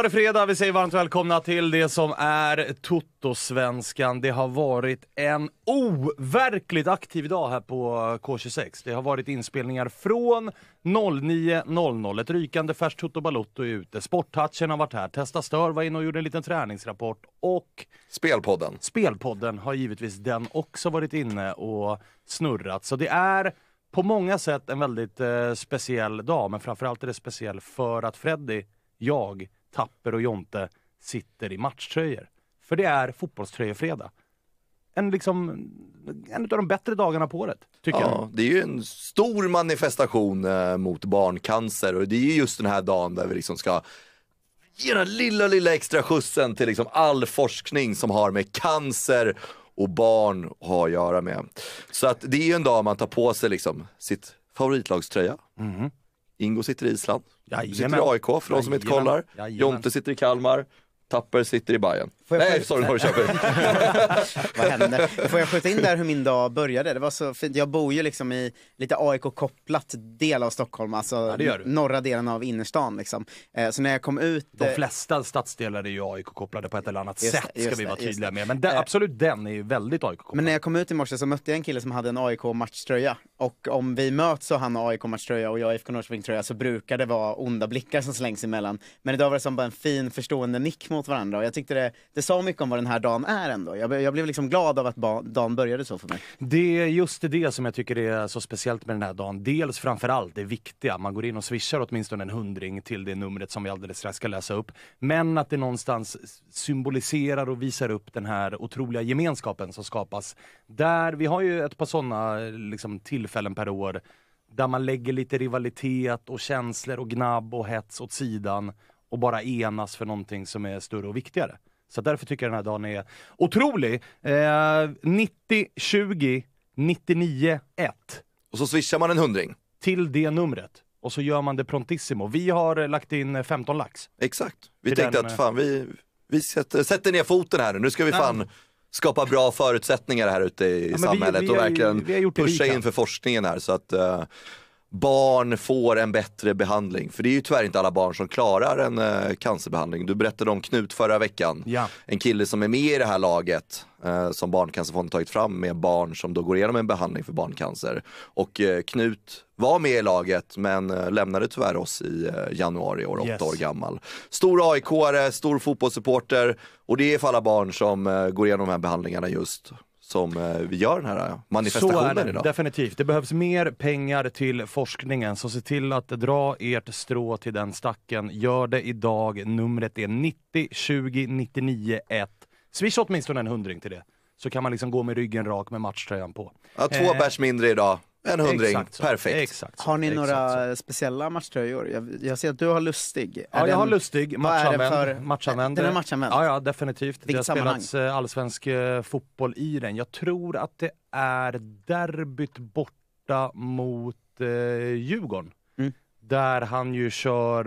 var det fredag. Vi säger varmt välkomna till det som är Toto-svenskan. Det har varit en overkligt aktiv dag här på K26. Det har varit inspelningar från 09.00. Ett rykande färskt Toto Balotto är ute. Sporttouchen har varit här. Testa Stör var inne och gjorde en liten träningsrapport. Och Spelpodden. Spelpodden har givetvis den också varit inne och snurrat. Så det är på många sätt en väldigt eh, speciell dag, men framförallt är det speciell för att Freddy, jag, Tapper och Jonte sitter i matchtröjor. För det är fotbollströjefredag. En, liksom, en av de bättre dagarna på året, tycker ja, jag. Det är ju en stor manifestation eh, mot barncancer och det är just den här dagen där vi liksom ska ge den lilla, lilla extra skjutsen till liksom all forskning som har med cancer och barn har att göra med. Så att det är en dag man tar på sig liksom sitt favoritlagströja. Mm. Ingo sitter i Island, Jajamän. sitter i AIK för de som inte kollar. Jonte sitter i Kalmar, Tapper sitter i Bayern. Får jag Nej, sorry Norrköping. Vad hände? Får jag skjuta in där hur min dag började? Det var så fint. Jag bor ju liksom i lite AIK-kopplat del av Stockholm, alltså ja, norra delen av innerstan liksom. Eh, så när jag kom ut... De eh, flesta stadsdelar är ju AIK-kopplade på ett eller annat just, sätt, ska vi vara tydliga med. Men det, eh, absolut den är ju väldigt AIK-kopplad. Men när jag kom ut i morse så mötte jag en kille som hade en AIK-matchtröja. Och om vi möts så han har AIK-matchtröja och jag IFK Norrköping-tröja så brukar det vara onda blickar som slängs emellan. Men idag var det som bara en fin förstående nick mot varandra och jag tyckte det, det det sa mycket om vad den här dagen är ändå. Jag, jag blev liksom glad av att ba, dagen började så för mig. Det är just det som jag tycker är så speciellt med den här dagen. Dels framförallt det viktiga, man går in och swishar åtminstone en hundring till det numret som vi alldeles strax ska läsa upp. Men att det någonstans symboliserar och visar upp den här otroliga gemenskapen som skapas. Där, vi har ju ett par sådana liksom, tillfällen per år där man lägger lite rivalitet och känslor och gnabb och hets åt sidan och bara enas för någonting som är större och viktigare. Så därför tycker jag den här dagen är otrolig. Eh, 90 20 99 1. Och så swishar man en hundring. Till det numret. Och så gör man det prontissimo. Vi har eh, lagt in 15 eh, lax. Exakt. Vi tänkte att eh, fan, vi, vi sätter, sätter ner foten här nu. Nu ska vi fan nej. skapa bra förutsättningar här ute i ja, samhället vi, vi, och verkligen vi, pusha in för forskningen här. Så att, uh, barn får en bättre behandling. För det är ju tyvärr inte alla barn som klarar en eh, cancerbehandling. Du berättade om Knut förra veckan, ja. en kille som är med i det här laget eh, som Barncancerfonden tagit fram med barn som då går igenom en behandling för barncancer. Och eh, Knut var med i laget men lämnade tyvärr oss i januari, år, åtta yes. år gammal. Stor aik are stor fotbollssupporter och det är för alla barn som går igenom de här behandlingarna just som eh, vi gör den här eh, manifestationen Så är det, idag. Definitivt. Det behövs mer pengar till forskningen, så se till att dra ert strå till den stacken. Gör det idag. Numret är 90 20 99 1. Swisha åtminstone en hundring till det så kan man liksom gå med ryggen rak med matchtröjan på. Ja, två eh. bärs mindre idag. En hundring, exakt perfekt. Exakt har ni exakt några så. speciella matchtröjor? Jag, jag, ser att du har Lustig. Är ja, den, jag har Lustig, matchanvänd. Den är matchanvänd? Ja, ja definitivt. Vilket det har sammanhang? spelats eh, allsvensk eh, fotboll i den. Jag tror att det är derbyt borta mot eh, Djurgården. Mm. Där han ju kör,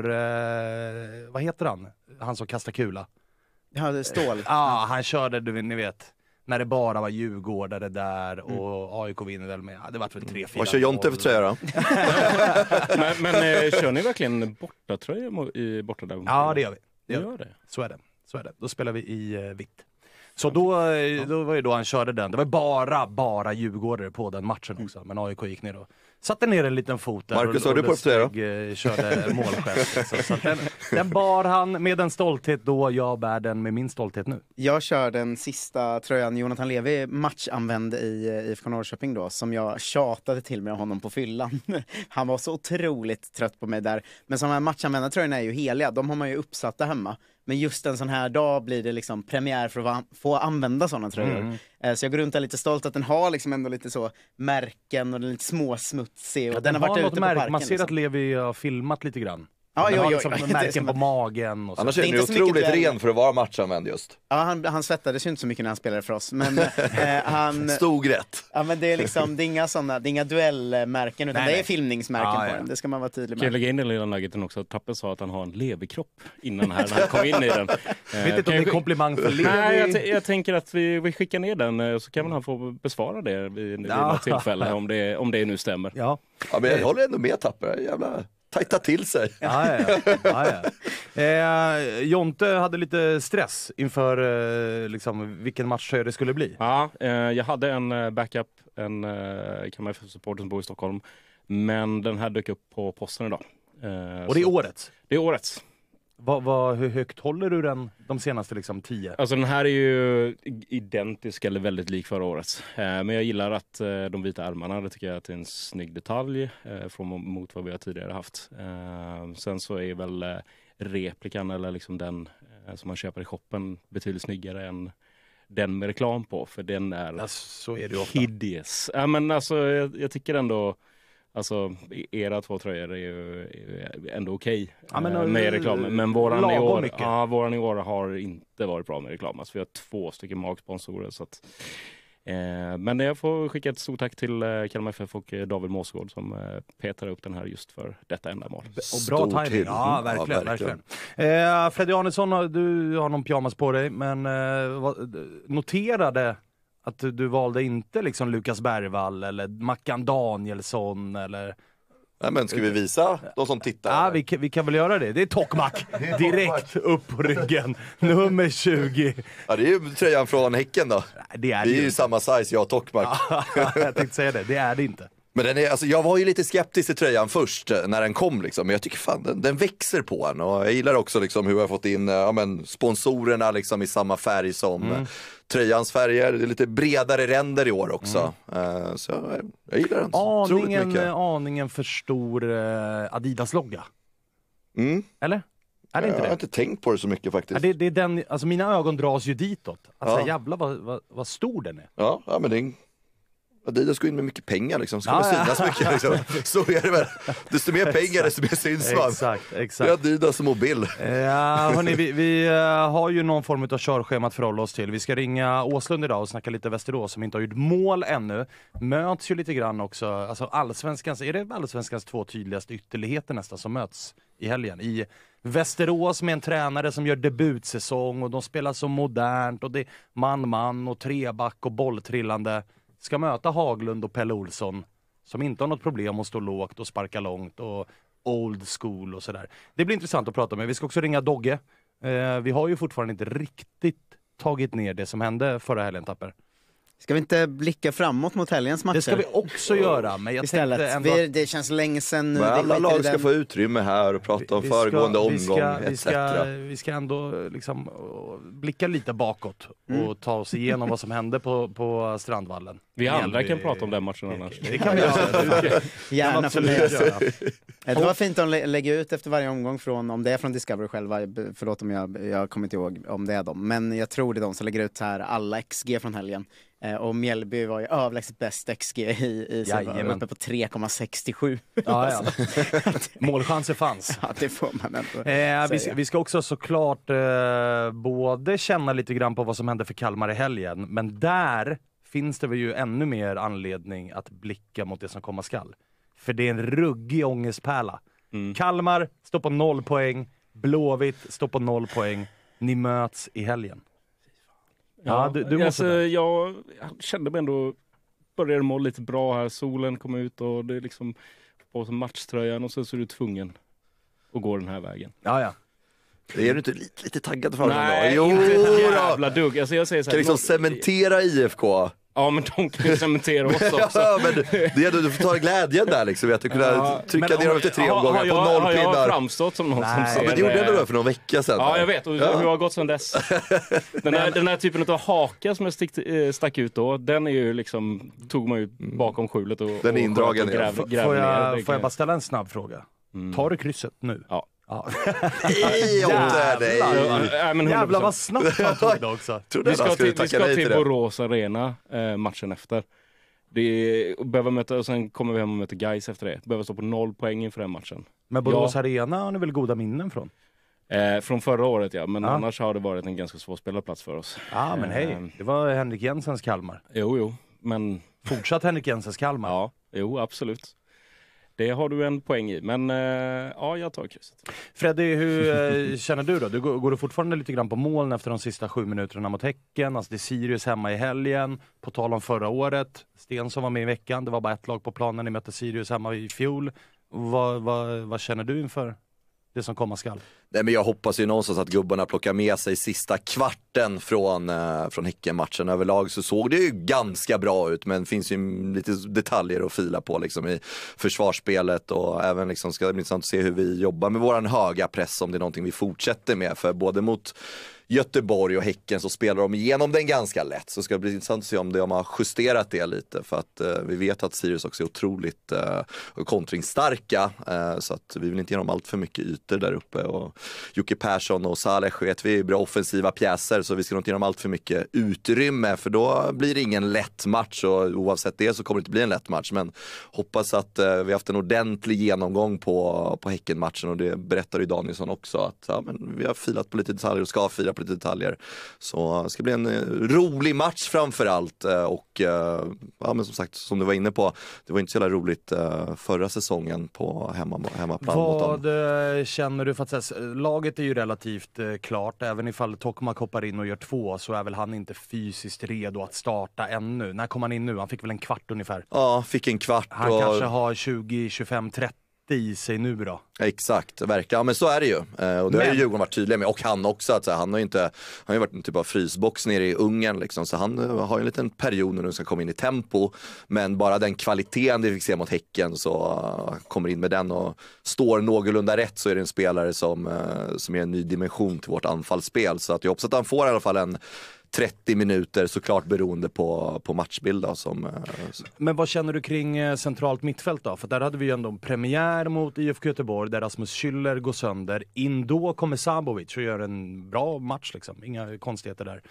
eh, vad heter han, han som kastar kula? Ja, det är Stål. Ja, han körde, du, ni vet när det bara var djurgårdare där och mm. AIK vinner väl med, det vart väl 3-4 Vad kör Jonte för tröja då? men men eh, kör ni verkligen bortatröja i borta där? Ja det gör vi. Det gör, gör det. Så, är det. så är det. Då spelar vi i eh, vitt. Så då, eh, då var det då han körde den. Det var bara, bara djurgårdare på den matchen mm. också. Men AIK gick ner och satte ner en liten fot där. Marcus, hörde du Lustig eh, körde målgest. Alltså. Liksom. Så den, den, bar han med en stolthet då, jag bär den med min stolthet nu. Jag kör den sista tröjan Jonathan Levi matchanvände i eh, IFK Norrköping då, som jag tjatade till med honom på fyllan. Han var så otroligt trött på mig där. Men så de här matchanvända tröjorna är ju heliga, de har man ju uppsatta hemma. Men just en sån här dag blir det liksom premiär för att få använda såna tröjor. Mm. Eh, så jag går runt där lite stolt att den har liksom ändå lite så märken och den är lite småsmutsig. Och ja, den, den, har, varit ute på parken. Man ser liksom. att Levi har filmat lite grann. Ah, han har liksom märken på magen. Och så. Annars är han ju otroligt ren för att vara matchanvänd just. Ja, han, han svettades ju inte så mycket när han spelade för oss. Men, eh, han... Stod rätt. Ja, men det är liksom, det är inga sådana, det är inga duellmärken utan nej, det är nej. filmningsmärken ah, på ja. den. Det ska man vara tydlig med. Kan jag lägga in den lilla nuggeten också, Tappe sa att han har en leverkropp innan här när han kom in i den. Eh, jag vet inte om det är komplimang för Levi? Nej, jag, jag, tänker att vi, vi skickar ner den eh, så kan han få besvara det vid, vid ja. något tillfälle om det, om det nu stämmer. Ja. ja men jag håller ändå med Tappe, jävla tajta till sig. Ah, ja, ah, ja. Eh, Jonte hade lite stress inför eh, liksom, vilken match det skulle bli. Ja, eh, jag hade en eh, backup, en eh, Kalmar FF-supporter som bor i Stockholm. Men den här dök upp på posten idag. Eh, och det är årets? Det är årets. Va, va, hur högt håller du den de senaste liksom, tio? Alltså den här är ju identisk eller väldigt lik förra årets. Eh, men jag gillar att eh, de vita armarna, det tycker jag att är en snygg detalj eh, från, mot vad vi har tidigare haft. Eh, sen så är väl eh, replikan eller liksom den eh, som man köper i shoppen betydligt snyggare än den med reklam på för den är, ja, så är det hideous. Ja, men alltså, jag, jag tycker ändå Alltså era två tröjor är ju ändå okej okay, ja, eh, med reklamen. Men våran i, år, ja, våran i år har inte varit bra med reklam. Alltså, vi har två stycken magsponsorer. Så att, eh, men jag får skicka ett stort tack till eh, Kalmar FF och eh, David Måsgård som petar upp den här just för detta ändamål. Och bra tajming! Mm. Ja, verkligen. Ja, verkligen. verkligen. Eh, Fredrik Arnesson, du har någon pyjamas på dig, men eh, notera att du, du valde inte liksom Lukas Bergvall eller Mackan Danielsson eller Nej men ska vi visa de som tittar? Ja, vi, kan, vi kan väl göra det. Det är Tokmak! Direkt upp på ryggen. Nummer 20. Ja det är ju tröjan från Häcken då. Nej, det är det, är ju samma size jag och Tokmak. Ja, jag tänkte säga det, det är det inte. Men den är, alltså, jag var ju lite skeptisk till tröjan först eh, när den kom, liksom. men jag tycker fan den, den växer på en. Och jag gillar också liksom, hur jag har fått in eh, ja, men, sponsorerna liksom, i samma färg som mm. Eh, tröjans färger. Det är lite bredare ränder i år också. Mm. Uh, så jag, jag, gillar den aningen, aningen för stor uh, Adidas-logga. Mm. Eller? Är det inte det? jag har inte tänkt på det så mycket faktiskt. Det, det, är den, alltså mina ögon dras ju ditåt. Alltså ja. jävlar vad, vad, vad stor den är. Ja, ja men det är Adidas går in med mycket pengar liksom, så ska man synas mycket. Liksom. Så är det väl. Desto mer pengar desto mer syns man. Exakt, exakt. Det är Adidas och mobil. Ja, hörni, vi, vi eh, har ju någon form av körschema att förhålla oss till. Vi ska ringa Åslund idag och snacka lite Västerås som inte har gjort mål ännu. Möts ju lite grann också, alltså allsvenskans, är det allsvenskans två tydligaste ytterligheter nästan som möts i helgen? I Västerås med en tränare som gör debutsäsong och de spelar så modernt och det är man-man och treback och bolltrillande ska möta Haglund och Pelle Olsson som inte har något problem att stå lågt och sparka långt och old school och sådär. Det blir intressant att prata med. Vi ska också ringa Dogge. Eh, vi har ju fortfarande inte riktigt tagit ner det som hände förra helgen, Tapper. Ska vi inte blicka framåt mot helgens matcher? Det ska vi också göra. Men jag Istället. Ändå... Vi, det känns länge sedan nu. alla lag ska den. få utrymme här och prata om vi, föregående omgång vi ska, etc. Vi ska, vi ska ändå liksom eh, blicka lite bakåt mm. och ta oss igenom vad som hände på, på Strandvallen. Vi andra kan prata om den matchen annars. Det kan vi göra. Gärna för mig. Det var fint att lägga ut efter varje omgång från, om det är från Discovery själva, förlåt om jag, jag kommer inte ihåg om det är dem, men jag tror det är de som lägger ut här alla XG från helgen. Eh, och Mjällby var ju överlägset bäst XG i, i Jajamän. uppe på 3,67. Ja, ja. Målchanser fanns. Ja, det får man ändå eh, vi, vi, ska också såklart eh, både känna lite grann på vad som hände för Kalmar i helgen, men där finns det väl ju ännu mer anledning att blicka mot det som komma skall. För det är en ruggig ångestpärla. Mm. Kalmar står på noll poäng, Blåvitt står på noll poäng. Ni möts i helgen. Ja, du, du alltså, jag kände mig ändå, började må lite bra här, solen kom ut och det är liksom på sig matchtröjan och sen så är du tvungen att gå den här vägen. Ja, ja. Det är du inte lite, lite taggad för? Nej, Jo, inte ett jävla dugg. Alltså jag säger så här, kan liksom cementera IFK? Ja men de kan ju cementera oss också. ja, men det är, du får ta glädjen där liksom att du kunde ja, trycka ner dem efter tre omgångar på noll pinnar. Har jag framstått som någon Nej. som ser... Ja, Men det gjorde du för någon vecka sedan? Ja jag vet och ja. hur har gått sedan dess? Den här, den här typen av haka som jag stick, eh, stack ut då, den är ju liksom, tog man ju mm. bakom skjulet och Den är indragen och gräv, gräv, får, jag, ner. får jag bara ställa en snabb fråga? Mm. Tar du krysset nu? Ja. Ja. I åt dig! Jävlar vad snabbt han tog det också. Vi ska till, vi ska till Borås Arena eh, matchen efter. Det är, behöver möta, och sen kommer vi hem och möter Gais efter det. Behöver stå på noll poäng inför den matchen. Men Borås ja. Arena har ni väl goda minnen från? Eh, från förra året ja, men ah. annars har det varit en ganska svår spelarplats för oss. Ja, ah, men hej. Eh, det var Henrik Jensens Kalmar. Jo, jo, men... Fortsatt Henrik Jensens Kalmar? Ja, jo absolut. Det har du en poäng i, men eh, ja, jag tar krysset. Freddy, hur eh, känner du då? Du, går, går du fortfarande lite grann på moln efter de sista sju minuterna mot Häcken? Alltså det är Sirius hemma i helgen. På tal om förra året, Sten som var med i veckan, det var bara ett lag på planen. Ni mötte Sirius hemma i fjol. Vad, vad, vad känner du inför det som komma skall. Nej, men jag hoppas ju någonstans att gubbarna plockar med sig sista kvarten från, eh, från Häcken-matchen. Överlag så såg det ju ganska bra ut, men det finns ju lite detaljer att fila på liksom, i försvarsspelet och även liksom, ska det bli intressant att se hur vi jobbar med våran höga press, om det är någonting vi fortsätter med. För både mot Göteborg och Häcken så spelar de igenom den ganska lätt. Så det ska bli intressant att se om de har justerat det lite för att eh, vi vet att Sirius också är otroligt eh, kontringsstarka eh, så att vi vill inte ge dem allt för mycket ytor där uppe. Och Jocke Persson och Salech vet vi är bra offensiva pjäser så vi ska inte ge dem allt för mycket utrymme för då blir det ingen lätt match och oavsett det så kommer det inte bli en lätt match. Men hoppas att eh, vi har haft en ordentlig genomgång på, på Häckenmatchen och det berättar ju Danielsson också att ja, men vi har filat på lite detaljer och ska fila på lite detaljer. Så det eh, ska bli en eh, rolig match framför allt eh, och ja, men som sagt, som du var inne på, det var inte så jävla roligt förra säsongen på hemma, hemmaplan Vad känner du för att säga, laget är ju relativt klart, även ifall Tokmak hoppar in och gör två så är väl han inte fysiskt redo att starta ännu. När kom han in nu? Han fick väl en kvart ungefär? Ja, fick en kvart. Han och... kanske har 20, 25, 30 i sig nu då. Exakt, verkligen. Ja, men så är det ju. Eh, och det men... har ju Djurgården varit tydliga med och han också. Att, han, har inte, han har ju varit en typ av frysbox nere i Ungern liksom. Så han eh, har ju en liten period när han ska komma in i tempo. Men bara den kvaliteten vi fick se mot Häcken så eh, kommer in med den och står någorlunda rätt så är det en spelare som, som ger en ny dimension till vårt anfallsspel. Så att jag hoppas att han får i alla fall en 30 minuter såklart beroende på, på matchbild. Då, som, eh, så. Men vad känner du kring eh, centralt mittfält då? För där hade vi ju ändå en premiär mot IFK Göteborg där Rasmus Schüller går sönder. In då kommer Sabovic och gör en bra match liksom, inga konstigheter där.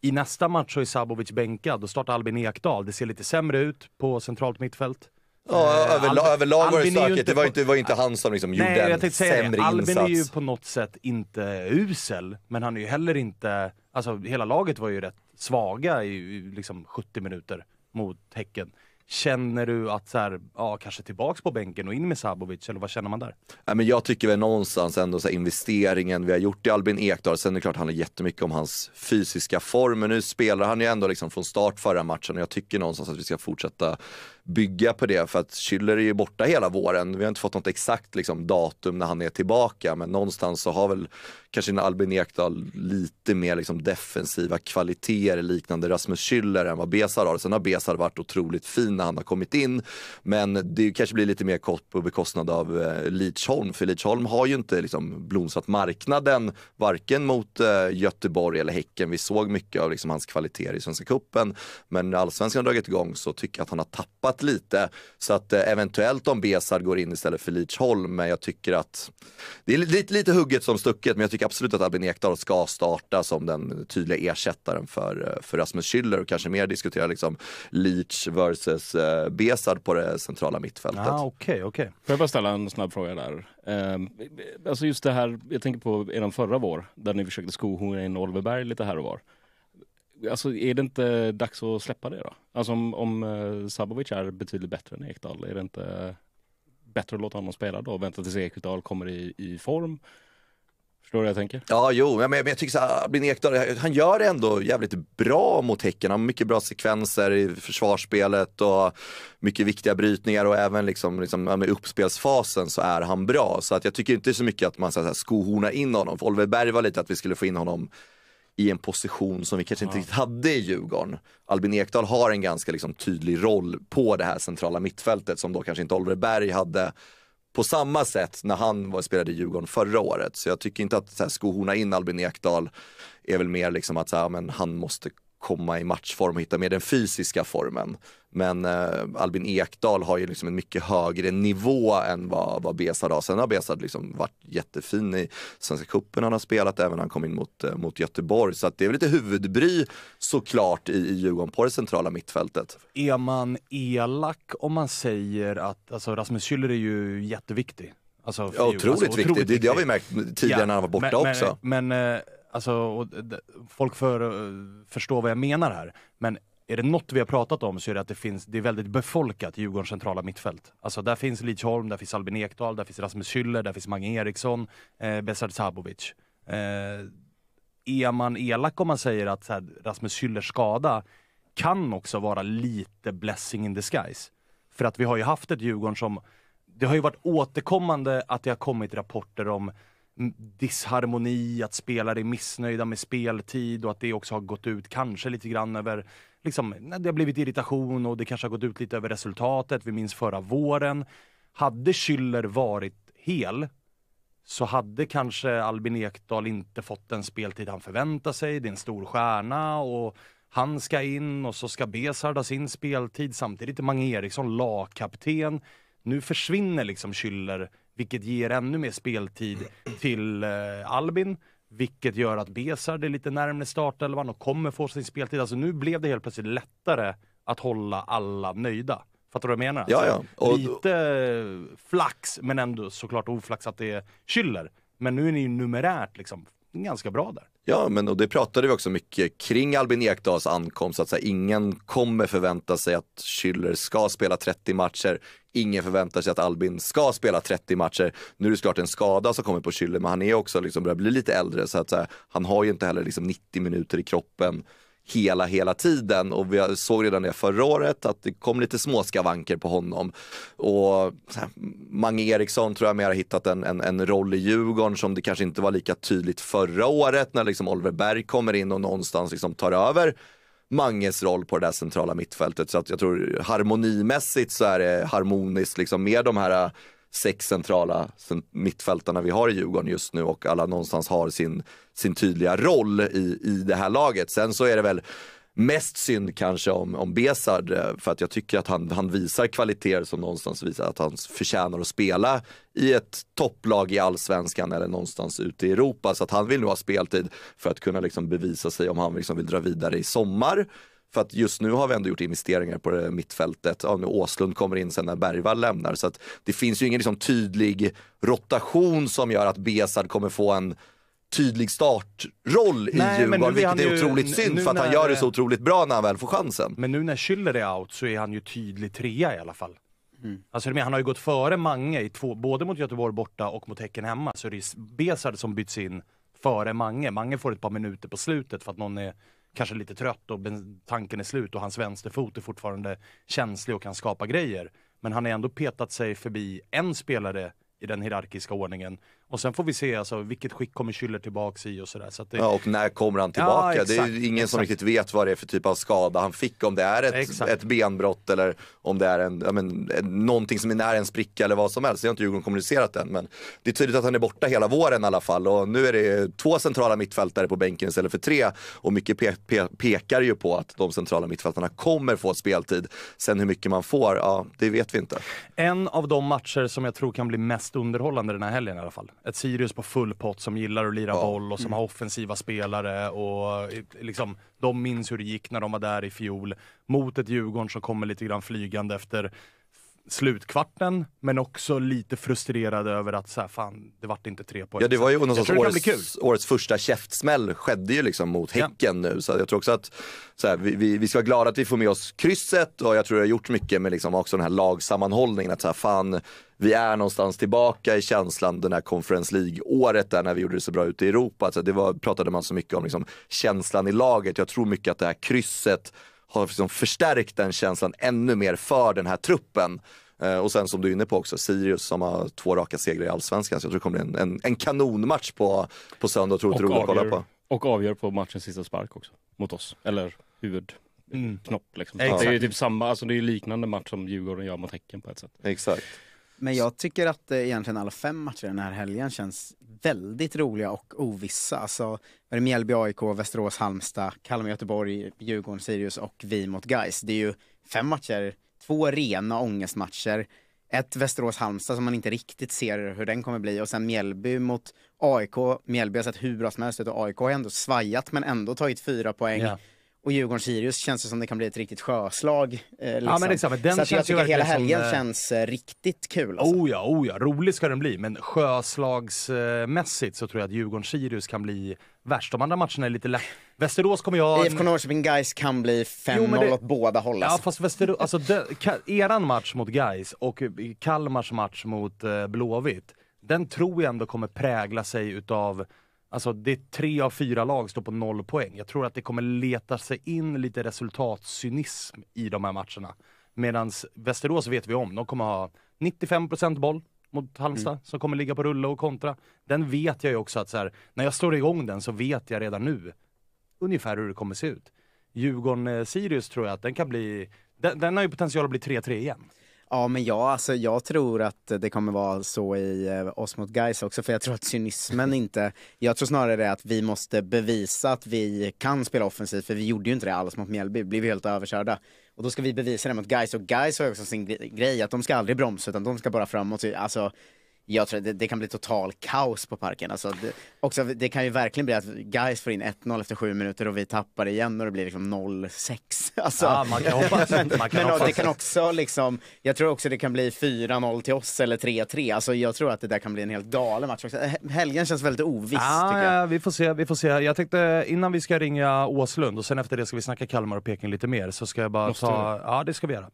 I nästa match så är Sabovic bänkad och startar Albin Ekdal. Det ser lite sämre ut på centralt mittfält. Ja, eh, överla överlag var det stökigt. Det var, inte, var inte han som liksom nej, gjorde en sämre det. insats. Albin är ju på något sätt inte usel, men han är ju heller inte Alltså hela laget var ju rätt svaga i liksom 70 minuter mot Häcken. Känner du att så här, ja, kanske tillbaks på bänken och in med Sabovic eller vad känner man där? Nej, men jag tycker väl någonstans ändå så investeringen vi har gjort i Albin Ekdal, sen är det klart handlar jättemycket om hans fysiska form, men nu spelar han ju ändå liksom från start förra matchen och jag tycker någonstans att vi ska fortsätta bygga på det för att Schüller är ju borta hela våren. Vi har inte fått något exakt liksom, datum när han är tillbaka men någonstans så har väl kanske en Albin Ekdal lite mer liksom, defensiva kvaliteter liknande Rasmus Schüller än vad Besar har. Sen har Besar varit otroligt fin när han har kommit in men det kanske blir lite mer kort på bekostnad av eh, Lidsholm för Lidsholm har ju inte liksom, blomsat marknaden varken mot eh, Göteborg eller Häcken. Vi såg mycket av liksom, hans kvaliteter i Svenska Cupen men när allsvenskan har dragit igång så tycker jag att han har tappat varierat lite. Så att eh, eventuellt om Besard går in istället för Lidsholm, men jag tycker att det är lite, lite hugget som stucket, men jag tycker absolut att Albin Ekdal ska starta som den tydliga ersättaren för, eh, för Rasmus Schüller och kanske mer diskutera liksom Leach versus eh, Besard på det centrala mittfältet. Ah, okay, okay. Får jag bara ställa en snabb fråga där? Um, alltså just det här, jag tänker på eran förra vår, där ni försökte skohorna in Oliver Berg lite här och var alltså är det inte dags att släppa det då? Alltså om, om eh, Sabovic är betydligt bättre än Ekdal, är det inte bättre att låta honom spela då och vänta tills Ekdal kommer i, i form? Förstår du vad jag tänker? Ja, jo, men, men jag tycker så här, ah, Albin Ekdal, eh, han gör det ändå jävligt bra mot Häcken. Han har mycket bra sekvenser i försvarsspelet och mycket viktiga brytningar och även liksom, liksom med uppspelsfasen så är han bra. Så att jag tycker inte så mycket att man så här, skohornar in honom. För Oliver Berg var lite att vi skulle få in honom i en position som vi kanske inte riktigt hade i Djurgården. Albin Ekdal har en ganska liksom, tydlig roll på det här centrala mittfältet som då kanske inte Oliver Berg hade på samma sätt när han var, spelade i Djurgården förra året. Så jag tycker inte att så här, skohorna in Albin Ekdal är väl mer liksom att så här, men han måste komma i matchform och hitta mer den fysiska formen. Men eh, Albin Ekdal har ju liksom en mycket högre nivå än vad, vad Besard har. Sen har Besard liksom varit jättefin i Svenska cupen han har spelat, även när han kom in mot, eh, mot Göteborg. Så att det är väl lite huvudbry såklart i, i Djurgården på det centrala mittfältet. Är man elak om man säger att alltså Rasmus Schüller är ju jätteviktig? Alltså, ja, otroligt, alltså, otroligt viktig. Det, det har vi märkt tidigare ja, när han var borta men, också. Men, men eh, Alltså, folk för, eh, förstår vad jag menar här. Men är det något vi har pratat om så är det att det, finns, det är väldigt befolkat Djurgårdens centrala mittfält. Alltså där finns Lidsholm, där finns Albin Ekdal, där finns Rasmus Hüller, där finns Mange Eriksson, eh, Besard Sabovic. Eh, är man elak om man säger att här, Rasmus Hüllers skada kan också vara lite blessing in disguise. För att vi har ju haft ett Djurgården som... Det har ju varit återkommande att det har kommit rapporter om disharmoni, att spelare är missnöjda med speltid och att det också har gått ut kanske lite grann över Liksom, det har blivit irritation och det kanske har gått ut lite över resultatet. Vi minns förra våren. Hade Schüller varit hel så hade kanske Albin Ekdal inte fått den speltid han förväntar sig. Det är en stor stjärna och han ska in och så ska Besard ha sin speltid. Samtidigt är Mange Eriksson lagkapten. Nu försvinner liksom Schüller vilket ger ännu mer speltid till eh, Albin, vilket gör att Besard är lite närmare startelvan och kommer få sin speltid. Alltså nu blev det helt plötsligt lättare att hålla alla nöjda. Fattar du vad jag menar? Ja, ja. Alltså, och... Lite flax, men ändå såklart oflax att det är kyller. Men nu är ni ju numerärt liksom ganska bra där. Ja, men och det pratade vi också mycket kring Albin Ekdals ankomst. Att så här, ingen kommer förvänta sig att Schüller ska spela 30 matcher. Ingen förväntar sig att Albin ska spela 30 matcher. Nu är det såklart en skada som kommer på Schüller, men han är också liksom börjar bli lite äldre. Så att så här, han har ju inte heller liksom 90 minuter i kroppen hela, hela tiden och vi såg redan det förra året att det kom lite småskavanker på honom. Och Mange Eriksson tror jag mer har hittat en, en, en, roll i Djurgården som det kanske inte var lika tydligt förra året när liksom Oliver Berg kommer in och någonstans liksom tar över Manges roll på det där centrala mittfältet. Så att jag tror harmonimässigt så är det harmoniskt liksom med de här sex centrala mittfältarna vi har i Djurgården just nu och alla någonstans har sin, sin tydliga roll i, i det här laget. Sen så är det väl mest synd kanske om, om Besard eh, för att jag tycker att han, han visar kvaliteter som någonstans visar att han förtjänar att spela i ett topplag i allsvenskan eller någonstans ute i Europa. Så att han vill nog ha speltid för att kunna liksom bevisa sig om han liksom vill dra vidare i sommar. För att just nu har vi ändå gjort investeringar på det mittfältet. Ja, nu Åslund kommer in sen när Bergvall lämnar. Så att det finns ju ingen liksom tydlig rotation som gör att Besard kommer få en tydlig startroll Nej, i Djurgården, vilket är ju, otroligt synd för att han gör det så otroligt bra när han väl får chansen. Men nu när Schüller är out så är han ju tydlig trea i alla fall. Mm. Alltså, han har ju gått före Mange, i två, både mot Göteborg borta och mot Häcken hemma. Så det är Besard som byts in före Mange. Mange får ett par minuter på slutet för att någon är kanske lite trött och tanken är slut och hans vänsterfot är fortfarande känslig och kan skapa grejer. Men han har ändå petat sig förbi en spelare i den hierarkiska ordningen och sen får vi se alltså, vilket skick kommer Schüller tillbaks i och sådär. Så det... Ja, och när kommer han tillbaka? Ja, exakt, det är ingen exakt. som riktigt vet vad det är för typ av skada han fick. Om det är ett, ett benbrott eller om det är en, men, någonting som är nära en spricka eller vad som helst. Det har inte Djurgården kommunicerat än. Men det är tydligt att han är borta hela våren i alla fall. Och nu är det två centrala mittfältare på bänken istället för tre. Och mycket pe pe pekar ju på att de centrala mittfältarna kommer få speltid. Sen hur mycket man får, ja, det vet vi inte. En av de matcher som jag tror kan bli mest underhållande den här helgen i alla fall ett Sirius på full pott som gillar att lira ja. boll och som mm. har offensiva spelare och eh, liksom, de minns hur det gick när de var där i fjol. Mot ett Djurgården som kommer lite grann flygande efter slutkvarten, men också lite frustrerad över att så här, fan, det vart inte tre poäng. Ja, det var ju någonstans årets, årets första käftsmäll skedde ju liksom mot Häcken ja. nu. Så jag tror också att så här, vi, vi, ska vara glada att vi får med oss krysset och jag tror det har gjort mycket med liksom också den här lagsammanhållningen. Att så här, fan, vi är någonstans tillbaka i känslan den här Conference League-året där när vi gjorde det så bra ute i Europa. Alltså det var, pratade man så mycket om liksom, känslan i laget. Jag tror mycket att det här krysset har liksom förstärkt den känslan ännu mer för den här truppen. Eh, och sen som du är inne på också, Sirius som har två raka segrar i allsvenskan. Så jag tror det kommer bli en, en, en kanonmatch på, på söndag. Otroligt roligt att kolla på. Och avgör på matchens sista spark också, mot oss. Eller huvud. Mm. Knopp liksom. Ja. Det är ju typ samma, alltså det är liknande match som Djurgården gör mot Häcken på ett sätt. Exakt. Men jag tycker att eh, egentligen alla fem matcher den här helgen känns väldigt roliga och ovissa. Alltså, är det Mjällby, AIK, Västerås, Halmstad, Kalmar, Göteborg, Djurgården, Sirius och vi mot Gais. Det är ju fem matcher, två rena ångestmatcher. Ett Västerås-Halmstad som man inte riktigt ser hur den kommer bli och sen Mjällby mot AIK. Mjällby har sett hur bra som helst ut och AIK har ändå svajat men ändå tagit fyra poäng. Yeah och Djurgården-Sirius känns det som det kan bli ett riktigt sjöslag. Eh, liksom. ja, men liksom. exakt, den så känns jag tycker hela helgen som, eh, känns eh, riktigt kul. Alltså. Oh ja, oh ja, rolig ska den bli. Men sjöslagsmässigt eh, så tror jag att Djurgården-Sirius kan bli värst. De andra matcherna är lite lätt. Västerås kommer jag... IFK Norrköping Guys kan bli 5-0 det... åt båda håll. Alltså. Ja, fast Västerås, alltså de, ka, eran match mot Guys och eh, Kalmars match mot eh, Blåvitt, den tror jag ändå kommer prägla sig utav Alltså det är tre av fyra lag står på noll poäng. Jag tror att det kommer leta sig in lite resultatcynism i de här matcherna. Medan Västerås vet vi om, de kommer ha 95 boll mot Halmstad mm. som kommer ligga på rulla och kontra. Den vet jag ju också att så här, när jag slår igång den så vet jag redan nu ungefär hur det kommer se ut. Djurgården-Sirius eh, tror jag att den kan bli, den, den har ju potential att bli 3-3 igen. Ja, men jag, alltså, jag tror att det kommer vara så i eh, oss mot guys också, för jag tror att cynismen inte... Jag tror snarare det att vi måste bevisa att vi kan spela offensivt, för vi gjorde ju inte det alls mot Mjällby, blev vi helt överkörda. Och då ska vi bevisa det mot guys och guys har ju också sin grej att de ska aldrig bromsa utan de ska bara framåt. Alltså, jag tror det, det, kan bli total kaos på parken. Alltså, det, också, det kan ju verkligen bli att guys får in 1-0 efter sju minuter och vi tappar igen och det blir liksom 0-6. Alltså, ah, man kan hoppas. man kan men hoppas. det kan också liksom, jag tror också det kan bli 4-0 till oss eller 3-3. Alltså, jag tror att det där kan bli en helt galen match. Också. Helgen känns väldigt oviss. Ah, vi får se, vi får se. Jag tänkte innan vi ska ringa Åslund och sen efter det ska vi snacka Kalmar och Peking lite mer så ska jag bara ta, ja det ska vi göra.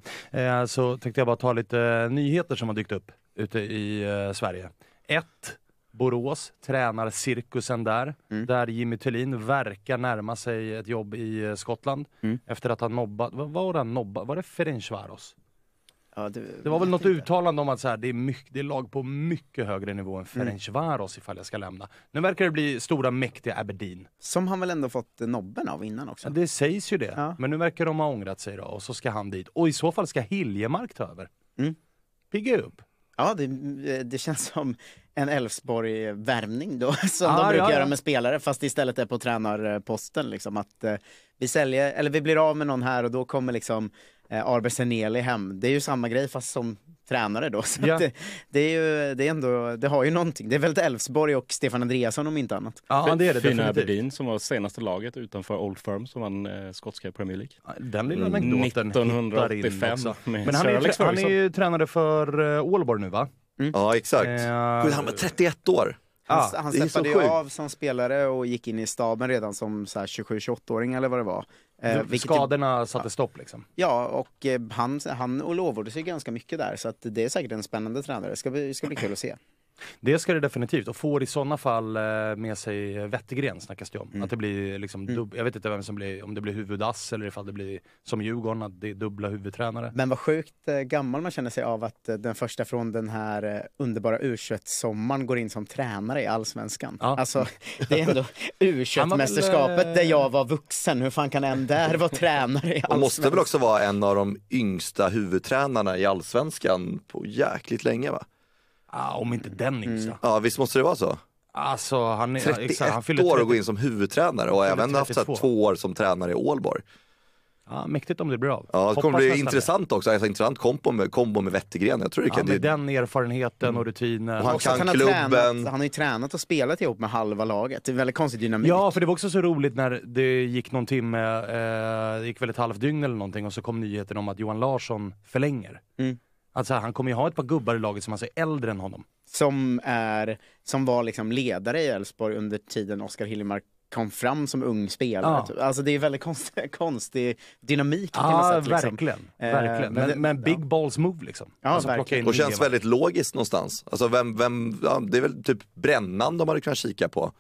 Eh, så tänkte jag bara ta lite nyheter som har dykt upp ute i eh, Sverige. Ett, Borås tränar cirkusen där, mm. där Jimmy Tillin verkar närma sig ett jobb i eh, Skottland mm. efter att ha nobbat, vad var han nobbat, var det Ferencvaros? Ja, det, det var väl något inte. uttalande om att så här, det, är mycket, det är lag på mycket högre nivå än Ferencvaros mm. ifall jag ska lämna. Nu verkar det bli stora mäktiga Aberdeen. Som han väl ändå fått eh, nobben av innan också? Ja, det sägs ju det. Ja. Men nu verkar de ha ångrat sig då och så ska han dit. Och i så fall ska Hiljemark ta över. Mm. Pigga upp. Ja, det, eh, det känns som en Elfsborg-värvning då, som ah, de brukar ja, göra med spelare, fast det istället är på tränarposten. Liksom, att eh, vi, säljer, eller vi blir av med någon här och då kommer liksom eh, Arbe Seneli hem. Det är ju samma grej fast som tränare då. Så ja. det, det, är ju, det, är ändå, det har ju någonting. Det är väl Elfsborg och Stefan Andreasson om inte annat. Ja, det är det Fina Aberdeen som var senaste laget utanför Old Firm som vann eh, skotska Premier League. Den lilla anekdoten 1985 med Men han är, ju, han är ju tränare för uh, nu va? Mm. Ja exakt. Eh, han var 31 år. Han, ah, han steppade ju av som spelare och gick in i staben redan som 27-28-åring eller vad det var. Eh, vilket, Skadorna satte stopp liksom? Ja, och eh, han, han och lovorde sig ganska mycket där. Så att det är säkert en spännande tränare. Det ska, ska bli kul att se. Det ska det definitivt och får i sådana fall eh, med sig Wettergren snackas det om. Mm. Att det blir liksom mm. dub- jag vet inte vem som blir, om det blir huvudass eller ifall det blir som Djurgården, att det är dubbla huvudtränare. Men vad sjukt eh, gammal man känner sig av att eh, den första från den här underbara u sommaren går in som tränare i Allsvenskan. Ja. Alltså, det är ändå u mästerskapet där jag var vuxen. Hur fan kan en där vara tränare i Allsvenskan? Och måste väl också vara en av de yngsta huvudtränarna i Allsvenskan på jäkligt länge va? Ah, om inte den yngsta. Mm. Ja, visst måste det vara så? Alltså, han är, 31 exakt, han fyller år 30... och gå in som huvudtränare och även haft så här, två år som tränare i Ålborg. Ja, mäktigt om det blir av. Ja, det Hoppas kommer bli intressant det. också. Alltså, intressant kombo med, kombo med Wettergren. Jag tror det kan, med det... den erfarenheten mm. och rutinen. Och han och kan han klubben. Tränat, han har ju tränat och spelat ihop med halva laget. Det är väldigt konstig dynamik. Ja, för det var också så roligt när det gick någon timme, eh, det gick väl ett halvt dygn eller någonting och så kom nyheten om att Johan Larsson förlänger. Mm. Alltså han kommer ju ha ett par gubbar i laget som alltså är äldre än honom. Som, är, som var liksom ledare i Elfsborg under tiden Oskar Hiljemark kom fram som ung spelare. Ja. Typ. Alltså det är väldigt konstig, konstig dynamik på ja, något sätt. Liksom. Verkligen. Eh, verkligen. Men, men, men big ja. balls move liksom. Ja, alltså, och känns väldigt logiskt någonstans. Alltså vem, vem, ja, det är väl typ Brännan de hade kunnat kika på.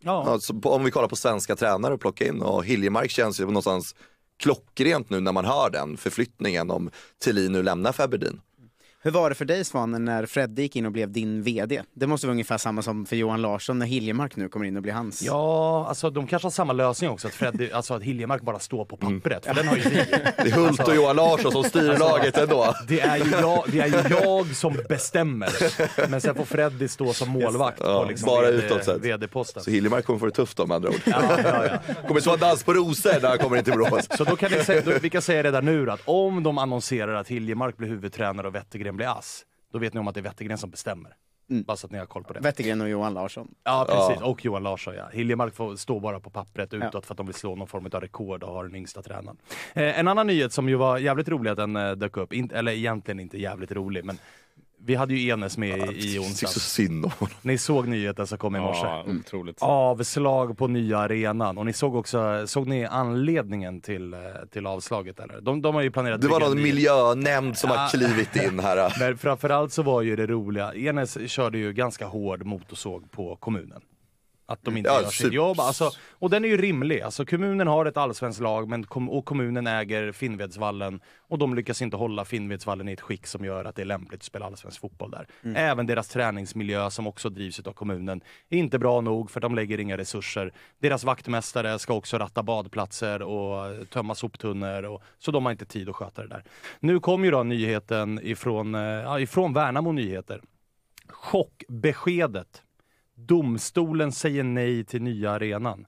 Ja. Alltså, om vi kollar på svenska tränare och plocka in och Hiljemark känns ju någonstans klockrent nu när man hör den förflyttningen om Thelin nu lämnar Faberdeen. Hur var det för dig Svanen när Fredde gick in och blev din VD? Det måste vara ungefär samma som för Johan Larsson när Hiljemark nu kommer in och blir hans. Ja, alltså de kanske har samma lösning också, att, Fredde, alltså, att Hiljemark bara står på mm. pappret. Mm. För den har ju Det är Hult alltså, och Johan Larsson som styr alltså, laget ändå. Det är, ju jag, det är ju jag som bestämmer. Men sen får Freddy stå som målvakt ja, på liksom bara utåt sett. VD-posten. Så Hiljemark kommer få det tufft då med andra ord. Ja, ja, ja. Kommer ta en dans på rosor när han kommer in till Borås. Så då kan vi, säga, då, vi kan säga redan nu att om de annonserar att Hiljemark blir huvudtränare och vettig Wettergren blir ass, då vet ni om att det är Wettergren som bestämmer. Mm. Bara så att ni har koll på det. Wettergren och Johan Larsson. Ja precis, ja. och Johan Larsson ja. Hiljemark får stå bara på pappret utåt ja. för att de vill slå någon form av rekord och har den yngsta tränaren. Eh, en annan nyhet som ju var jävligt rolig att den eh, dök upp, In eller egentligen inte jävligt rolig men vi hade ju Enes med i, i onsdags. så synd om honom. Ni såg nyheten som kom i morse. Ja, otroligt. Avslag på nya arenan. Och ni såg också, såg ni anledningen till, eh, till avslaget eller? De, de har ju planerat... Det var någon miljönämnd som har klivit in här. Men framförallt så var ju det roliga, Enes körde ju ganska hård motorsåg på kommunen att de inte ja, gör sitt jobb. Alltså, och den är ju rimlig. Alltså, kommunen har ett allsvenskt lag men kom, och kommunen äger Finnvedsvallen och de lyckas inte hålla Finnvedsvallen i ett skick som gör att det är lämpligt att spela allsvensk fotboll där. Mm. Även deras träningsmiljö som också drivs av kommunen är inte bra nog för de lägger inga resurser. Deras vaktmästare ska också ratta badplatser och tömma soptunnor och, så de har inte tid att sköta det där. Nu kom ju då nyheten ifrån, eh, ifrån Värnamo Nyheter. Chockbeskedet Domstolen säger nej till nya arenan.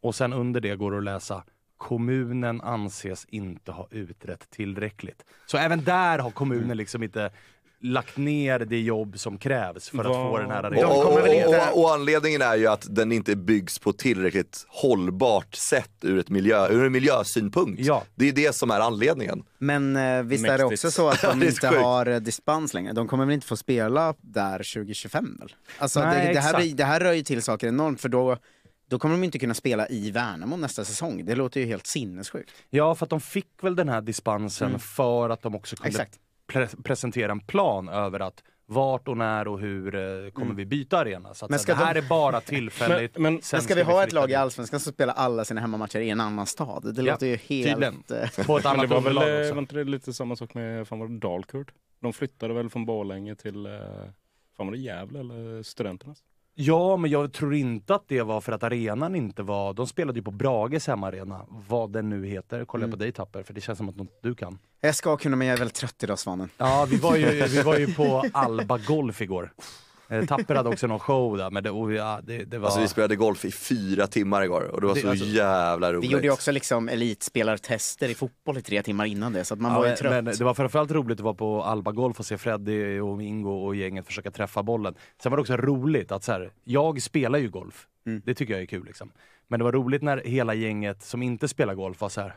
Och sen under det går det att läsa kommunen anses inte ha utrett tillräckligt. Så även där har kommunen mm. liksom inte lagt ner det jobb som krävs för wow. att få den här arenan. Och, och, och, och, anledningen är ju att den inte byggs på tillräckligt hållbart sätt ur, ett miljö, ur en miljösynpunkt. Ja. Det är det som är anledningen. Men eh, visst Mäktigt. är det också så att de inte har eh, dispens längre? De kommer väl inte få spela där 2025 väl? Alltså Nej, det, det, här, det här rör ju till saker enormt för då då kommer de inte kunna spela i Värnamo nästa säsong. Det låter ju helt sinnessjukt. Ja, för att de fick väl den här dispensen mm. för att de också kunde Exakt pre presentera en plan över att vart och när och hur eh, kommer mm. vi byta arena? Så att men ska det här de... är bara tillfälligt. men, men, men ska vi ha ett lag i Allsvenskan som spelar alla sina hemmamatcher i en annan stad? Det ja, låter ju helt... Eh, på ett annat men det var väl, eh, var inte det lite samma sak med, Dalkurd? De flyttade väl från Borlänge till, fan var det Gävle eller Studenternas? Ja, men jag tror inte att det var för att arenan inte var... De spelade ju på Brages hemmaarena, vad den nu heter. Kollar mm. jag på mm. dig Tapper, för det känns som att du kan. Jag ska kunna, men jag är väldigt trött idag, Svanen. Ja, vi var ju, vi var ju på Alba Golf igår. Eh, Tapper hade också någon show där, men det, och ja, det, det var... Alltså vi spelade golf i fyra timmar igår och det var det, så alltså, jävla roligt. Vi gjorde ju också liksom elitspelartester i fotboll i tre timmar innan det, så att man ja, var ju trött. Men det var framförallt roligt att vara på Alba Golf och se Freddy och Ingo och gänget försöka träffa bollen. Sen var det också roligt att så här, jag spelar ju golf. Mm. Det tycker jag är kul liksom. Men det var roligt när hela gänget som inte spelar golf var så här,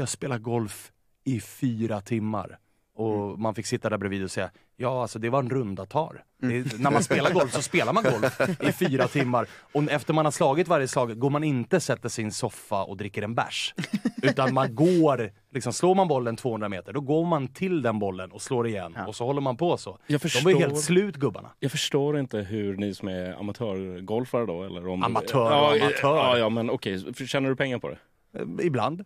har spelat golf i fyra timmar. Och mm. man fick sitta där bredvid och säga, ja alltså det var en runda tar. Mm. Det, när man spelar golf så spelar man golf i fyra timmar. Och efter man har slagit varje slag går man inte sätter sig i en soffa och dricker en bärs. Utan man går, liksom slår man bollen 200 meter, då går man till den bollen och slår igen. Ja. Och så håller man på så. Jag förstår, De var helt slut gubbarna. Jag förstår inte hur ni som är amatörgolfare då, eller om... Amatör och ja, amatör. Ja, ja men okej, okay. tjänar du pengar på det? Eh, ibland.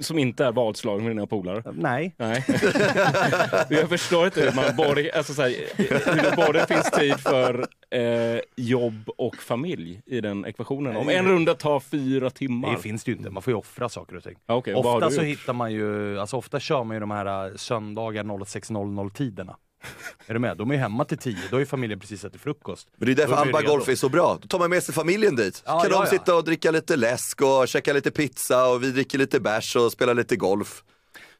Som inte är vadslag med dina polare? Nej. Nej. jag förstår inte hur man både, alltså så här, hur både finns tid för eh, jobb och familj i den ekvationen. Om en runda tar fyra timmar. Det finns det ju inte, man får ju offra saker och ting. okay. Ofta så hittar man ju, alltså ofta kör man ju de här eh, söndagar 06.00 tiderna. Är du med? De är ju hemma till tio, då är familjen precis ätit frukost. Men det är därför de är Alba Golf är så bra. Då tar man med sig familjen dit. Ja, kan ja, de sitta och dricka lite läsk och käka lite pizza och vi dricker lite bärs och spelar lite golf.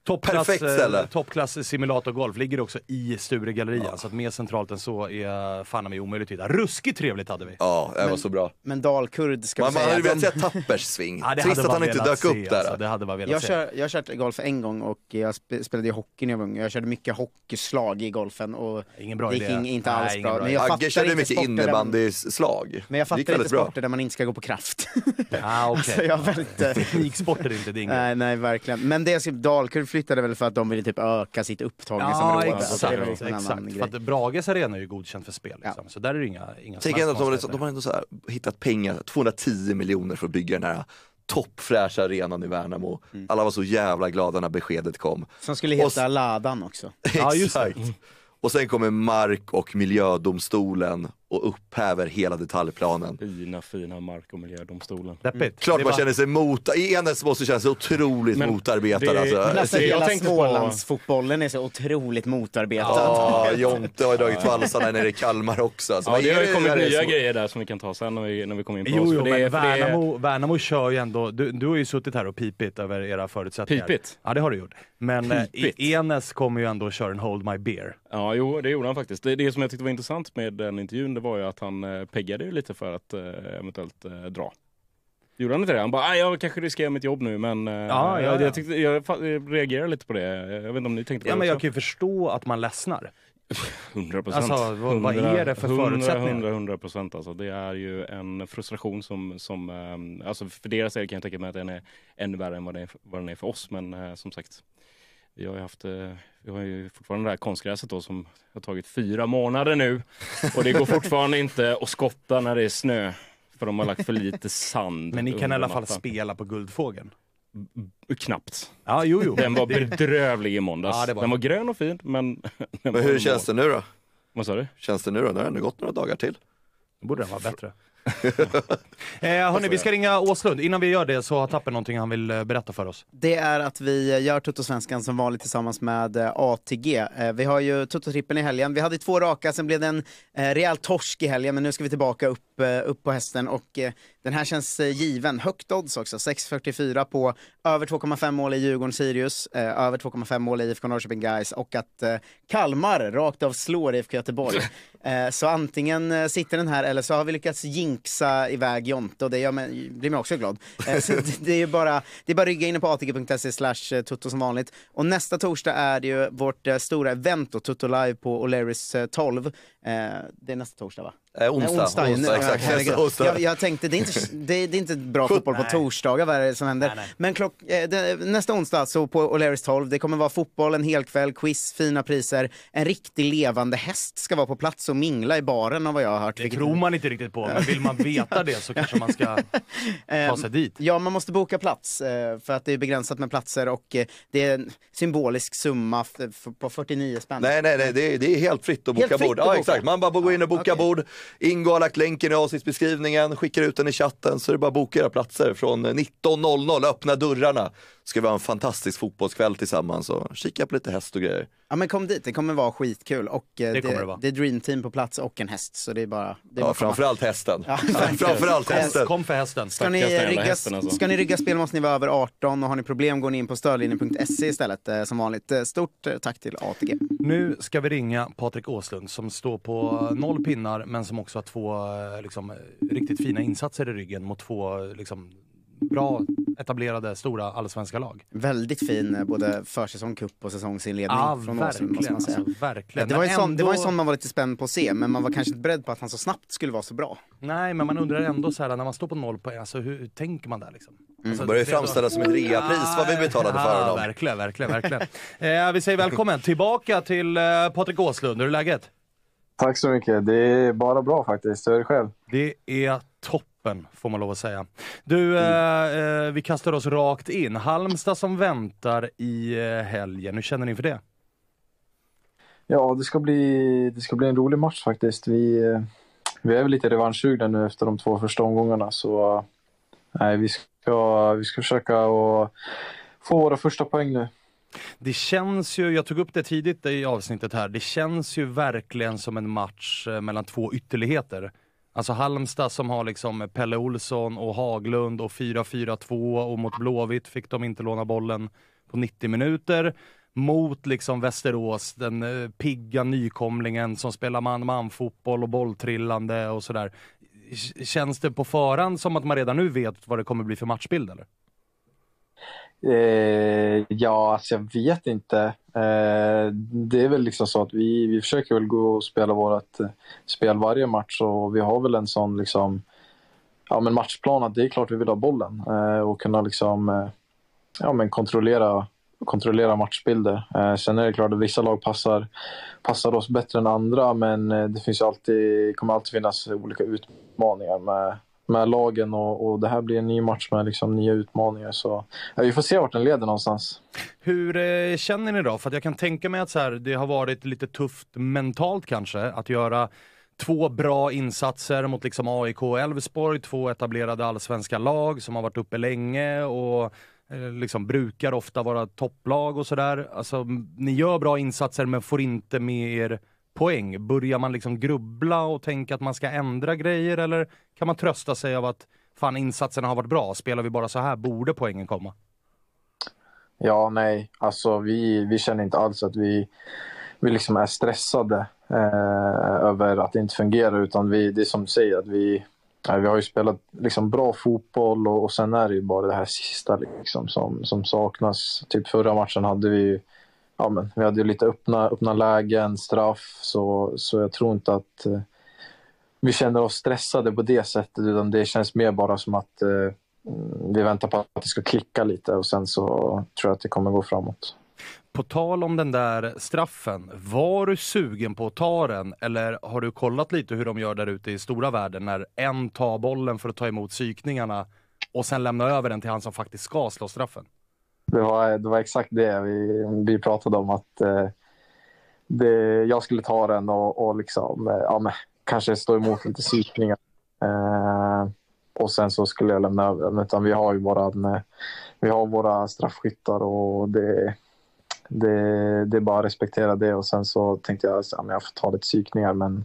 Toppklass, Perfekt Toppklass eh, simulatorgolf ligger också i Sturegallerian. Ja. Så att mer centralt än så är fan mig omöjligt att hitta. Ruskigt trevligt hade vi. Ja, det var så bra. Men dalkurd ska man, vi säga. Man hade velat säga Tappers sving. Ja, Trist att han inte dök se, upp där. Alltså, det hade man velat jag, kör, jag har kört golf en gång och jag spelade hockey när jag var ung. Jag körde mycket hockeyslag i golfen och ingen bra det gick in, inte alls Nej, bra. Men jag Agge körde mycket innebandyslag. Men jag fattar inte sporter där man inte ska gå på kraft. Ah, okay. alltså, jag har väldigt... Tekniksporter är inte din grej. Nej, nej, verkligen. Men det är dalkurd flyttade väl för att de ville typ öka sitt upptagningsområde. Ja, exakt. Och alltså, exakt. För att Brages arena är ju godkänd för spel. Liksom. Ja. Så där är det inga, inga Tänk ändå de, liksom, de har ändå så här, hittat pengar, 210 miljoner för att bygga den här toppfräscha arenan i Värnamo. Mm. Alla var så jävla glada när beskedet kom. Som skulle heta Ladan också. exakt. Ja, och sen kommer mark och miljödomstolen och upphäver hela detaljplanen. Fina, fina mark och miljödomstolen. Mm. Klart man känner sig mot... Enes måste känna sig otroligt motarbetad. alltså. hela Smålandsfotbollen är så otroligt motarbetad. Ja, Jonte har ju dragit valsarna nere i Kalmar också. Alltså, ja, det har ju kommit nya små... grejer där som vi kan ta sen när vi, när vi kommer in på jo, oss. Jo, det, men Värnamo, det... Värnamo kör ju ändå... Du, du har ju suttit här och pipit över era förutsättningar. Pipit? Ja, det har du gjort. Men eh, pipit. Enes kommer ju ändå köra en Hold My Beer. Ja, jo, det gjorde han faktiskt. Det, det som jag tyckte var intressant med den intervjun det var ju att han eh, peggade ju lite för att eh, eventuellt eh, dra. Gjorde han inte det? Han bara, ah, jag kanske riskerar mitt jobb nu men ja, ja, jag, jag, tyckte, jag, jag reagerar lite på det. Jag vet inte om ni tänkte på ja, det men Jag kan ju förstå att man ledsnar. 100 procent. Alltså, vad, vad är det för 100, förutsättningar? 100, 100 procent alltså. Det är ju en frustration som, som alltså för deras del kan jag tänka mig att den är ännu värre än vad den är för oss. Men som sagt, vi har ju haft, eh, vi har ju fortfarande det här konstgräset då som har tagit fyra månader nu och det går fortfarande inte att skotta när det är snö för de har lagt för lite sand. Men ni kan i alla fall spela på Guldfågeln? B knappt. Ah, jo, jo. Den var bedrövlig i måndags. Ah, var... Den var grön och fin men... men hur känns det nu då? Vad sa du? Känns det nu då? Nu har det ändå gått några dagar till. Då borde den vara bättre. eh, hörni, vi ska ringa Åslund. Innan vi gör det så har Tappen någonting han vill eh, berätta för oss. Det är att vi gör Tuttosvenskan som vanligt tillsammans med eh, ATG. Eh, vi har ju Tuttotrippen i helgen. Vi hade två raka, sen blev det en rejäl torsk i helgen, men nu ska vi tillbaka upp, upp på hästen och den här känns eh, given. Högt odds också, 6.44 på över 2,5 mål i Djurgården-Sirius, eh, över 2,5 mål i IFK Norrköping Guys och att eh, Kalmar rakt av slår IFK Göteborg. eh, så antingen eh, sitter den här eller så har vi lyckats jinxa iväg Jonte och det gör mig, blir mig också glad. Eh, så det, det, är bara, det är bara rygga in på atg.se slash tutto som vanligt. Och nästa torsdag är det ju vårt stora event, Tutto Live på O'Learys 12. det är nästa torsdag va? Eh, onsdag. Nej, onsdag, onsdag, exakt. Ja, onsdag. Jag, jag, tänkte, det är inte, det, det är inte bra fotboll på torsdagar, vad är det som händer? Nej, nej. Men klock, eh, det, nästa onsdag så på O'Learys 12, det kommer vara fotboll, en hel kväll, quiz, fina priser. En riktig levande häst ska vara på plats och mingla i baren av vad jag har hört. Det vilket... tror man inte riktigt på, men vill man veta det så kanske man ska ta ehm, sig dit. Ja, man måste boka plats eh, för att det är begränsat med platser och eh, det är en symbolisk summa på 49 spänn. Nej, nej, nej, det är, det är helt fritt att boka helt bord. Ja, exakt. Man bara går in och bokar okay. bord. Ingo har lagt länken i avsnittsbeskrivningen, skickar ut den i chatten så är det bara att boka era platser från 19.00, eh, öppna dörrarna. Ska vi ha en fantastisk fotbollskväll tillsammans och kika på lite häst och grejer. Ja men kom dit, det kommer vara skitkul och eh, det, det, det, det är dreamteam på plats och en häst så det är bara... Det är ja, framförallt hästen. Ja, framförallt hästen. Kom för hästen. Ska ni, rygga, hästen alltså. ska ni rygga spel måste ni vara över 18 och har ni problem går ni in på stödlinjen.se istället eh, som vanligt. Stort tack till ATG. Nu ska vi ringa Patrik Åslund som står på noll pinnar men som också har två eh, liksom, eh, riktigt fina insatser i ryggen mot två eh, liksom, bra etablerade stora allsvenska lag. Väldigt fin både försäsong, cup och säsongsinledning ja, från verkligen, Åsund, måste alltså, verkligen. Det var, ju ändå... sån, det var ju sån man var lite spänd på att se men man var kanske inte beredd på att han så snabbt skulle vara så bra. Nej men man undrar ändå så här när man står på noll poäng, alltså, hur, hur tänker man där liksom? Mm. Alltså, börjar ju framställas som ett reapris ja, vad vi ah, betalade ja, för honom. Verkligen, verkligen, verkligen. eh, vi säger välkommen tillbaka till eh, Patrik Åslund, hur är läget? Tack så mycket. Det är bara bra faktiskt. Hur är det själv? Det är toppen, får man lov att säga. Du, mm. eh, eh, vi kastar oss rakt in. Halmstad som väntar i eh, helgen. Hur känner ni för det? Ja, det ska bli, det ska bli en rolig match faktiskt. Vi, eh, vi är väl lite revanschsugna nu efter de två första omgångarna, så nej, vi, ska, vi ska försöka och få våra första poäng nu. Det känns ju, jag tog upp det tidigt i avsnittet här, det känns ju verkligen som en match eh, mellan två ytterligheter. Alltså Halmstad som har liksom Pelle Olsson och Haglund och 4-4-2 och mot Blåvitt fick de inte låna bollen på 90 minuter. Mot liksom Västerås, den eh, pigga nykomlingen som spelar man-man-fotboll och bolltrillande och sådär. Känns det på förhand som att man redan nu vet vad det kommer bli för matchbild eller? Eh, ja, alltså jag vet inte. Eh, det är väl liksom så att vi, vi försöker väl gå och spela vårt eh, spel varje match och vi har väl en sån liksom, ja, men matchplan att det är klart vi vill ha bollen eh, och kunna liksom, eh, ja, men kontrollera, kontrollera matchbilder. sen är det klart att vissa lag passar, passar oss bättre än andra men det finns ju alltid, kommer alltid finnas olika utmaningar med med lagen och, och det här blir en ny match med liksom nya utmaningar. Så ja, vi får se vart den leder någonstans. Hur eh, känner ni då? För jag kan tänka mig att så här, det har varit lite tufft mentalt kanske att göra två bra insatser mot liksom AIK och Elfsborg, två etablerade allsvenska lag som har varit uppe länge och eh, liksom brukar ofta vara topplag och sådär. Alltså, ni gör bra insatser men får inte mer poäng? Börjar man liksom grubbla och tänka att man ska ändra grejer eller kan man trösta sig av att fan insatserna har varit bra, spelar vi bara så här borde poängen komma? Ja, nej, alltså vi, vi känner inte alls att vi, vi liksom är stressade eh, över att det inte fungerar utan vi, det är som du säger att vi, vi har ju spelat liksom bra fotboll och, och sen är det ju bara det här sista liksom som, som saknas. Typ förra matchen hade vi ju ja, men vi hade ju lite öppna, öppna lägen, straff, så, så jag tror inte att eh, vi känner oss stressade på det sättet, utan det känns mer bara som att eh, mm, vi väntar på att det ska klicka lite och sen så tror jag att det kommer gå framåt. På tal om den där straffen, var du sugen på att ta den eller har du kollat lite hur de gör där ute i stora världen när en tar bollen för att ta emot psykningarna och sen lämna över den till han som faktiskt ska slå straffen? Det var, det var exakt det vi, vi pratade om. att eh, det, Jag skulle ta den och, och liksom, eh, ja, men, kanske stå emot lite psykningar. Eh, och sen så skulle jag lämna över den. Utan vi har ju våran, eh, vi har våra straffskyttar och det, det, det är bara att respektera det. Och sen så tänkte jag att ja, jag får ta lite psykningar. Men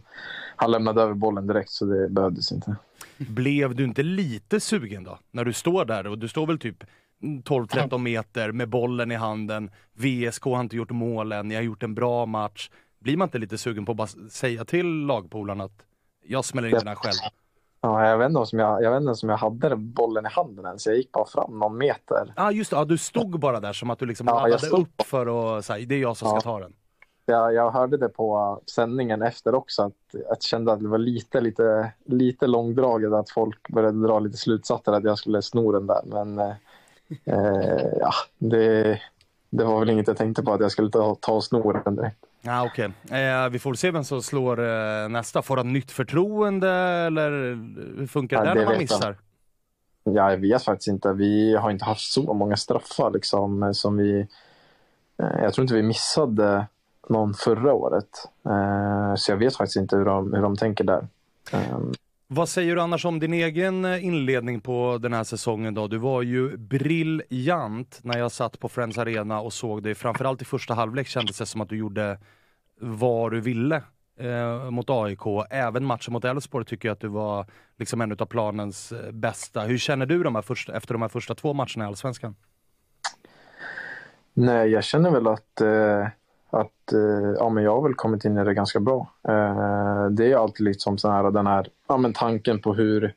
han lämnade över bollen direkt så det behövdes inte. Blev du inte lite sugen då? När du står där och du står väl typ 12-13 meter med bollen i handen. VSK har inte gjort mål än, jag har gjort en bra match. Blir man inte lite sugen på att bara säga till lagpolarna att jag smäller in den här själv? Ja, jag vet inte om jag, jag, vet inte om jag hade bollen i handen ens. Jag gick bara fram någon meter. Ja, ah, just det. Ja, du stod bara där som att du liksom ja, stod... upp för att säga det är jag som ja. ska ta den. Ja, jag hörde det på sändningen efter också. Att, jag kände att det var lite, lite, lite långdraget. Att folk började dra lite slutsatser att jag skulle sno den där. Men eh, Eh, ja, det, det, var väl inget jag tänkte på att jag skulle ta, ta snoren direkt. Ah, okay. Eh, vi får se vem som slår eh, nästa. Får han nytt förtroende eller hur funkar det, ja, det när man missar? Jag. Ja, jag vet faktiskt inte. Vi har inte haft så många straffar liksom, eh, som vi... Eh, jag tror inte vi missade någon förra året. Eh, så jag vet faktiskt inte hur de, hur de tänker där. Ehm, vad säger du annars om din egen eh, inledning på den här säsongen då? Du var ju briljant när jag satt på Friends Arena och såg dig. Framförallt i första halvlek kändes det som att du gjorde vad du ville eh, mot AIK. Även matchen mot Elfsborg tycker jag att du var liksom en av planens eh, bästa. Hur känner du de här första, efter de här första två matcherna i Allsvenskan? Nej, jag känner väl att eh att eh, ja, men jag har väl kommit in i det ganska bra. det är alltid liksom så här, den här ja, men tanken på hur,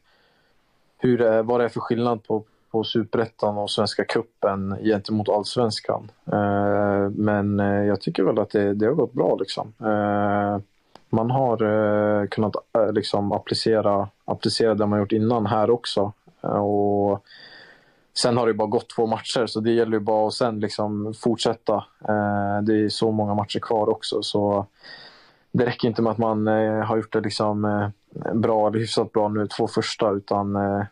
hur det, eh, vad det är för skillnad på, på superettan och svenska kuppen gentemot allsvenskan. Eh, men eh, jag tycker väl att det, det har gått bra. Liksom. Eh, man har eh, kunnat eh, liksom applicera, applicera det man gjort innan här också. och Sen har det bara gått två matcher, så det gäller ju bara att sen liksom fortsätta. det är så många matcher kvar också, så det räcker inte med att man har gjort det liksom bra, eller hyfsat bra nu, två första, utan eh,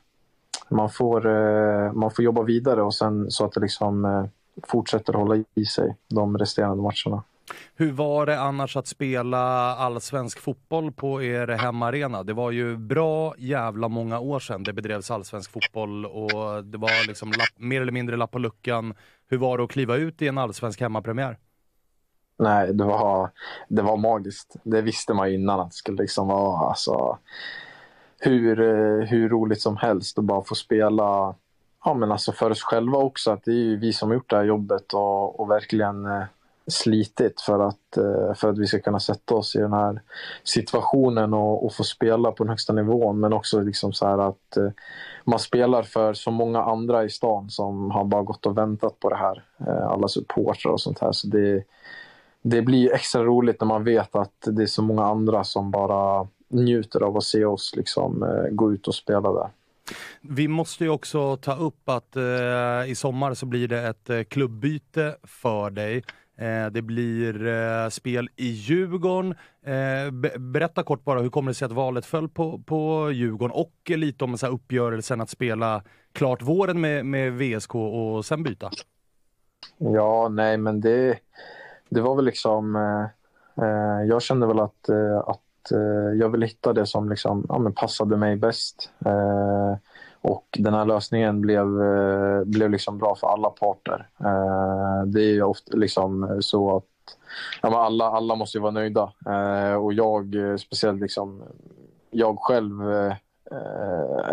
man, får, eh, man får jobba vidare och sen så att det liksom eh, fortsätter hålla i sig de resterande matcherna. Hur var det annars att spela allsvensk fotboll på er hemmaarena? Det var ju bra jävla många år sedan det bedrevs allsvensk fotboll och det var liksom lapp, mer eller mindre lapp på luckan. Hur var det att kliva ut i en allsvensk hemmapremiär? Nej, det var, det var magiskt. Det visste man ju innan att det skulle liksom vara alltså, hur, eh, hur roligt som helst att bara få spela ja, men alltså för oss själva också. Att det är ju vi som har gjort det här jobbet och, och verkligen eh, slitit för att, eh, för att vi ska kunna sätta oss i den här situationen och, och få spela på den högsta nivån. Men också liksom så här att man spelar för så många andra i stan som har bara gått och väntat på det här. alla supportrar och sånt här. Så det det blir extra roligt när man vet att det är så många andra som bara njuter av att se oss liksom, eh, gå ut och spela där. Vi måste ju också ta upp att eh, i sommar så blir det ett eh, klubbyte för dig. Eh, det blir eh, spel i Djurgården. Eh, be berätta kort bara, hur kommer det sig att valet föll på, på Djurgården och lite om så här, uppgörelsen att spela klart våren med, med VSK och sen byta? Ja, nej men det det var väl liksom, eh, eh jag kände väl att, eh, att eh, jag ville hitta det som liksom, ja, men passade mig bäst. Eh, och den här lösningen blev, eh, blev liksom bra för alla parter. det är ju ofta liksom så att ja, alla, alla måste ju vara nöjda. och jag speciellt, liksom, jag själv,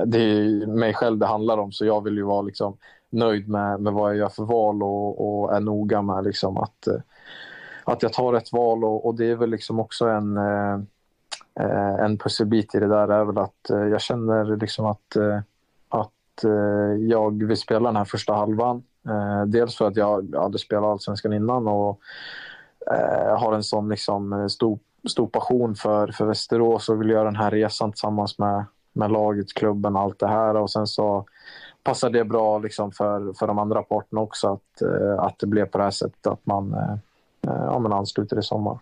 det är mig själv det handlar om så jag vill ju vara liksom, nöjd med, med vad jag gör för val och, och är noga med liksom, att att jag tar rätt val och, och det är väl liksom också en, eh, eh, en pusselbit i det där är väl att eh, jag känner liksom att, att jag vill spela den här första halvan. Dels för att jag hade spelat allsvenskan innan och har en sån liksom stor, stor passion för, för Västerås och vill göra den här resan tillsammans med, med laget, klubben och allt det här. Och sen så passar det bra liksom för, för de andra parterna också att, att det blev på det här sättet. Att man, Eh, ja, men ansluter i sommar.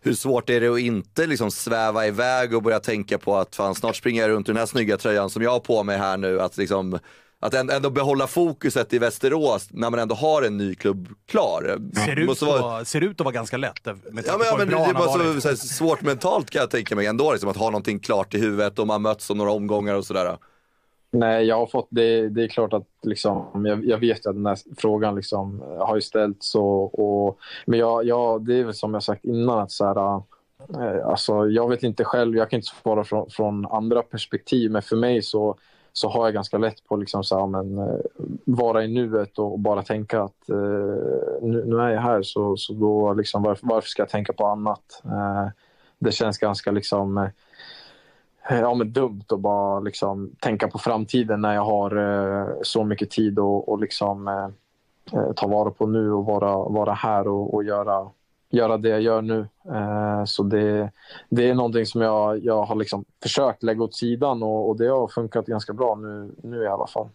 Hur svårt är det att inte liksom sväva iväg och börja tänka på att fan, snart springer jag runt i den här snygga tröjan som jag har på mig här nu. Att, liksom, att ändå behålla fokuset i Västerås när man ändå har en ny klubb klar. Ser ut, vara... ser ut att vara ganska lätt. Eh, ja, men, ja, men det är bara så, svårt mentalt kan jag tänka mig ändå. Liksom, att ha någonting klart i huvudet och man möts om några omgångar och sådär. Nej, jag har fått det. Det är klart att liksom, jag, jag vet att den här frågan liksom, eh, har ju ställts. Och, och, men jag, jag, det är väl som jag sagt innan. att så här, eh, alltså, Jag vet inte själv. Jag kan inte svara från, från andra perspektiv. Men för mig så, så har jag ganska lätt på att liksom, så här, men, eh, vara i nuet och, och bara tänka att eh, nu, nu, är jag här. Så, så då, liksom, varför, varför ska jag tänka på annat? Eh, det känns ganska liksom ja, men dumt att bara liksom tänka på framtiden när jag har eh, så mycket tid och, och liksom, eh, eh, ta vara på nu och vara, vara här och, och göra, göra det jag gör nu. Eh, så det, det är någonting som jag, jag har liksom försökt lägga åt sidan och, och det har funkat ganska bra nu, nu i alla fall.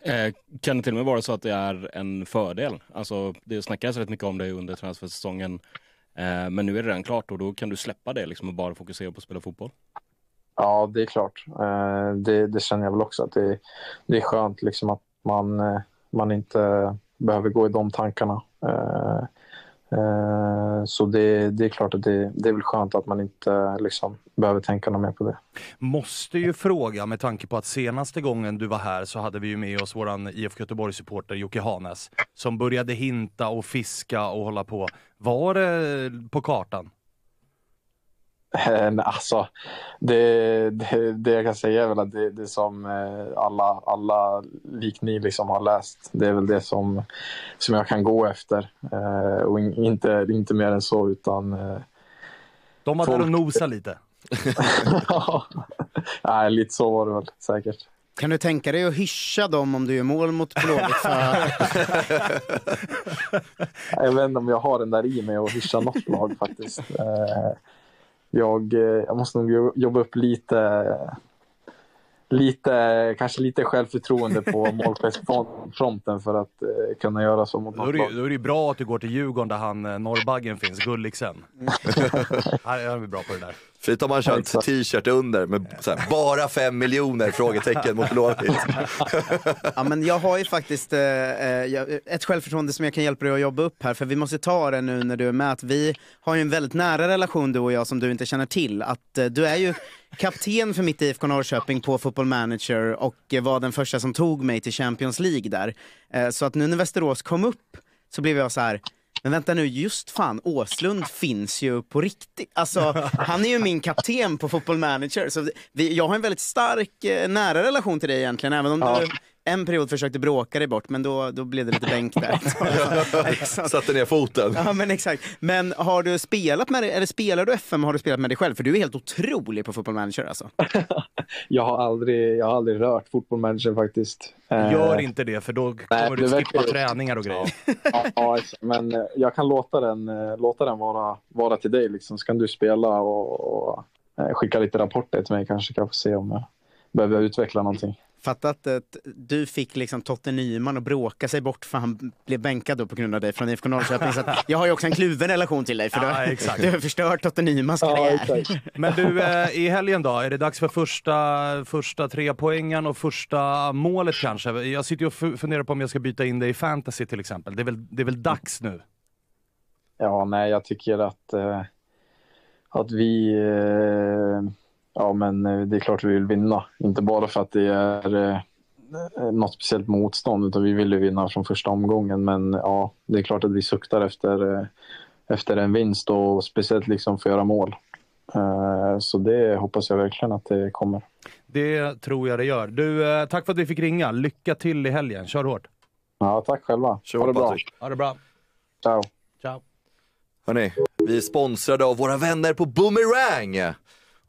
Eh, kan det till och med vara så att det är en fördel? Alltså, det snackades rätt mycket om det under transfersäsongen. Eh, men nu är det redan klart och då kan du släppa det liksom och bara fokusera på att spela fotboll. Ja, det är klart. Eh, det, det känner jag väl också. att Det, det är skönt liksom att man, eh, man inte behöver gå i de tankarna. Eh, så det, det, är klart att det, det, är väl skönt att man inte liksom behöver tänka något mer på det. Måste ju fråga med tanke på att senaste gången du var här så hade vi ju med oss vår IFK Göteborg-supporter Jocke Hanes som började hinta och fiska och hålla på. Var det på kartan? Eh, alltså, det, det, det, jag kan säga är väl att det, det som eh, alla, alla lik ni liksom har läst, det är väl det som, som jag kan gå efter. Eh, och inte, inte mer än så, utan... De har folk... där och nosa lite. Nej, lite så var det väl säkert. Kan du tänka dig att hyscha dem om du gör mål mot Blåvitt? jag vet inte om jag har den där i mig att hyscha något lag faktiskt jag, eh, jag måste nog jobba upp lite, lite kanske lite självförtroende på målfronten för att eh, kunna göra så mot något då är, det, då är det bra att du går till Djurgården där han, eh, norrbaggen finns, Gulliksen. han är bra på det där. Fint om man kör en t-shirt under med här, bara fem miljoner frågetecken mot lånet. ja, men jag har ju faktiskt eh, eh ett självförtroende som jag kan hjälpa dig att jobba upp här, för vi måste ta det nu när du är med, att vi har ju en väldigt nära relation du och jag som du inte känner till. Att eh, du är ju kapten för mitt IFK Norrköping på Football Manager och eh, var den första som tog mig till Champions League där. Eh, så att nu när Västerås kom upp så blev jag så här, men vänta nu, just fan, Åslund finns ju på riktigt. Alltså, han är ju min kapten på Football Manager. Så vi, jag har en väldigt stark, eh, nära relation till dig egentligen, även om ja. du en period försökte bråka dig bort, men då, då blev det lite bänk där. Satte ner foten. Ja, men exakt. Men har du spelat med eller spelar du FM har du spelat med dig själv? För du är helt otrolig på Football Manager alltså. jag, har aldrig, jag har aldrig rört Football Manager faktiskt. Eh, Gör inte det, för då kommer Nej, du skippa verkar... träningar och grejer. ja, ja, men eh, jag kan låta den, eh, låta den vara, vara till dig, liksom. så kan du spela och, och skicka lite rapporter till mig kanske, kan få se om jag behöver utveckla någonting. Fattat att eh, du fick liksom Totte Nyman att bråka sig bort för han blev bänkad då på grund av dig från IFK Norrköping. Så jag har ju också en kluven relation till dig för ja, du, exakt. du har förstört Totte Nymans karriär. Ja, Men du, eh, i helgen då? Är det dags för första, första trepoängen och första målet kanske? Jag sitter ju och funderar på om jag ska byta in dig i fantasy till exempel. Det är väl, det är väl dags nu? Ja, nej, jag tycker att, eh, att vi Ja, men eh, det är klart vi vill vinna. Inte bara för att det är eh, eh, något speciellt motstånd, utan vi vill ju vinna från första omgången. Men ja, det är klart att vi suktar efter, efter en vinst och speciellt liksom få göra mål. Så det hoppas jag verkligen att det kommer. Det tror jag det gör. Du, tack för att vi fick ringa. Lycka till i helgen. Kör hårt. Ja, tack själva. Kör ha det bra. Ha det bra. Ciao. Ciao. Hörni, vi är sponsrade av våra vänner på Boomerang.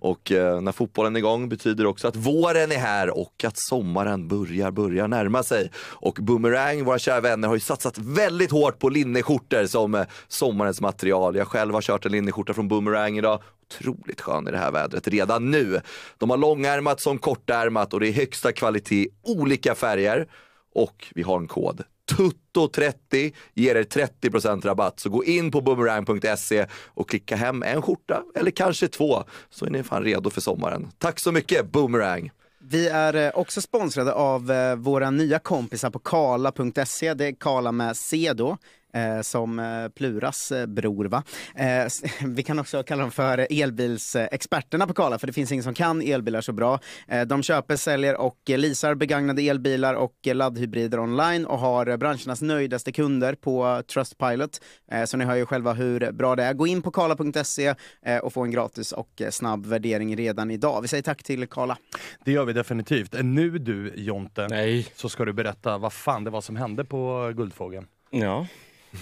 Och eh, när fotbollen är igång betyder det också att våren är här och att sommaren börjar, börjar närma sig. Och Boomerang, våra kära vänner, har ju satsat väldigt hårt på linneskjortor som eh, sommarens material. Jag själv har kört en linneskjorta från Boomerang idag otroligt skön i det här vädret redan nu. De har långärmat som kortärmat och det är högsta kvalitet, olika färger. Och vi har en kod, TUTTO30 ger er 30% rabatt. Så gå in på boomerang.se och klicka hem en skjorta eller kanske två så är ni fan redo för sommaren. Tack så mycket Boomerang! Vi är eh, också sponsrade av eh, våra nya kompisar på kala.se. Det är Kala med C då eh, som eh, Pluras eh, bror. Va? Eh, vi kan också kalla dem för elbilsexperterna på Kala för det finns ingen som kan elbilar så bra. Eh, de köper, säljer och eh, leasar begagnade elbilar och laddhybrider online och har branschernas nöjdaste kunder på Trustpilot. Så ni hör ju själva hur bra det är. Gå in på kala.se och få en gratis och snabb värdering redan idag. Vi säger tack till Kala. Det gör vi definitivt. Nu du Jonte, Nej. så ska du berätta vad fan det var som hände på Guldfågeln. Ja.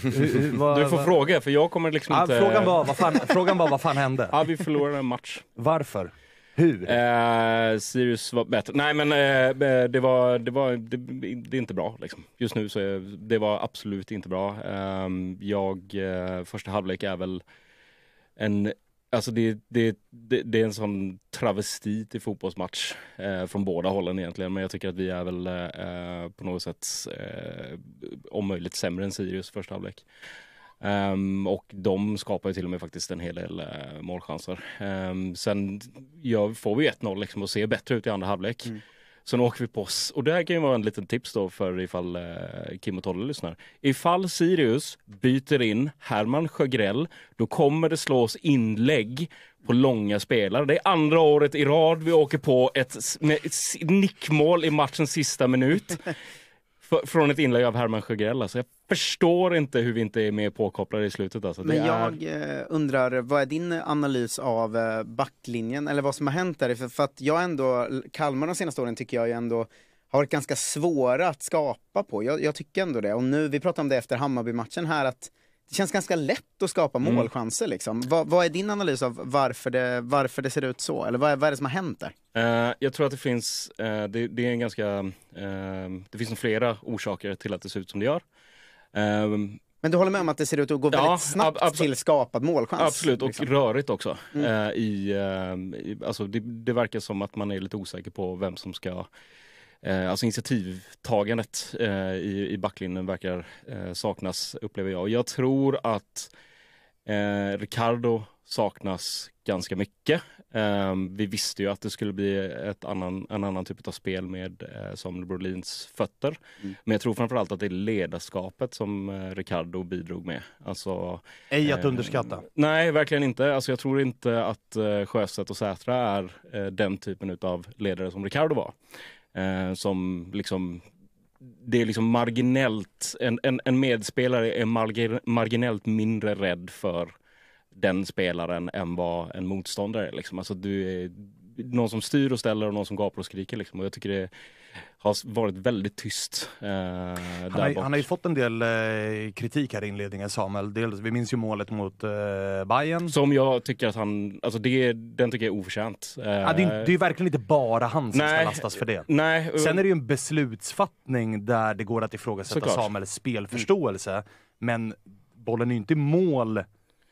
Hur, vad, du får vad... fråga för jag kommer liksom ah, inte... Frågan var, vad fan, frågan var vad fan hände? Ja, vi förlorade en match. Varför? Hur? Eh, Sirius var bättre. Nej men eh, eh det var, det var, det, det, är inte bra liksom. Just nu så är, det var absolut inte bra. Ehm, eh, jag, första halvlek är väl en Alltså det, det, det, det, är en sån travesti till fotbollsmatch eh, från båda hållen egentligen. Men jag tycker att vi är väl eh, på något sätt eh, om möjligt sämre än Sirius första halvlek. Um, och de skapar ju till och med faktiskt en hel del uh, målchanser. Um, sen ja, får vi 1-0 liksom och ser bättre ut i andra halvlek. Mm. Sen åker vi på, och det här kan ju vara en liten tips då för ifall eh, Kim och Tolle lyssnar. Ifall Sirius byter in Herman Sjögrell, då kommer det slås inlägg på långa spelare. Det är andra året i rad vi åker på ett, ett nickmål i matchens sista minut från ett inlägg av Herman Sjögrell. Alltså, jag förstår inte hur vi inte är mer påkopplade i slutet. Alltså. Men jag är... Eh, undrar, vad är din analys av eh, backlinjen eller vad som har hänt där? För, för att jag ändå, Kalmar de senaste åren tycker jag ju ändå har varit ganska svåra att skapa på. Jag, jag tycker ändå det. Och nu, vi pratade om det efter Hammarby-matchen här, att det känns ganska lätt att skapa mm. målchanser. Liksom. Vad, vad, är din analys av varför det, varför det ser ut så? Eller vad, vad är det som har hänt där? Uh, jag tror att det finns, uh, det, det, är en ganska, uh, det finns nog flera orsaker till att det ser ut som det gör. men du håller med om att det ser ut att gå ja, väldigt snabbt ab- till skapad målchans? Absolut, och liksom. rörigt också. Mm. i, i, alltså det, det, verkar som att man är lite osäker på vem som ska Eh, alltså initiativtagandet eh, i, i backlinjen verkar eh, saknas, upplever jag. Jag tror att eh, Ricardo saknas ganska mycket. Ehm, vi visste ju att det skulle bli ett annan, en annan typ av spel med eh, Samuel Brolins fötter. Mm. Men jag tror framförallt att det är ledarskapet som eh, Ricardo bidrog med. Alltså, Ej att ehm, underskatta. Nej, verkligen inte. Alltså, jag tror inte att eh, Sjöstedt och Sätra är den typen av ledare som Ricardo var. Eh, som liksom det är liksom marginellt, en, en, en medspelare är marginellt mindre rädd för den spelaren än vad en motståndare är. Liksom. Alltså du är någon som styr och ställer och någon som gapar och skriker. Liksom. Och jag tycker det har varit väldigt tyst. Eh, han, har, han, har, ju fått en del eh, kritik här i inledningen, Samuel. Dels, vi minns ju målet mot eh, Bayern. Som jag tycker att han, alltså det, den tycker jag är oförtjänt. Eh, ah, det, är, ju verkligen inte bara han som nej, ska lastas för det. Nej, uh, Sen är det ju en beslutsfattning där det går att ifrågasätta såklart. Samuels mm. spelförståelse. Mm. Men bollen är ju inte mål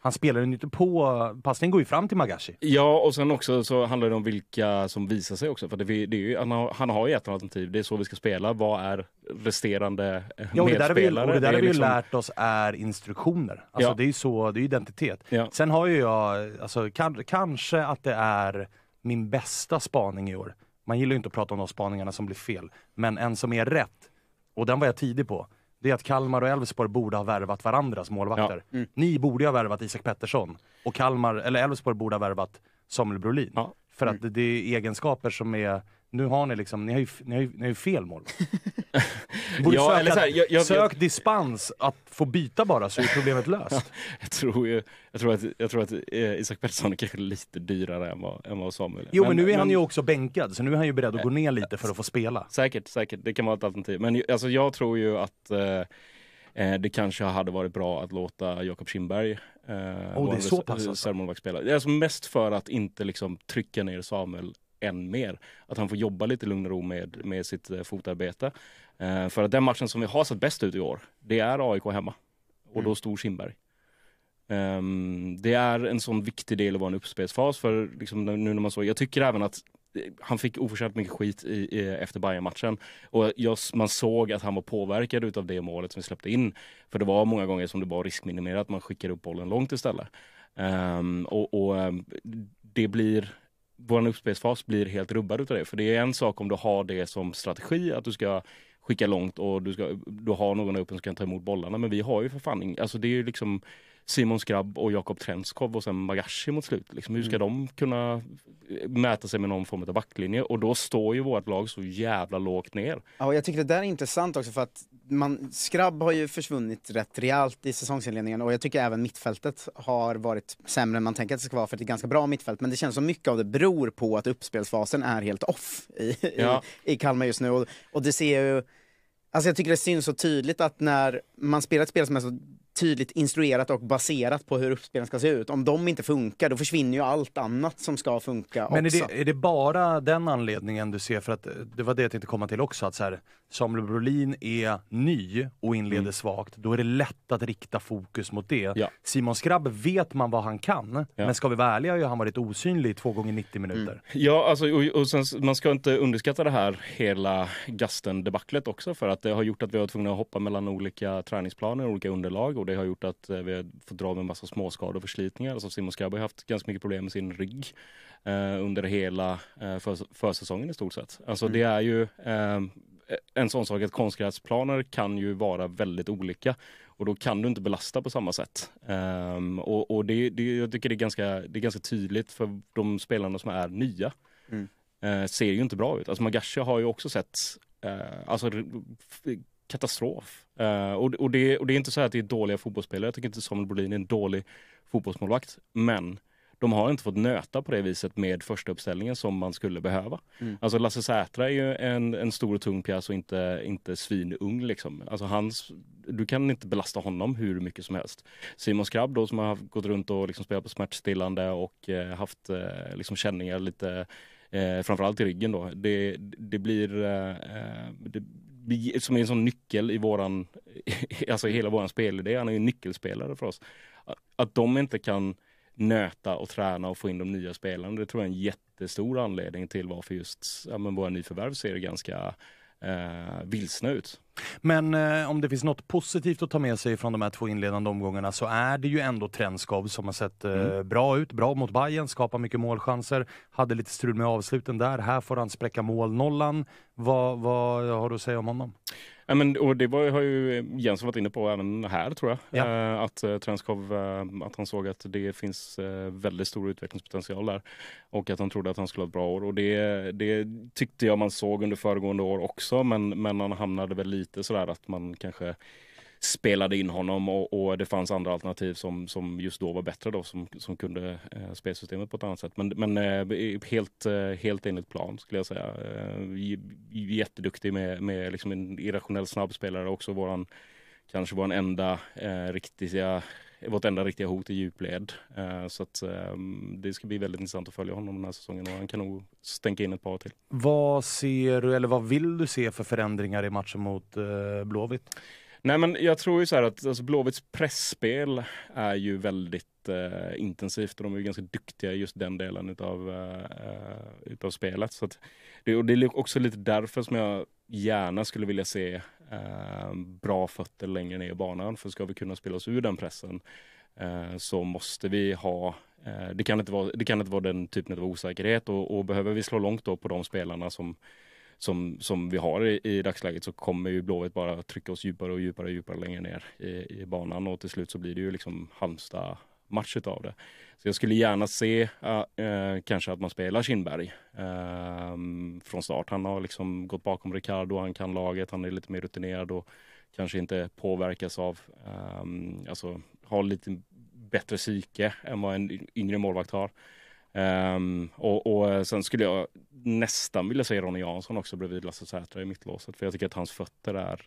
han spelar den inte på, passningen går ju fram till Magashi. Ja, och sen också så handlar det om vilka som visar sig också. För det, det är ju, han, har, han har ju ett alternativ, det är så vi ska spela. Vad är resterande ja, och medspelare? Det där, vi, och det där det vi liksom... lärt oss är instruktioner. Alltså ja. det är ju så, det är identitet. Ja. Sen har ju jag, alltså kan, kanske att det är min bästa spaning i år. Man gillar ju inte att prata om de spaningarna som blir fel. Men en som är rätt, och den var jag tidig på, det är att Kalmar och Elfsborg borde ha värvat varandras målvakter. Ja. Mm. Ni borde ha värvat Isak Pettersson och Kalmar, eller Elfsborg borde ha värvat Samuel Brolin. Ja. För att mm. det är egenskaper som är nu har ni liksom, ni har ju, ni har ju, ni har ju fel målvakt. ja, söka, eller så här, jag, jag, sök jag, dispens att få byta bara så är problemet löst. jag, tror ju, jag tror att, jag tror att eh, Isak Pettersson är kanske lite dyrare än vad, än vad Samuel är. Jo men, men nu är men, han ju också bänkad så nu är han ju beredd att eh, gå ner lite eh, för att få spela. Säkert, säkert. Det kan vara ett alternativ. Men alltså, jag tror ju att eh, eh, det kanske hade varit bra att låta Jakob Kindberg eh, oh, vara reservmålvaktsspelare. Alltså. alltså mest för att inte liksom trycka ner Samuel än mer. Att han får jobba lite lugn och ro med, med sitt eh, fotarbete. Eh, för att den matchen som vi har sett bäst ut i år, det är AIK hemma. Och då mm. Stor Kindberg. Eh, det är en sån viktig del av vår uppspelsfas för liksom nu när man såg, jag tycker även att eh, han fick oförtjänt mycket skit i, i, efter Bayern-matchen. Och jag, man såg att han var påverkad utav det målet som vi släppte in. För det var många gånger som det var riskminimerat, man skickade upp bollen långt istället. Um, och, och, ehm, det blir vår uppspelsfas blir helt rubbad av det. För det är en sak om du har det som strategi, att du ska skicka långt och du, ska, du har någon öppen som kan ta emot bollarna. Men vi har ju för fan alltså det är ju liksom Simon Skrabb och Jakob Trenskov och sen Magashi mot slut. Liksom, hur ska mm. de kunna eh, mäta sig med någon form av backlinje? Och då står ju vårt lag så jävla lågt ner. Ja, och jag tycker det där är intressant också för att man, Skrabb har ju försvunnit rätt rejält i säsongsinledningen och jag tycker även mittfältet har varit sämre än man tänker att det ska vara för det är ganska bra mittfält. Men det känns som mycket av det beror på att uppspelsfasen är helt off i, ja. i, i Kalmar just nu. Och, och det ser ju Alltså jag tycker det syns så tydligt att när man spelar ett spel som är så tydligt instruerat och baserat på hur uppspelen ska se ut. Om de inte funkar, då försvinner ju allt annat som ska funka Men också. Är, det, är det bara den anledningen du ser? För att eh, det var det jag tänkte komma till också, att så här, Samuel Brolin är ny och inleder mm. svagt. Då är det lätt att rikta fokus mot det. Ja. Simon Skrabb vet man vad han kan, ja. men ska vi vara ärliga har han varit osynlig i två gånger 90 mm. minuter. Mm. Ja, alltså, och, och sen, man ska inte underskatta det här hela gasten debaclet också, för att det har gjort att vi har tvungna att hoppa mellan olika träningsplaner, olika underlag och det har gjort att eh, vi har fått dra med en massa småskador och förslitningar. Alltså Simon Skabbe har haft ganska mycket problem med sin rygg eh, under hela eh, för, försäsongen i stort sett. Alltså mm. det är ju en sån sak att konstgräsplaner kan ju vara väldigt olika och då kan du inte belasta på samma sätt. Um, och, och det, det, jag tycker det är, ganska, det är ganska tydligt för de spelarna som är nya. Mm. Uh, ser ju inte bra ut. Alltså Magashi har ju också sett uh, alltså, katastrof Uh, och, och, det, och, det, är inte så att det är dåliga fotbollsspelare. Jag tycker inte Samuel Brolin är en dålig fotbollsmålvakt. Men de har inte fått nöta på det viset med första uppställningen som man skulle behöva. Mm. Alltså Lasse Sätra är ju en, en stor och tung pjäs och inte, inte svinung liksom. Alltså hans, du kan inte belasta honom hur mycket som helst. Simon Skrabb då som har gått runt och liksom spelat på smärtstillande och eh, haft eh, liksom känningar lite eh, framförallt i ryggen då. Det, det blir, eh, eh det, som är en sån nyckel i våran, alltså hela våran spelidé, han är ju en nyckelspelare för oss. Att de inte kan nöta och träna och få in de nya spelarna, det tror jag är en jättestor anledning till varför just ja, men våra nyförvärv ser ganska eh, vilsna ut. Men eh, om det finns något positivt att ta med sig från de här två inledande omgångarna så är det ju ändå Trenskov som har sett eh, mm. bra ut. Bra mot Bayern, skapar mycket målchanser. Hade lite strul med avsluten där. Här får han spräcka målnollan. Vad, vad har du att säga om honom? Ja, men, och det var, har ju Jens varit inne på även här tror jag. Ja. Eh, att eh, Trenskov, eh, att han såg att det finns eh, väldigt stor utvecklingspotential där. Och att han trodde att han skulle ha ett bra år. Och det, det tyckte jag man såg under föregående år också. Men, men han hamnade väl lite lite sådär att man kanske spelade in honom och, och, det fanns andra alternativ som, som just då var bättre då som, som kunde eh, spelsystemet på ett annat sätt. Men, men eh, helt, eh, helt enligt plan skulle jag säga. Eh, jätteduktig med, med liksom en irrationell snabbspelare också våran kanske vår enda eh, riktiga är vårt enda riktiga hot i djupled. Eh, så att, ehm, det ska bli väldigt intressant att följa honom den här säsongen och han kan nog stänka in ett par till. Vad ser du, eller vad vill du se för förändringar i matchen mot eh, Blåvitt? Nej men jag tror ju så här att alltså, Blåvitts pressspel är ju väldigt eh, intensivt och de är ganska duktiga i just den delen utav, uh, utav spelet. Så att, det, och det är också lite därför som jag gärna skulle vilja se eh, bra fötter längre ner i banan. För ska vi kunna spela oss ur den pressen eh, så måste vi ha eh, det, kan inte vara, det kan inte vara den typen av osäkerhet och, och behöver vi slå långt då på de spelarna som, som, som vi har i, i dagsläget så kommer ju Blåvitt bara trycka oss djupare och djupare och djupare längre ner i, i banan och till slut så blir det ju liksom Halmstad match av det. Så jag skulle gärna se uh, uh, kanske att man spelar Kindberg uh, från start. Han har liksom gått bakom Ricardo, han kan laget, han är lite mer rutinerad och kanske inte påverkas av, um, alltså har lite bättre psyke än vad en yngre målvakt har. Um, och, och, eh, sen skulle jag nästan vilja se Ronny Jansson också bredvid Lasse Sätra i mittlåset, för jag tycker att hans fötter är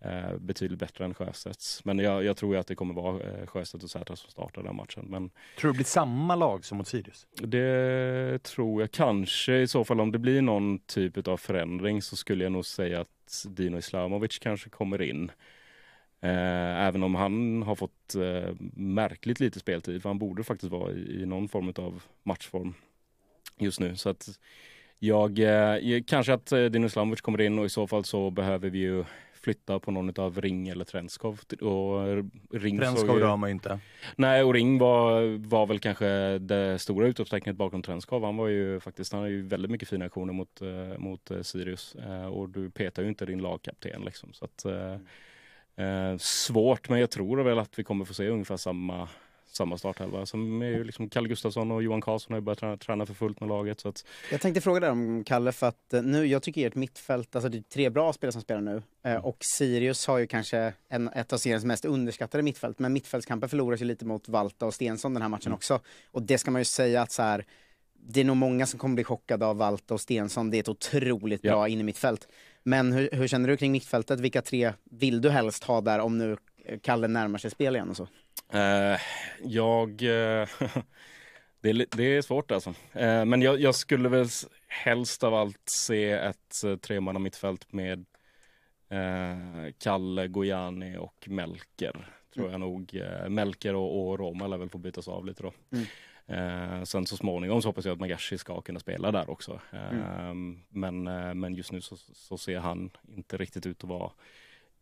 Eh, betydligt bättre än Sjöstedts. Men jag, jag, tror ju att det kommer vara eh, Sjöstedt och Zäta som startar den matchen. Men tror du det blir samma lag som mot Sirius? Det tror jag kanske. I så fall om det blir någon typ av förändring så skulle jag nog säga att Dino Islamovic kanske kommer in. Eh, även om han har fått eh, märkligt lite speltid, för han borde faktiskt vara i, någon form av matchform just nu. Så att jag, kanske att Dino Islamovic kommer in och i så fall så behöver vi ju flytta på någon av Ring eller Trenskov. Och Ring Trenskov rör man ju inte. Nej, och Ring var, var väl kanske det stora utropstecknet bakom Trenskov. Han var ju faktiskt, han har ju väldigt mycket fina aktioner mot, eh, mot eh, Sirius eh, och du petar ju inte din lagkapten liksom. Så att, mm. svårt, men jag tror väl att vi kommer få se ungefär samma samma startelva. Som är ju liksom Kalle Gustafsson och Johan Karlsson har ju börjat träna, för fullt med laget. Så att... Jag tänkte fråga där om Kalle, för att eh, nu, jag tycker ert mittfält, alltså det är tre bra spelare som spelar nu. Eh, mm. Och Sirius har ju kanske en, ett av seriens mest underskattade mittfält. Men mittfältskampen förloras ju lite mot Valta och Stensson den här matchen mm. också. Och det ska man ju säga att så här, det är nog många som kommer bli chockade av Valta och Stensson. Det är ett otroligt ja. bra in i mittfält. Men hur, hur, känner du kring mittfältet? Vilka tre vill du helst ha där om nu Kalle närmar sig spel igen och så? Uh, jag... Eh, det, är, det är svårt alltså. Uh, men jag, jag, skulle väl helst av allt se ett tremanna mittfält med uh, Kalle, Gojani och Melker. Tror mm. nog. Melker och, och Roma lär väl få bytas av lite då. Mm. Eh, sen så småningom så hoppas jag att Magashi ska kunna spela där också. Mm. Eh, mm. men, men just nu så, så, ser han inte riktigt ut att vara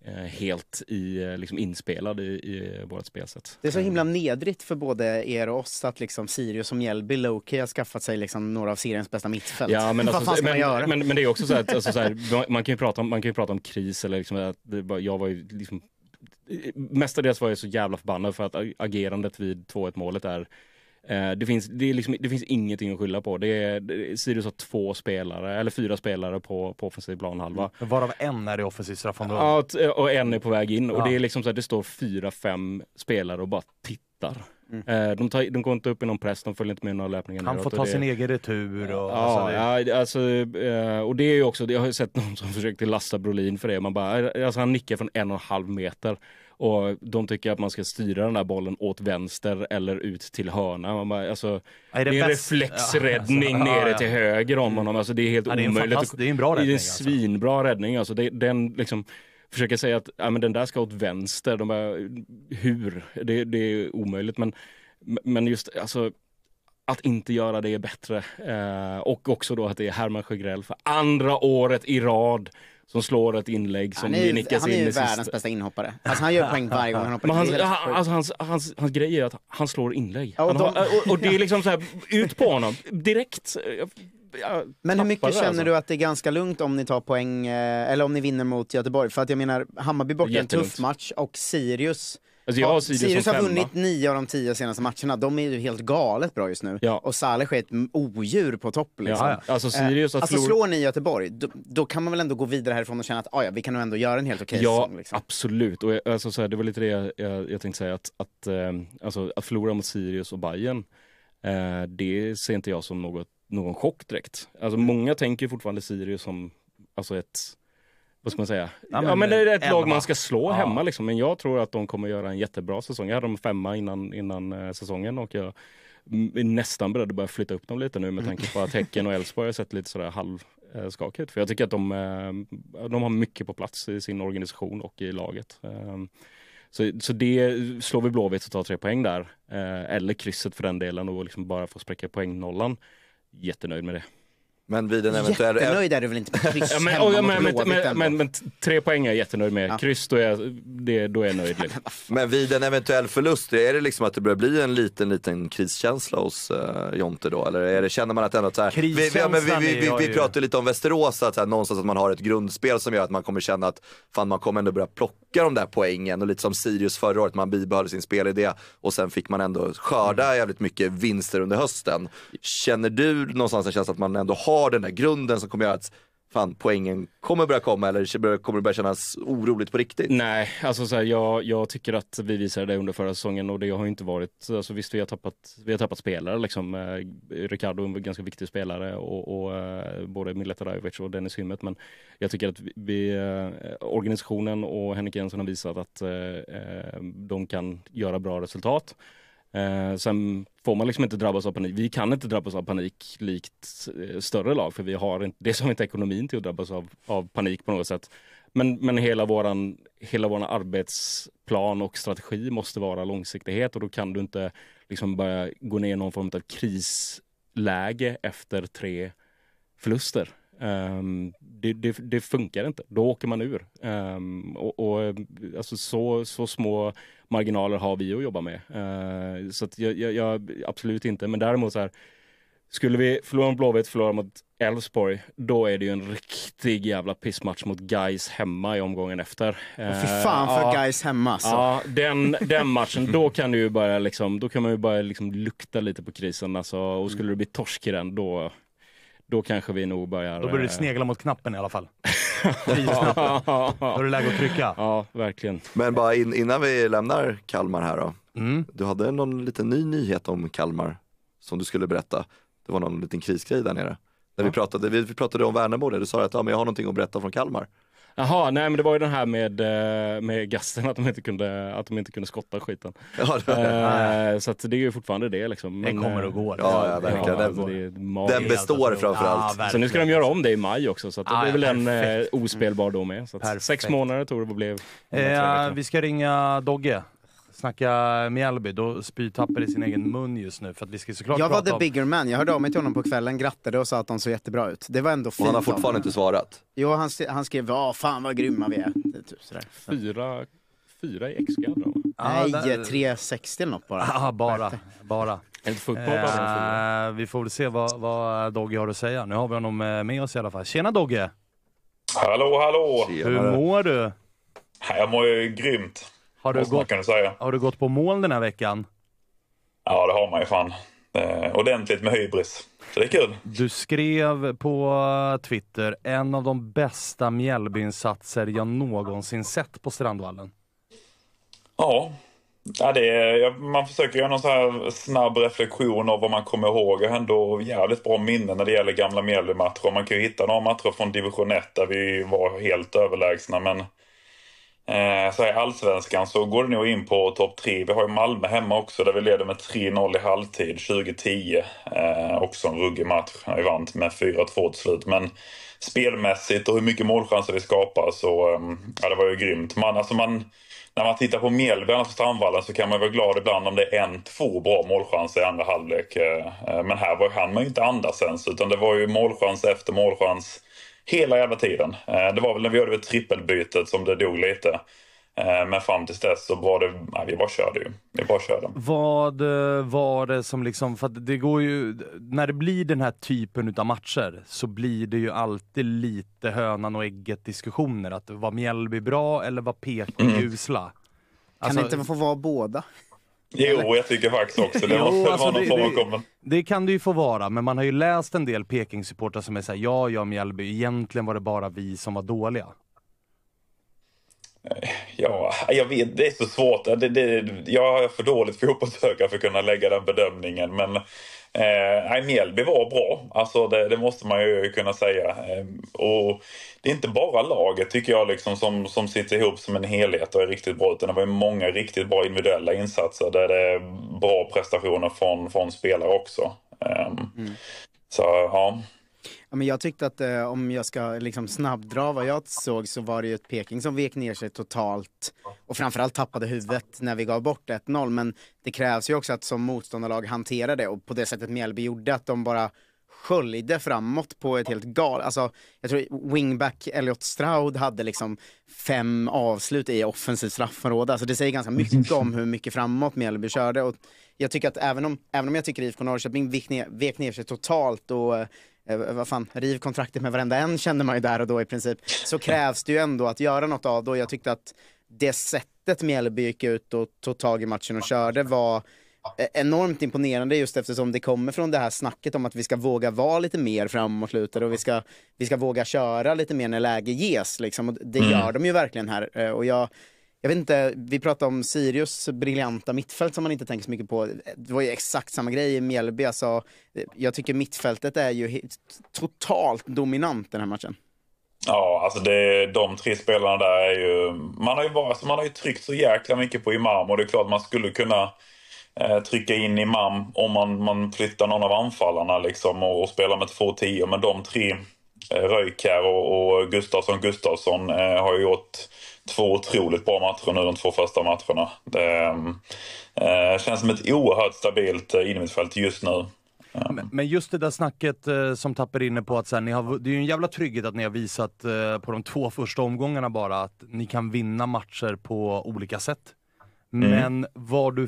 Eh, helt i, eh, liksom inspelad i, i vårt spelsätt. Det är så himla nedrigt för både er och oss att liksom Sirius och Mjällby Loki har skaffat sig liksom några av seriens bästa mittfält. Ja, men, alltså, Vad fan ska men, man göra? Men, men, det är också så att alltså, så här, man, kan ju prata om, man kan ju prata om kris eller liksom att det, jag var ju liksom Mestadels var jag så jävla förbannad för att agerandet vid 2-1 målet är Eh, det finns, det, är liksom, det finns ingenting att skylla på. Det är, Sirius har två spelare, eller fyra spelare på, på offensiv planhalva. Mm. Varav en är i offensiv straffområde. Ja, eh, och en är på väg in. Ja. det är liksom så här, det står fyra, fem spelare och bara tittar. Mm. Eh, de, tar, de går inte upp i någon press, de följer inte med i några löpningar. Han får ta det... sin egen retur. Och, ja, alltså, det... Alltså, och det är ju också, jag har sett någon som försökte lasta Brolin för det. Man bara, alltså han nickar från en och en halv meter. Och de tycker att man ska styra den här bollen åt vänster eller ut till hörna. Man bara, alltså, det, det, är en bäst? reflexräddning ja, alltså, nere ja, ja. till höger om mm. honom. Alltså, det är helt ja, det är omöjligt. Fantast... Det är en bra räddning. Det är en alltså. svinbra räddning. Alltså, det, den liksom försöker säga att ja, men den där ska åt vänster. De bara, hur? Det, det är omöjligt. Men, men just alltså, att inte göra det är bättre. Eh, och också då att det är Herman Sjögrell för andra året i rad som slår ett inlägg som ju nickas in i sista. Han är ju världens bästa inhoppare. Alltså han gör poäng varje gång han hoppar. Men hans, han, alltså, hans, hans, hans grej är att han slår inlägg. Ja, och, han de... och, och, det är liksom så här, ut på honom, direkt. Jag, men hur mycket känner alltså. du att det är ganska lugnt om ni tar poäng, eh, eller om ni vinner mot Göteborg? För att jag menar, Hammarby borta en tuff match och Sirius Alltså jag har Sirius, Sirius har vunnit nio av de tio senaste matcherna. De är ju helt galet bra just nu. Ja. Och Saleh är ett odjur på topp. Liksom. Ja, ja. Alltså, Sirius har eh, alltså, slår... ni Göteborg, då, då, kan man väl ändå gå vidare härifrån och känna att ah, ja, vi kan nog ändå göra en helt okej okay ja, säsong. Liksom. absolut. Och jag, eh, alltså, så här, det var lite det jag, jag, jag tänkte säga, att, att, eh, alltså, att förlora mot Sirius och Bayern eh, det ser inte jag som något, någon chock direkt. Alltså, många tänker fortfarande Sirius som alltså ett vad ska man säga? Ja, men, ja, men det är ett elva. lag man ska slå ja. hemma liksom. Men jag tror att de kommer göra en jättebra säsong. Jag hade dem femma innan, innan eh, säsongen och jag är nästan beredd att börja flytta upp dem lite nu med tanke på att Häcken och Elfsborg har sett lite sådär halvskakigt. Eh, för jag tycker att de, eh, de har mycket på plats i sin organisation och i laget. Ehm, så, så det slår vi Blåvitt och tar tre poäng där. Eller krysset för den delen och liksom bara får spräcka poängnollan. Jättenöjd med det. Men vid en eventuell... Jättenöjd är du väl inte med kryss ja, men, hemma men, mot men, men, men, tre poäng är jag jättenöjd med. Ja. Kryss, då är, jag, det, då är jag nöjd. Liksom. men vid en eventuell förlust, är det liksom att det börjar bli en liten, liten kriskänsla hos uh, Jonte då? Eller är det, känner man att ändå så här, vi, vi, ja, vi, vi, vi, vi, vi pratar lite om Västerås, att så här, någonstans att man har ett grundspel som gör att man kommer känna att fan, man kommer ändå börja plocka de där poängen. Och lite som Sirius förra året, man bibehöll sin spelidé och sen fick man ändå skörda mm. jävligt mycket vinster under hösten. Känner du någonstans en känsla att man ändå har har den där grunden som kommer göra att fan poängen kommer börja komma eller kommer det börja kännas oroligt på riktigt? Nej, alltså så här, jag, jag tycker att vi visade det under förra säsongen och det har ju inte varit, alltså visst vi har tappat, vi har tappat spelare liksom. Eh, Ricardo är en ganska viktig spelare och, och eh, både Mileta Rajovic och Dennis Hymmet men jag tycker att vi, eh, organisationen och Henrik Jensen har visat att eh, eh, de kan göra bra resultat. Eh, sen får man liksom inte drabbas av panik. Vi kan inte drabbas av panik likt eh, större lag för vi har inte, det som inte ekonomin till att drabbas av, av panik på något sätt. Men, men hela våran, hela våran arbetsplan och strategi måste vara långsiktighet och då kan du inte liksom börja gå ner i någon form av krisläge efter tre förluster. Um, det, det, det, funkar inte, då åker man ur. Um, och, och alltså så, så, små marginaler har vi att jobba med. Uh, så jag, jag, jag, absolut inte, men däremot så här, skulle vi förlora mot Blåvitt, förlora mot Elfsborg, då är det ju en riktig jävla pissmatch mot Guys hemma i omgången efter. Fy eh, fan för ja, Guys hemma så. Alltså. Ja, den, den matchen, då kan du ju börja liksom, då kan man ju börja liksom lukta lite på krisen alltså, och skulle mm. det bli torsk i den, då då kanske vi nog börjar... Då börjar du eh, snegla mot knappen i alla fall. då är det läge att trycka. Ja, verkligen. Men bara in, innan vi lämnar Kalmar här då. Mm. Du hade någon liten ny nyhet om Kalmar som du skulle berätta. Det var någon liten krisgrej där nere. Där ja. vi, pratade, vi, vi pratade om Värnamo, där du sa att ja, men jag har någonting att berätta från Kalmar. Jaha, nej men det var ju den här med, eh, med gassen, att de inte kunde, att de inte kunde skotta skiten. Ja, det, eh, så det är ju fortfarande det liksom. Men, det kommer eh, och går. Ja, ja, verkligen. Ja, alltså, den består alltså, framförallt. Ja, så nu ska de göra om det i maj också, så det blir väl en eh, ospelbar då med. Så sex månader tror jag det blev. Eh, vi ska ringa Dogge snacka Mjällby, då spyr Tapper i sin egen mun just nu för att vi ska såklart Jag var prata the om... bigger man, jag hörde av mig till honom på kvällen, grattade och sa att de såg jättebra ut. Det var ändå fint Och han har fortfarande inte svarat? Jo, han, han skrev ja, fan vad grymma vi är. Typ sådär. Fyra, fyra i x hade Nej, ah, där... 360 eller något bara. Ah, bara, bara. Enligt fotboll eh, Vi får väl se vad, vad Dogge har att säga. Nu har vi honom eh, med oss i alla fall. Tjena Dogge! Hallå, hallå! Tjenare. Hur mår du? Jag mår ju grymt. Har du, gått, har du gått på mål den här veckan? Ja, det har man ju fan. Eh, ordentligt med hybris. Så det är kul. Du skrev på Twitter, en av de bästa Mjällbyinsatser jag någonsin sett på Strandvallen. Ja, Ja, det är, man försöker göra någon så här snabb reflektion av vad man kommer ihåg. Jag har ändå jävligt bra minnen när det gäller gamla Mjällbymatcher. Man kan ju hitta några matcher från division 1 där vi var helt överlägsna. Men eh, så i allsvenskan så går det nog in på topp tre. Vi har ju Malmö hemma också där vi leder med 3-0 i halvtid 2010. Eh, också en ruggig match när vi vann med 4-2 till slut. Men spelmässigt och hur mycket målchanser vi skapar så eh, ja, det var ju grymt. Man, alltså man, när man tittar på Mjällby på alltså Strandvallen så kan man vara glad ibland om det är en, två bra målchanser i andra halvlek. Eh, eh, men här var, hann man ju inte andas ens utan det var ju målchans efter målchans hela jävla tiden. Eh, det var väl när vi gjorde trippelbytet som det dog lite. Eh, men fram till dess så var det, nej, vi bara körde ju. Vi bara körde. Vad eh, var det som liksom, för det går ju, när det blir den här typen av matcher så blir det ju alltid lite hönan och ägget diskussioner. Att var Mjällby bra eller var PK mm. usla? Kan alltså, det inte få vara båda? Jo, jag tycker faktiskt också det. jo, alltså vara någon form Det kan det ju få vara, men man har ju läst en del Peking-supportrar som är såhär, ja, ja, Mjällby, egentligen var det bara vi som var dåliga. Eh, ja, jag vet, det är så svårt. Det, det, jag har för dåligt fotbollsöga för att kunna lägga den bedömningen, men Eh, Mjällby var bra, alltså det, det, måste man ju kunna säga. Eh, och det är inte bara laget tycker jag liksom, som, som sitter ihop som en helhet och är riktigt bra. Utan det var ju många riktigt bra individuella insatser där det är bra prestationer från, från spelare också. Eh, mm. Så ja. Ja, men jag tyckte att eh, om jag ska liksom snabbdra vad jag såg så var det ju ett Peking som vek ner sig totalt och framförallt tappade huvudet när vi gav bort 1-0. Men det krävs ju också att som motståndarlag hantera det och på det sättet Mjällby gjorde att de bara sköljde framåt på ett helt galet... Alltså, jag tror wingback Elliot Stroud hade liksom fem avslut i offensivt straffområde. Alltså det säger ganska mycket mm. om hur mycket framåt Mjällby körde. Och jag tycker att även om, även om jag tycker IFK Norrköping vek ner, vek ner sig totalt och eh, eh, vad fan, riv kontraktet med varenda en kände man ju där och då i princip, så krävs det ju ändå att göra något av det och jag tyckte att det sättet Mjällby gick ut och tog tag i matchen och körde var eh, enormt imponerande just eftersom det kommer från det här snacket om att vi ska våga vara lite mer framåtlutade och vi ska, vi ska våga köra lite mer när läge ges. Liksom. Och det mm. gör de ju verkligen här. Eh, och jag, jag vet inte, vi pratade om Sirius briljanta mittfält som man inte tänker så mycket på. Det var ju exakt samma grej i Mjällby. Alltså, jag tycker mittfältet är ju totalt dominant den här matchen. Ja, alltså det, de tre spelarna där är ju... Man har ju, bara, man har ju tryckt så jäkla mycket på Imam och det är klart man skulle kunna eh, trycka in Imam om man, man flyttar någon av anfallarna liksom och, och spelar med 2-10. Men de tre, eh, Röjkär och, och Gustafsson Gustafsson, eh, har ju gjort två otroligt bra matcher nu de två första matcherna. Det ehm, eh, känns som ett oerhört stabilt eh, innermittfält just nu. Ehm. Men, just det där snacket eh, som Tapper är inne på att så här, ni har, det är ju en jävla trygghet att ni har visat eh, på de två första omgångarna bara att ni kan vinna matcher på olika sätt. Mm. Men mm. var du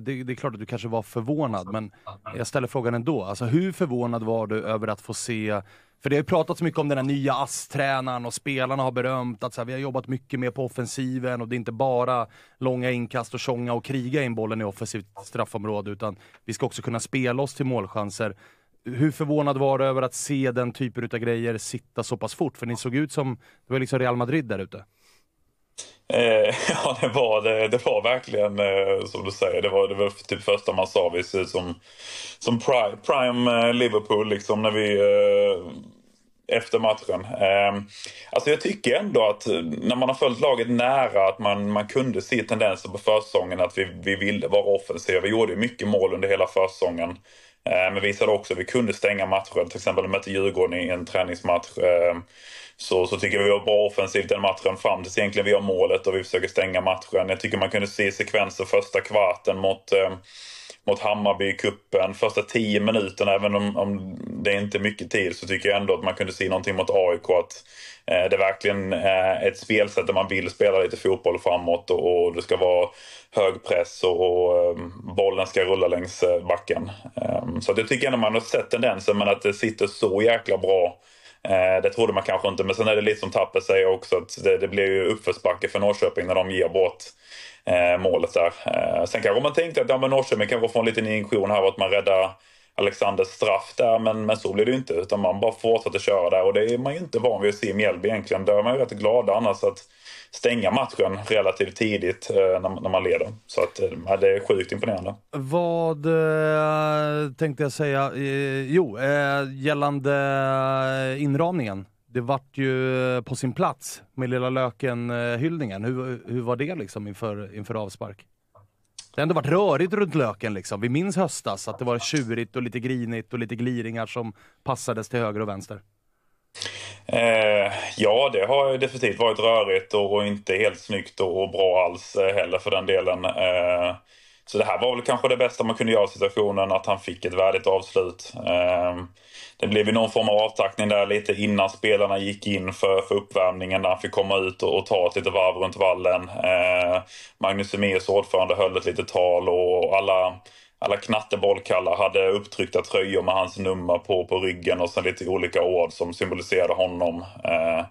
det, det, är klart att du kanske var förvånad, men jag ställer frågan ändå. Alltså, hur förvånad var du över att få se för det har ju pratats mycket om den här nya ASS-tränaren och spelarna har berömt att så här, vi har jobbat mycket mer på offensiven och det är inte bara långa inkast och tjonga och kriga in bollen i offensivt straffområde utan vi ska också kunna spela oss till målchanser. Hur förvånad var du över att se den typen av grejer sitta så pass fort? För ni såg ut som, det var liksom Real Madrid där ute. Eh, ja, det var, det, det var verkligen eh, som du säger. Det var det var typ första man sa. Vi eh, ser ut som, som prime, prime eh, Liverpool liksom när vi eh, efter matchen. Eh, alltså jag tycker ändå att när man har följt laget nära att man, man kunde se tendenser på försäsongen att vi, vi ville vara offensiva. Vi gjorde mycket mål under hela försäsongen. Eh, men visade också att vi kunde stänga matcher. Till exempel mötte Djurgården i en träningsmatch. Eh, så, så tycker jag vi var bra offensivt den matchen fram tills egentligen vi gör målet och vi försöker stänga matchen. Jag tycker man kunde se sekvenser första kvarten mot eh, mot Hammarby i kuppen Första tio minuterna, även om, om det är inte är mycket tid, så tycker jag ändå att man kunde se någonting mot AIK. Att eh, det är verkligen eh, ett spelsätt där man vill spela lite fotboll framåt och, och det ska vara hög press och, och eh, bollen ska rulla längs eh, backen. Ehm, så att jag tycker ändå man har sett tendensen, men att det sitter så jäkla bra Eh, det trodde man kanske inte, men sen är det lite som Tapper säger också att det, det blir ju uppförsbacke för Norrköping när de ger bort eh, målet där. Eh, sen kanske man tänkte att ja, men Norrköping kanske får en liten injektion här och att man räddar Alexanders straff där, men, men så blir det inte. Utan man bara fortsätter köra där och det är man ju inte van vid att se i Mjällby egentligen. Där är man ju rätt glada annars att stänga matchen relativt tidigt eh, när, man leder. Så att, eh, det är sjukt imponerande. Vad eh, tänkte jag säga? jo, gällande inramningen. Det vart ju på sin plats med Lilla Löken-hyllningen. Hur, hur var det liksom inför, inför avspark? Det har ändå varit rörigt runt löken liksom. Vi minns höstas att det var tjurigt och lite grinigt och lite gliringar som passades till höger och vänster. Eh, ja, det har definitivt varit rörigt och inte helt snyggt och bra alls eh, heller för den delen. Eh, så det här var väl kanske det bästa man kunde göra i situationen, att han fick ett värdigt avslut. Eh, det blev ju någon form av avtackning där lite innan spelarna gick in för, för uppvärmningen när han fick komma ut och, och ta ett litet varv runt vallen. Eh, Magnus Emeus ordförande höll ett litet tal och alla alla knattebollkallar hade upptryckta tröjor med hans nummer på, på ryggen och sen lite olika ord som symboliserade honom. Eh,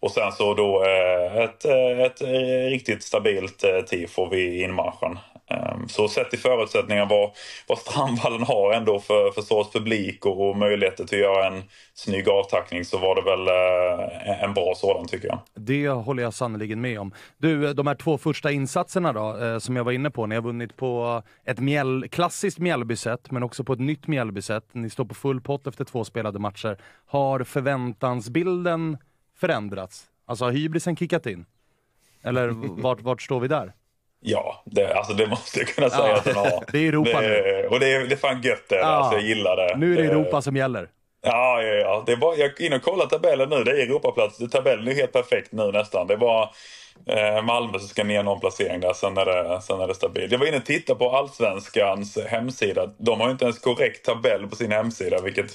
och sen så då eh, ett, eh, ett, riktigt stabilt eh, tifo vid inmarschen. Ehm, så sett till förutsättningar vad, vad Strandvallen har ändå för, för sorts publik och, och möjligheter till att göra en snygg avtackning så var det väl eh, en bra sådan tycker jag. Det håller jag sannerligen med om. Du, eh, de här två första insatserna då, eh, som jag var inne på. Ni har vunnit på ett mjäll, klassiskt Mjällbysätt, men också på ett nytt Mjällbysätt. Ni står på full pott efter två spelade matcher. Har förväntansbilden förändrats? Alltså har hybrisen kickat in? Eller vart, vart står vi där? Ja, det, alltså det måste jag kunna säga ja. att den har. Det är Europa det, nu. Och det är, det är fan gött det. Ja. Alltså, jag gillar det. Nu är det eh, Europa det, som gäller. Ja, ja, ja. Det är bara, jag in och kollar tabellen nu. Det är Europaplats. Tabellen är helt perfekt nu nästan. Det var eh, Malmö som ska ner någon placering där. Sen är, det, sen är det stabilt. Jag var inne och tittade på Allsvenskans hemsida. De har inte ens korrekt tabell på sin hemsida, vilket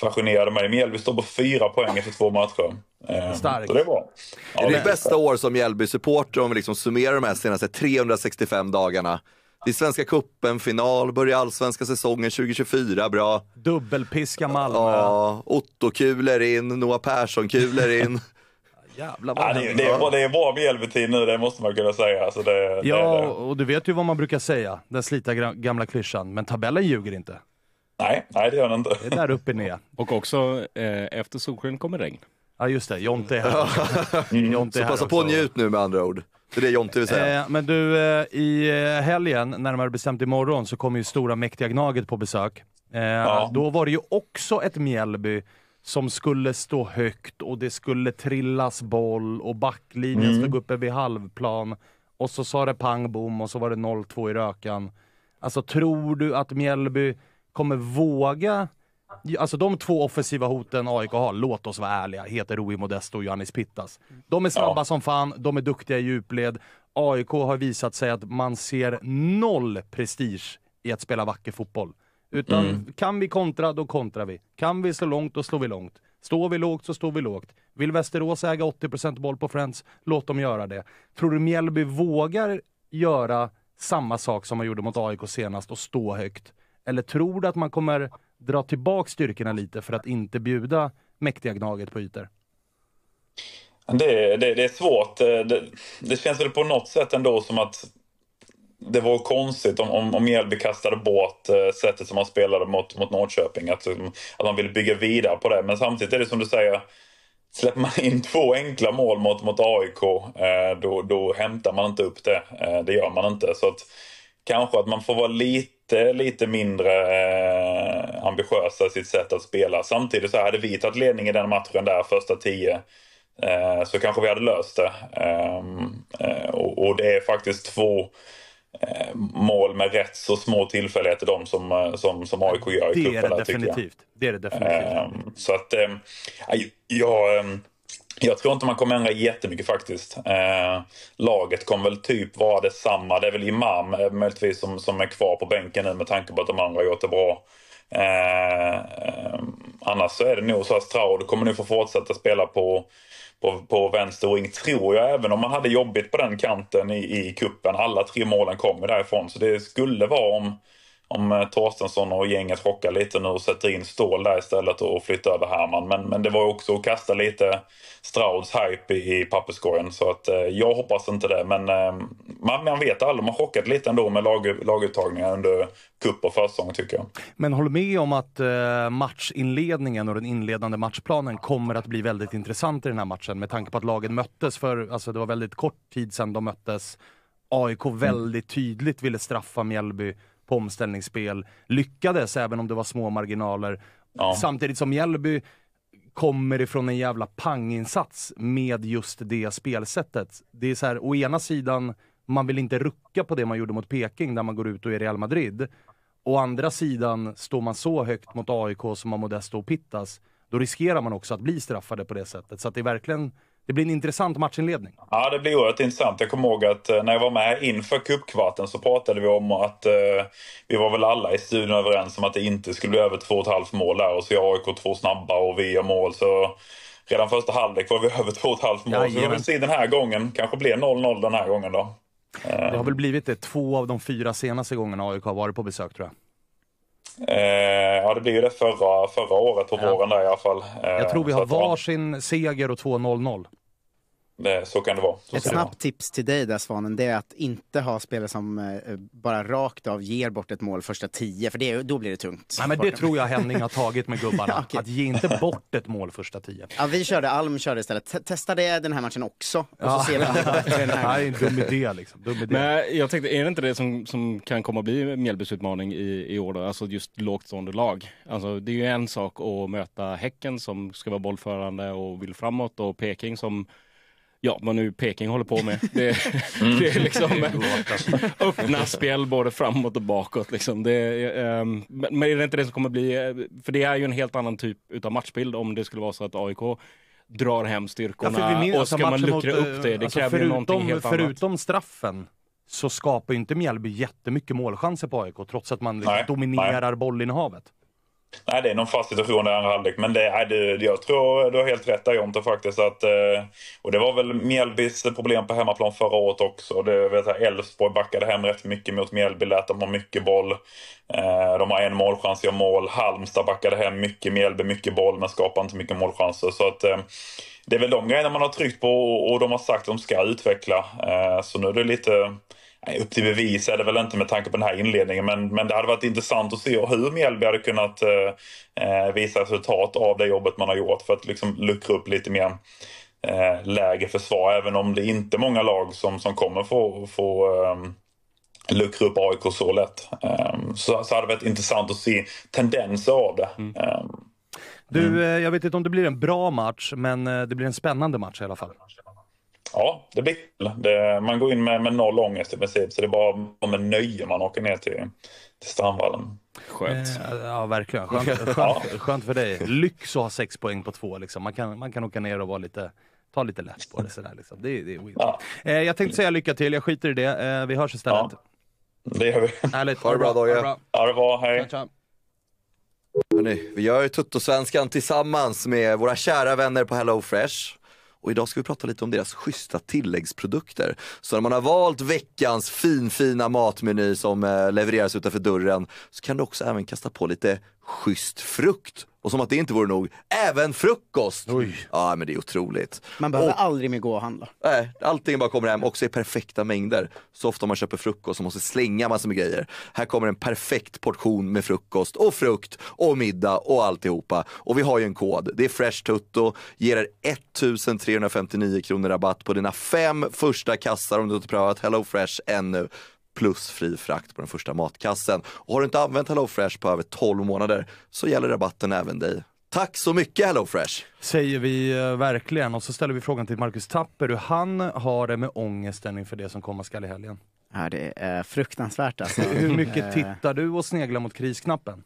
fascinerade mig. Mjällby står på fyra poäng efter två matcher. Ehm, Starkt. det Ja, det är ditt bästa år som Mjällby-supporter om vi liksom summerar de här senaste 365 dagarna. Det är Svenska Kuppen final börjar allsvenska säsongen 2024 bra. Dubbelpiska Malmö. Ja, Otto-kulor in, Noah Persson-kulor in. Jävlar vad ja, det, är, det, är bra, Mjällby-tid nu, det måste man kunna säga. Alltså det, ja, det, och du vet ju vad man brukar säga, den slita gamla klyschan, men tabellen ljuger inte. Nej, nej det gör den inte. Det är där uppe ner. Och också eh, efter solsken kommer regn. Ja just det, Jonte är här. Mm. Jonte är Så här passa på och njut nu med andra ord. Det är det Jonte vill säga. Eh, men du, eh, i eh, helgen, närmare bestämt imorgon, så kommer ju stora mäktiga Gnaget på besök. Eh, ja. Då var det ju också ett Mjällby som skulle stå högt och det skulle trillas boll och backlinjen mm. stod uppe vid halvplan och så sa det pang bom och så var det 0-2 i rökan. Alltså tror du att Mjällby kommer våga Alltså de två offensiva hoten AIK har, låt oss vara ärliga, heter Rui Modesto och Janis Pittas. De är snabba ja. som fan, de är duktiga i djupled. AIK har visat sig att man ser noll prestige i att spela vacker fotboll. Utan mm. kan vi kontra, då kontrar vi. Kan vi slå långt, då slår vi långt. Står vi lågt så står vi lågt. Vill Västerås äga 80% boll på Friends, låt dem göra det. Tror du Mjällby vågar göra samma sak som man gjorde mot AIK senast och stå högt? Eller tror du att man kommer dra tillbaka styrkorna lite för att inte bjuda mäktiga Gnaget på ytor? Det, det, det är svårt. Eh, det, det, känns väl på något sätt ändå som att det var konstigt om, om, om Mjällby kastade bort eh, sättet som man spelade mot, mot Norrköping. Att, att man ville bygga vidare på det. Men samtidigt är det som du säger, släpper man in två enkla mål mot, mot AIK, eh, då, då hämtar man inte upp det. Det gör man inte. Så att, kanske att man får vara lite lite, lite mindre eh, ambitiösa i sitt sätt att spela. Samtidigt så hade vi tagit ledning i den matchen där, första tio. Eh, så kanske vi hade löst det. Ehm, eh, och, och, det är faktiskt två eh, mål med rätt så små tillfälligheter de som, eh, som, som AIK gör i det cupen. Det är det definitivt. Det ehm, så att, ehm, jag... Jag tror inte man kommer ändra jättemycket faktiskt. Eh, laget kommer väl typ vara detsamma. Det är väl Imam eh, möjligtvis som, som är kvar på bänken nu med tanke på att de andra har gjort det bra. Eh, eh annars så är det nog så att Straud kommer nu få fortsätta spela på, på, på vänster wing tror jag. Även om man hade jobbigt på den kanten i, i kuppen. Alla tre målen kommer därifrån. Så det skulle vara om om eh, Torstensson och gänget chockar lite nu och sätter in Ståhl där istället och flyttar över Herman. Men, men det var också att kasta lite Strauds hype i, i papperskorgen. Så att, eh, jag hoppas inte det. Men eh, man, man vet aldrig. Man chockat lite ändå med lag, laguttagningar under cup och försäsong tycker jag. Men håll med om att eh, matchinledningen och den inledande matchplanen kommer att bli väldigt intressant i den här matchen med tanke på att lagen möttes för, alltså det var väldigt kort tid sedan de möttes. AIK mm. väldigt tydligt ville straffa Mjällby på omställningsspel lyckades, även om det var små marginaler. Ja. Samtidigt som Mjällby kommer ifrån en jävla panginsats med just det spelsättet. Det är så här, å ena sidan, man vill inte rucka på det man gjorde mot Peking där man går ut och är Real Madrid. Å andra sidan, står man så högt mot AIK som har Modesto och Pittas, då riskerar man också att bli straffade på det sättet. Så att det är verkligen det blir en intressant matchinledning. Ja, det blir oerhört intressant. Jag kommer ihåg att eh, när jag var med inför cupkvarten så pratade vi om att eh, vi var väl alla i studion överens om att det inte skulle bli över två och ett halvt mål där och så gör AIK två snabba och vi gör mål. Så redan första halvlek var vi över två och ett halvt mål. Ja, så vi får se den här gången. Kanske blir 0-0 den här gången då. Det har eh. väl blivit det två av de fyra senaste gångerna AIK har varit på besök tror jag. Eh, ja, det blir ju det förra, förra året på ja. våren där i alla fall. Eh, jag tror vi eh, har varsin seger och 2-0-0. Det, så kan det vara. Så Ett snabbt vara. tips till dig där Svanen, det är att inte ha spelare som eh, bara rakt av ger bort ett mål första tio, för det, då blir det tungt. Nej, men det tror jag Henning har tagit med gubbarna, ja, okay. att ge inte bort ett mål första tio. Ja, vi körde, Alm körde istället. Testa det den här matchen också, och ja. så ser vi är bättre den här. Nej, dum idé liksom. Dum idé. Men jag tänkte, är det inte det som, som kan komma att bli Mjällbys utmaning i, i år då? Alltså just lågt stående lag. Alltså, det är ju en sak att möta Häcken som ska vara bollförande och vill framåt och Peking som ja, vad nu Peking håller på med. Det, mm. det är liksom öppna spel både framåt och bakåt. Liksom. Det, um, men är det inte det som kommer bli, eh, för det är ju en helt annan typ av matchbild om det skulle vara så att AIK drar hem styrkorna ja, minns, och alltså ska alltså, man luckra mot, upp det, det eh, alltså, kräver ju någonting helt annat. Förutom straffen så skapar ju inte Mjällby jättemycket målchanser på AIK trots att man liksom dominerar nej. bollinnehavet. Nej, det är någon fast situation i andra halvlek. Men det, nej, det, jag tror du har helt rätt där Jonte faktiskt. Att, eh, och det var väl Mjällbys problem på hemmaplan förra året också. Elfsborg backade hem rätt mycket mot Mjällby, lät dem ha mycket boll. Eh, de har en målchans, gör mål. Halmstad backade hem mycket, Mjällby mycket boll men skapar inte mycket målchanser. Så att, eh, det är väl de grejerna man har tryckt på och de har sagt att de ska utveckla. Så nu är det lite upp till bevis är det väl inte med tanke på den här inledningen men, men det hade varit intressant att se hur Mjällby hade kunnat eh, eh visa resultat av det jobbet man har gjort för att liksom luckra upp lite mer eh, lägre försvar även om det inte är många lag som, som kommer få, få eh, luckra upp AIK så lätt. Um, så, så hade det varit intressant att se tendenser av det. Mm. Um, du, mm. Eh, jag vet inte om det blir en bra match, men eh, det blir en spännande match i alla fall. Ja, det blir kul. Man går in med, med noll ångest i princip. Så det är bara med nöje man åker ner till, till Strandvallen. Skönt. Eh, ja, verkligen. Skönt, skönt, skönt, för dig. Lyx att ha sex poäng på två. Liksom. Man, kan, man kan åka ner och vara lite, ta lite lätt på det. Sådär, liksom. det, det är Ja. Eh, jag tänkte säga lycka till. Jag skiter i det. Eh, vi hörs istället. Ja, det gör vi. Härligt. Ha det bra, Dogge. Ha det bra. Hej. Tja, tja. Hörrni, vi gör ju Tuttosvenskan tillsammans med våra kära vänner på HelloFresh. Och idag ska vi prata lite om deras schyssta tilläggsprodukter. Så när man har valt veckans finfina matmeny som eh, levereras utanför dörren så kan du också även kasta på lite schysst frukt. Och som att det inte vore nog, även frukost! Oj. Ja men det är otroligt. Man behöver och, aldrig mer gå och handla. Nej, allting bara kommer hem också i perfekta mängder. Så ofta man köper frukost så måste slänga massor med grejer. Här kommer en perfekt portion med frukost och frukt och middag och alltihopa. Och vi har ju en kod, det är FreshTutto, ger er 1359 kronor rabatt på dina fem första kassar om du inte prövat HelloFresh ännu plus fri frakt på den första matkassen. Och har du inte använt HelloFresh på över 12 månader så gäller rabatten även dig. Tack så mycket HelloFresh! Säger vi eh, verkligen och så ställer vi frågan till Marcus Tapper hur han har det med ångesten inför det som komma skall i helgen. Ja, det är eh, fruktansvärt alltså. hur mycket eh. tittar du och sneglar mot krisknappen?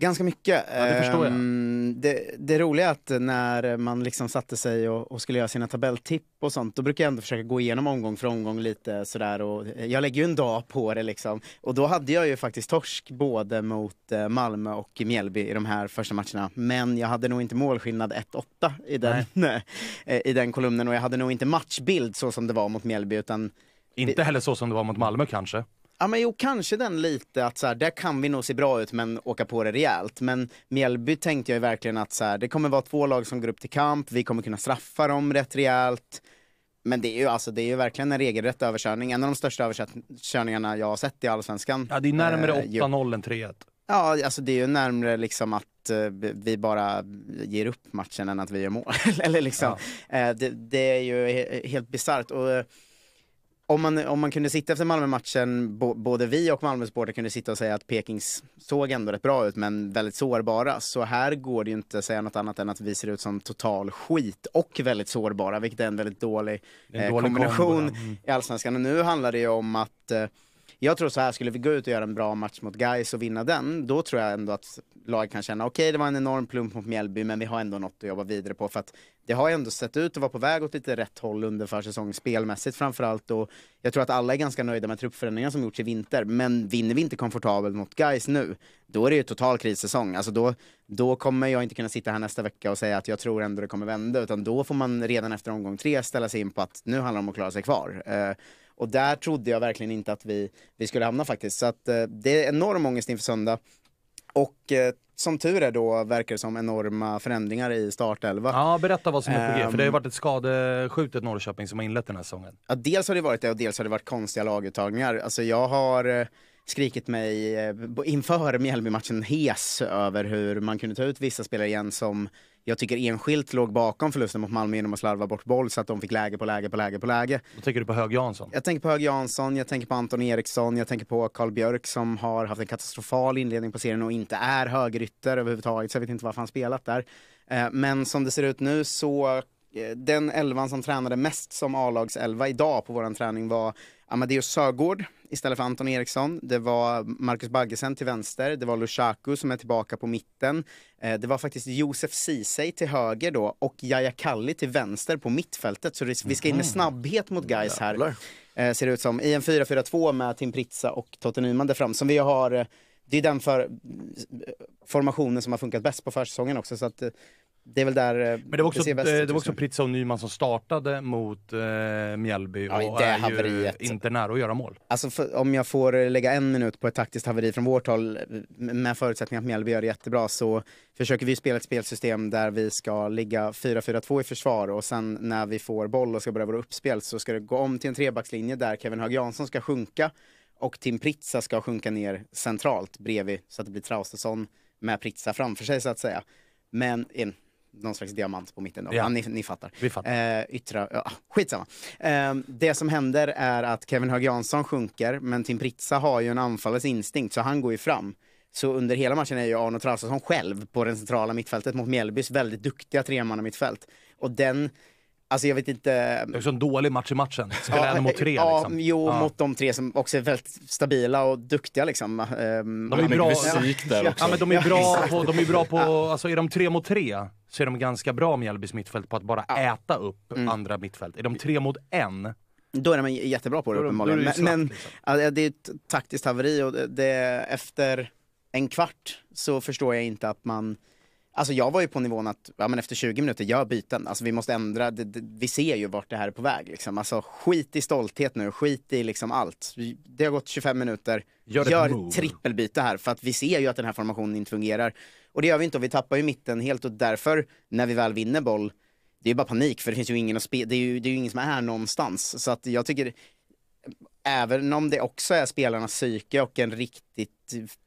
Ganska mycket. Ja, det, förstår jag. Ehm, det, det roliga är att när man liksom satte sig och, och, skulle göra sina tabelltipp och sånt, då brukar jag ändå försöka gå igenom omgång för omgång lite sådär. Och eh, jag lägger ju en dag på det liksom. Och då hade jag ju faktiskt torsk både mot eh, Malmö och Mjällby i de här första matcherna. Men jag hade nog inte målskillnad 1-8 i, den, eh, i den kolumnen och jag hade nog inte matchbild så som det var mot Mjällby utan inte heller så som det var mot Malmö kanske? Ja men jo, kanske den lite att så här, där kan vi nog se bra ut men åka på det rejält. Men Mjällby tänkte jag ju verkligen att så här, det kommer vara två lag som går upp till kamp, vi kommer kunna straffa dem rätt rejält. Men det är ju, alltså, det är ju verkligen en regelrätt överkörning, en av de största överkörningarna jag har sett i Allsvenskan. Ja, det är närmare eh, 8-0 än 3-1. Ja, alltså det är ju närmare liksom att eh, vi bara ger upp matchen än att vi gör mål. Eller liksom, ja. eh, det, det, är ju helt bisarrt. Eh, om man, om man kunde sitta efter Malmö-matchen, bo, både vi och Malmö supporter kunde sitta och säga att Peking såg ändå rätt bra ut men väldigt sårbara. Så här går det ju inte att säga något annat än att vi ser ut som total skit och väldigt sårbara, vilket är en väldigt dålig, en eh, dålig kombination mm. i Allsvenskan. Och nu handlar det ju om att eh, jag tror så här, skulle vi gå ut och göra en bra match mot Gais och vinna den, då tror jag ändå att laget kan känna, okej okay, det var en enorm plump mot Mjällby, men vi har ändå något att jobba vidare på. För att det har ju ändå sett ut att vara på väg åt lite rätt håll under försäsongen, spelmässigt framförallt. Och jag tror att alla är ganska nöjda med truppförändringarna som gjorts i vinter. Men vinner vi inte komfortabelt mot Gais nu, då är det ju total krissäsong. Alltså då, då kommer jag inte kunna sitta här nästa vecka och säga att jag tror ändå det kommer vända, utan då får man redan efter omgång tre ställa sig in på att nu handlar det om att klara sig kvar. Eh, och där trodde jag verkligen inte att vi, vi skulle hamna faktiskt. Så att, eh, det är enorm ångest inför söndag. Och eh, som tur är då verkar det som enorma förändringar i startelva. Ja, berätta vad som är på G, för det har ju ehm. varit ett skadeskjutet Norrköping som har inlett den här säsongen. Ja, dels har det varit det och dels har det varit konstiga laguttagningar. Alltså jag har eh, skrikit mig eh, inför Mjällby-matchen hes över hur man kunde ta ut vissa spelare igen som jag tycker enskilt låg bakom förlusten mot Malmö genom att slarva bort boll så att de fick läge på läge på läge på läge. Då tänker du på Hög Jansson? Jag tänker på Hög Jansson, jag tänker på Anton Eriksson, jag tänker på Karl Björk som har haft en katastrofal inledning på serien och inte är högerytter överhuvudtaget så jag vet inte varför han spelat där. Eh, men som det ser ut nu så Eh, den elvan som tränade mest som A-lagselva idag på vår träning var Amadeus Sögård istället för Anton Eriksson. Det var Marcus Baggesen till vänster. Det var Lushaku som är tillbaka på mitten. Eh, det var faktiskt Josef Ceesay till höger då och Jaja Kalli till vänster på mittfältet. Så vi ska in med snabbhet mot guys här. Eh, ser det ut som. I en 4-4-2 med Tim Pritsa och Totte Nyman där fram som vi har det är den för formationen som har funkat bäst på försäsongen också. Så att det är väl där eh, Men det var också, det, eh, var också Pritsa och Nyman som startade mot eh, Mjällby ja, och det är haveriet. ju inte nära att göra mål. Alltså för, om jag får eh, lägga en minut på ett taktiskt haveri från vårt håll med förutsättning att Mjällby gör det jättebra så försöker vi spela ett spelsystem där vi ska ligga 4-4-2 i försvar och sen när vi får boll och ska börja vara uppspel så ska det gå om till en trebackslinje där Kevin Hög Jansson ska sjunka och Tim Pritza ska sjunka ner centralt bredvid så att det blir Traustason med Pritza framför sig så att säga. Men in, någon slags diamant på mitten. Då. Ja. Ni, ni, fattar. Vi fattar. Eh, yttra, ja, skitsamma. Eh, det som händer är att Kevin Hög Jansson sjunker, men Tim Pritsa har ju en anfallets instinkt, så han går ju fram. Så under hela matchen är ju Arno Traustason själv på det centrala mittfältet mot Mjällbys väldigt duktiga tremanna mittfält. Och den Alltså jag vet inte... Det är också en dålig match i matchen. Spela ja, en mot tre. Ja, liksom. Jo, ja. mot de tre som också är väldigt stabila och duktiga. Liksom. Ehm, de är bra... de är bra på... De är, bra på alltså, är de tre mot tre så är de ganska bra Mjällbys mittfält på att bara äta upp mm. andra mittfält. Är de tre mot en då är man jättebra på det uppenbarligen. Men, men alltså, det är ett taktiskt haveri och det, det, efter en kvart så förstår jag inte att man Alltså jag var ju på nivån att, ja men efter 20 minuter, gör byten. Alltså vi måste ändra, det, det, vi ser ju vart det här är på väg liksom. Alltså skit i stolthet nu, skit i liksom allt. Det har gått 25 minuter, gör, gör trippelbyte här för att vi ser ju att den här formationen inte fungerar. Och det gör vi inte och vi tappar ju mitten helt och därför, när vi väl vinner boll, det är ju bara panik för det finns ju ingen att spela, det, det, är ju ingen som är någonstans. Så att jag tycker, även om det också är spelarnas psyke och en riktigt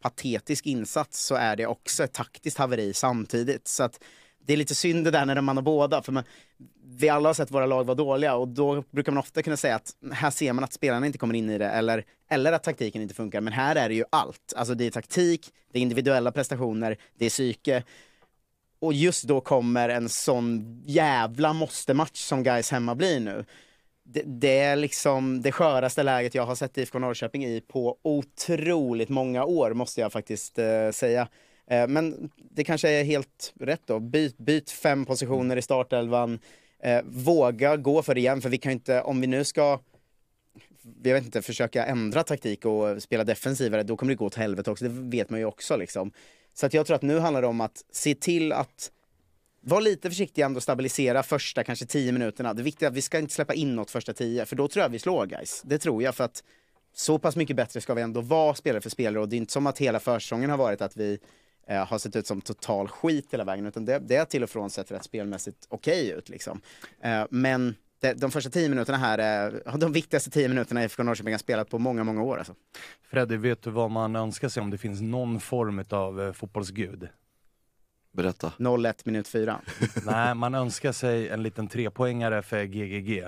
patetisk insats så är det också ett taktiskt haveri samtidigt. Så att det är lite synd det där när man har båda. För man, vi alla har sett våra lag vara dåliga och då brukar man ofta kunna säga att här ser man att spelarna inte kommer in i det eller, eller att taktiken inte funkar. Men här är det ju allt. Alltså det är taktik, det är individuella prestationer, det är psyke. Och just då kommer en sån jävla måste-match som guys hemma blir nu det, det, är liksom det sköraste läget jag har sett IFK Norrköping i på otroligt många år, måste jag faktiskt eh, säga. Eh, men det kanske är helt rätt då. Byt, byt fem positioner i startelvan. Eh, våga gå för det igen, för vi kan inte, om vi nu ska jag vet inte, försöka ändra taktik och spela defensivare, då kommer det gå åt helvete också. Det vet man ju också liksom. Så att jag tror att nu handlar det om att se till att var lite försiktiga ändå och stabilisera första kanske 10 minuterna. Det viktiga är att vi ska inte släppa in något första tio. för då tror jag vi slår guys. Det tror jag för att så pass mycket bättre ska vi ändå vara spelare för spelare och det är inte som att hela försäsongen har varit att vi eh, har sett ut som total skit hela vägen utan det, det har till och från sett rätt spelmässigt okej okay ut liksom. Eh, men de första tio minuterna här är de viktigaste tio minuterna IFK Norrköping har spelat på många, många år. Alltså. Freddy, vet du vad man önskar sig om det finns någon form av eh, fotbollsgud? Berätta. 01 minut 4. Nej, man önskar sig en liten trepoängare för GGG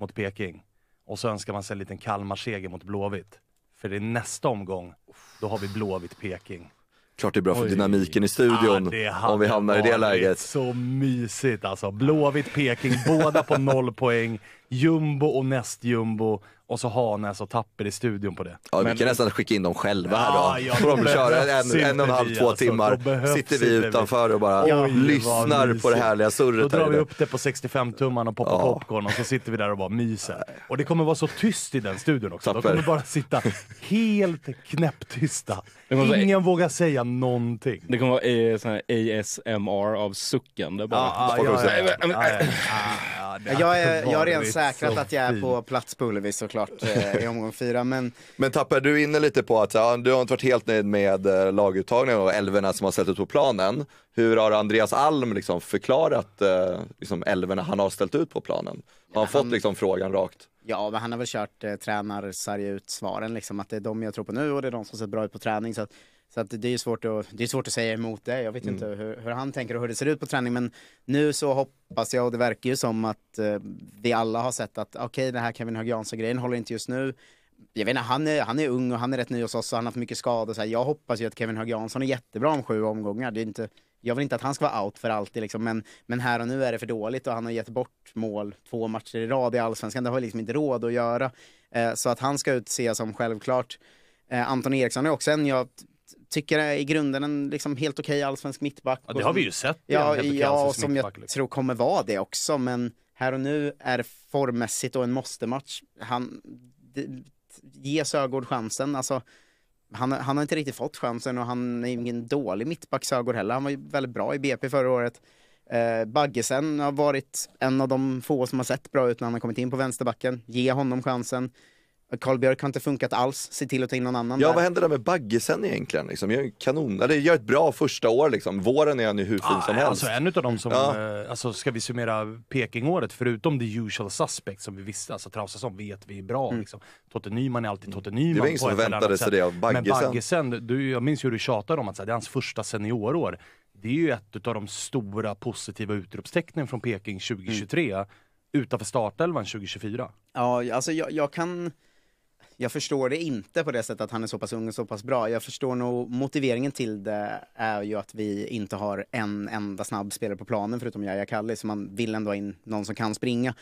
mot Peking. Och så önskar man sig en liten Kalmarseger mot Blåvitt. För det är nästa omgång, då har vi Blåvitt-Peking. Klart det är bra för Oj. dynamiken i studion ah, om vi hamnar i det läget. Så mysigt alltså. Blåvitt-Peking, båda på noll poäng jumbo och näst-jumbo och så Hanes och Tapper i studion på det. Ja, men... Vi kan nästan skicka in dem själva här då. Ja, ja, Får de köra en, en och en halv, två alltså, timmar. Sitter vi utanför och bara Oj, lyssnar på det härliga surret. Då drar vi upp det på 65 tummarna och poppar ja. popcorn och så sitter vi där och bara myser. Och det kommer vara så tyst i den studion också. Tapper. De kommer bara sitta helt knäpptysta. Ingen vågar säga någonting. Det kommer vara sån här ASMR av suckande bara... ah, ah, ja, ja, ja. Jag, är, jag har redan säkrat att jag är på plats på Ullevi såklart eh, i omgång fyra. Men, men tappar du inne lite på att ja, du har inte varit helt nöjd med eh, laguttagningen och älvorna som har ställt ut på planen. Hur har Andreas Alm liksom förklarat eh, liksom älvorna han har ställt ut på planen? Har han, han fått liksom frågan rakt? Ja, men han har väl kört eh, tränar, sarg ut svaren liksom. Att det är de jag tror på nu och det är de som sett bra ut på träning. Så att så att det är svårt att, det är svårt att säga emot det. Jag vet mm. inte hur, hur, han tänker och hur det ser ut på träning. Men nu så hoppas jag, och det verkar ju som att eh, vi alla har sett att okej, okay, den här Kevin Höök Jansson-grejen håller inte just nu. Jag vet inte, han är, han är ung och han är rätt ny hos oss och han har haft mycket skador. Så här, jag hoppas ju att Kevin Höök Jansson är jättebra om sju omgångar. Det är inte, jag vill inte att han ska vara out för alltid liksom, men, men här och nu är det för dåligt och han har gett bort mål två matcher i rad i allsvenskan. Det har liksom inte råd att göra. Eh, så att han ska utses som självklart. Eh, Anton Eriksson är också en jag tycker är i grunden en liksom helt okej okay allsvensk mittback. Ja, det har vi ju sett. Ja, ja och som jag liksom. tror kommer vara det också. Men här och nu är det formmässigt och en måste-match. Han, det, ge Sögaard chansen. Alltså, han, han har inte riktigt fått chansen och han är ingen dålig mittback Sögaard heller. Han var ju väldigt bra i BP förra året. Eh, Baggesen har varit en av de få som har sett bra ut när han har kommit in på vänsterbacken. Ge honom chansen. Carl Björk har inte funkat alls, se till att ta in någon annan Ja, där. vad händer där med Baggesen egentligen? Liksom, jag är kanon, eller gör ett bra första år liksom. Våren är han ju hur fin ah, som helst. Alltså en utav de som, ja. Eh, alltså ska vi summera Pekingåret, förutom the usual suspect som vi visste, alltså som, vet vi är bra mm. liksom. Totte Nyman är alltid Totte Nyman. Det var ingen som förväntade sig det av Baggesen. Men Baggesen, du, jag minns ju hur du tjatade om att det är hans första seniorår. Det är ju ett av de stora positiva utropstecknen från Peking 2023. Mm. Utanför startelvan 2024? Ja, alltså jag, jag kan jag förstår det inte på det sättet att han är så pass ung och så pass bra. Jag förstår nog motiveringen till det är ju att vi inte har en enda snabb spelare på planen förutom Yahya Kalli, så man vill ändå ha in någon som kan springa.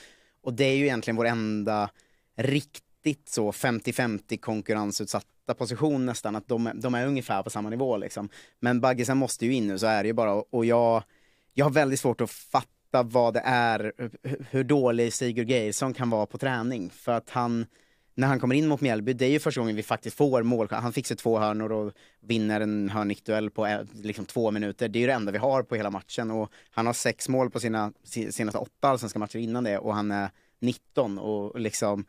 Och det är ju egentligen vår enda riktigt så 50-50 konkurrensutsatta position nästan, att de, de, är ungefär på samma nivå liksom. Men Baggisen måste ju in nu, så är det ju bara. Och jag, jag har väldigt svårt att fatta vad det är, hur dålig Sigurd Geirsson kan vara på träning. För att han, när han kommer in mot Mjällby, det är ju första gången vi faktiskt får mål. Han fixar två hörnor och vinner en hörnickduell på eh, liksom två minuter. Det är ju det enda vi har på hela matchen och han har sex mål på sina senaste åtta allsvenska matcher innan det och han är 19 och liksom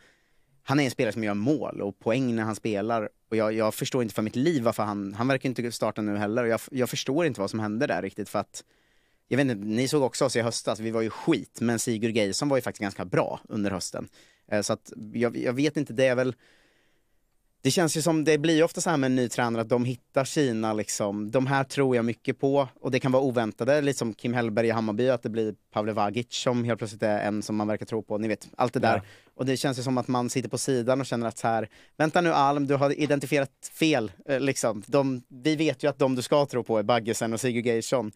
han är en spelare som gör mål och poäng när han spelar. Och jag, jag förstår inte för mitt liv varför han, han verkar inte starta nu heller. jag, jag förstår inte vad som hände där riktigt för att jag vet inte, ni såg också oss i höstas, vi var ju skit, men Sigurd Geijersson var ju faktiskt ganska bra under hösten. Eh, så att jag, jag, vet inte, det är väl... Det känns ju som, det blir ju ofta så här med en ny tränare att de hittar sina liksom, de här tror jag mycket på och det kan vara oväntade, lite som Kim Hellberg i Hammarby, att det blir Pavle Vagic som helt plötsligt är en som man verkar tro på, ni vet, allt det där. Ja. Och det känns ju som att man sitter på sidan och känner att så här, vänta nu Alm, du har identifierat fel, eh, liksom. De, vi vet ju att de du ska tro på är Baggesen och Sigurd Geirsson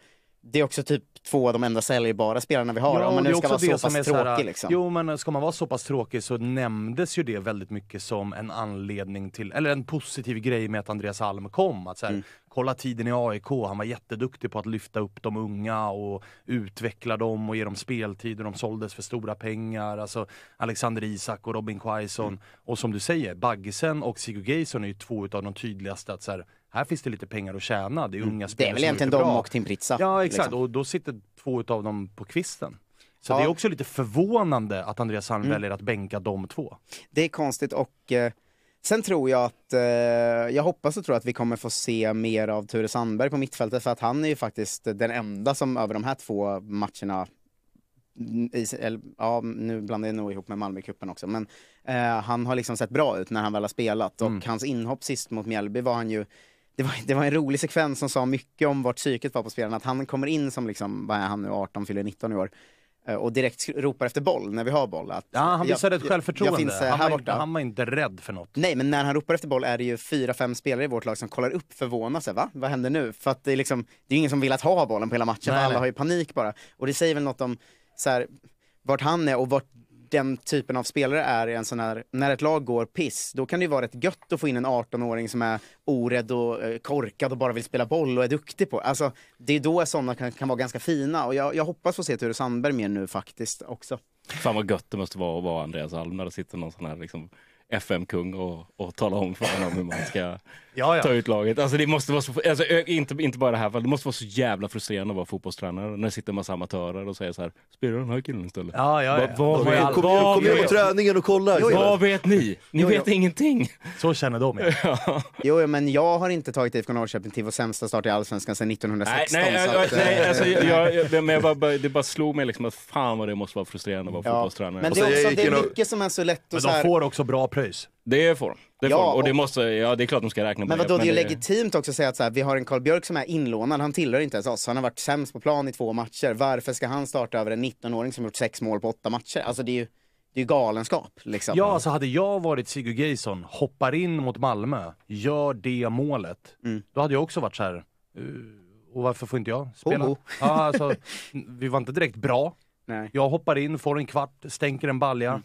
det är också typ två av de enda säljbara spelarna vi har. Ja, om man nu ska vara så pass är tråkig här, liksom. Jo men ska man vara så pass tråkig så nämndes ju det väldigt mycket som en anledning till, eller en positiv grej med att Andreas Alm kom. Att så här, mm. kolla tiden i AIK, han var jätteduktig på att lyfta upp de unga och utveckla dem och ge dem speltid och de såldes för stora pengar. Alltså Alexander Isak och Robin Quaison. Mm. Och som du säger, Baggesen och Sigurd Geison är ju två av de tydligaste att så här, här finns det lite pengar att tjäna. Det är mm. unga mm. spelare Det är väl egentligen de och Tim Timbritsa. Ja exakt, liksom. och då sitter två utav dem på kvisten. Så ja. det är också lite förvånande att Andreas Alm mm. väljer att bänka de två. Det är konstigt och eh, sen tror jag att, eh, jag hoppas och tror att vi kommer få se mer av Ture Sandberg på mittfältet för att han är ju faktiskt den enda som över de här två matcherna i, eller, ja, nu blandar jag nog ihop med Malmökuppen också, men eh, han har liksom sett bra ut när han väl har spelat och mm. hans inhopp sist mot Mjällby var han ju det var, det var en rolig sekvens som sa mycket om vart psyket var på spelarna. Att han kommer in som, liksom, vad är han nu, 18, fyller 19 i år eh, och direkt ropar efter boll när vi har boll. Att ja, han visade ett självförtroende. Finns, eh, han, var inte, han, var inte, rädd för något. Nej, men när han ropar efter boll är det ju fyra, fem spelare i vårt lag som kollar upp förvånat Va? Vad händer nu? För att det är, liksom, det är ingen som vill att ha bollen på hela matchen, nej, alla nej. har ju panik bara. Och det säger väl något om så här, vart han är och vart den typen av spelare är en sån här, när ett lag går piss, då kan det ju vara rätt gött att få in en 18-åring som är orädd och eh, korkad och bara vill spela boll och är duktig på Alltså, det är då sådana kan, kan vara ganska fina och jag, jag hoppas få se Ture Sandberg mer nu faktiskt också. Fan vad gött det måste vara att vara Andreas Alm när det sitter någon sån här liksom FM-kung och, och talar om för honom hur man ska ja, ja. ta ut laget. Alltså det måste vara så, alltså, inte, inte bara det här fallet, det måste vara så jävla frustrerande att vara fotbollstränare när det sitter en massa amatörer och säger så här, spela den här killen istället. Ja, ja, ja. Vad, vad, jag, kom, vad, kom jag, på träningen och kolla. Jo, vad vet ni? Ni jo, vet ingenting. Så känner de ja. Jo, men jag har inte tagit IFK Norrköping till vår sämsta start i Allsvenskan sedan 1916. Nej, nej, nej det bara slog mig liksom att fan vad det måste vara frustrerande att vara fotbollstränare. Men alltså, det är också det är mycket som är så lätt att... Men de får också bra pröjs. Det får de. Det ja, och, och, det måste, ja det är klart de ska räkna på men det. Vadå, det är ju legitimt också att säga att så här, vi har en Karl Björk som är inlånad, han tillhör inte ens oss, han har varit sämst på plan i två matcher. Varför ska han starta över en 19-åring som gjort sex mål på åtta matcher? Alltså det är ju, det är galenskap. Liksom. Ja, alltså hade jag varit Sigurd Geirsson, hoppar in mot Malmö, gör det målet. Mm. Då hade jag också varit så här, eh, och varför får inte jag spela? Oh, oh. Ja, alltså, vi var inte direkt bra. Nej. Jag hoppar in, får en kvart, stänker en balja. Mm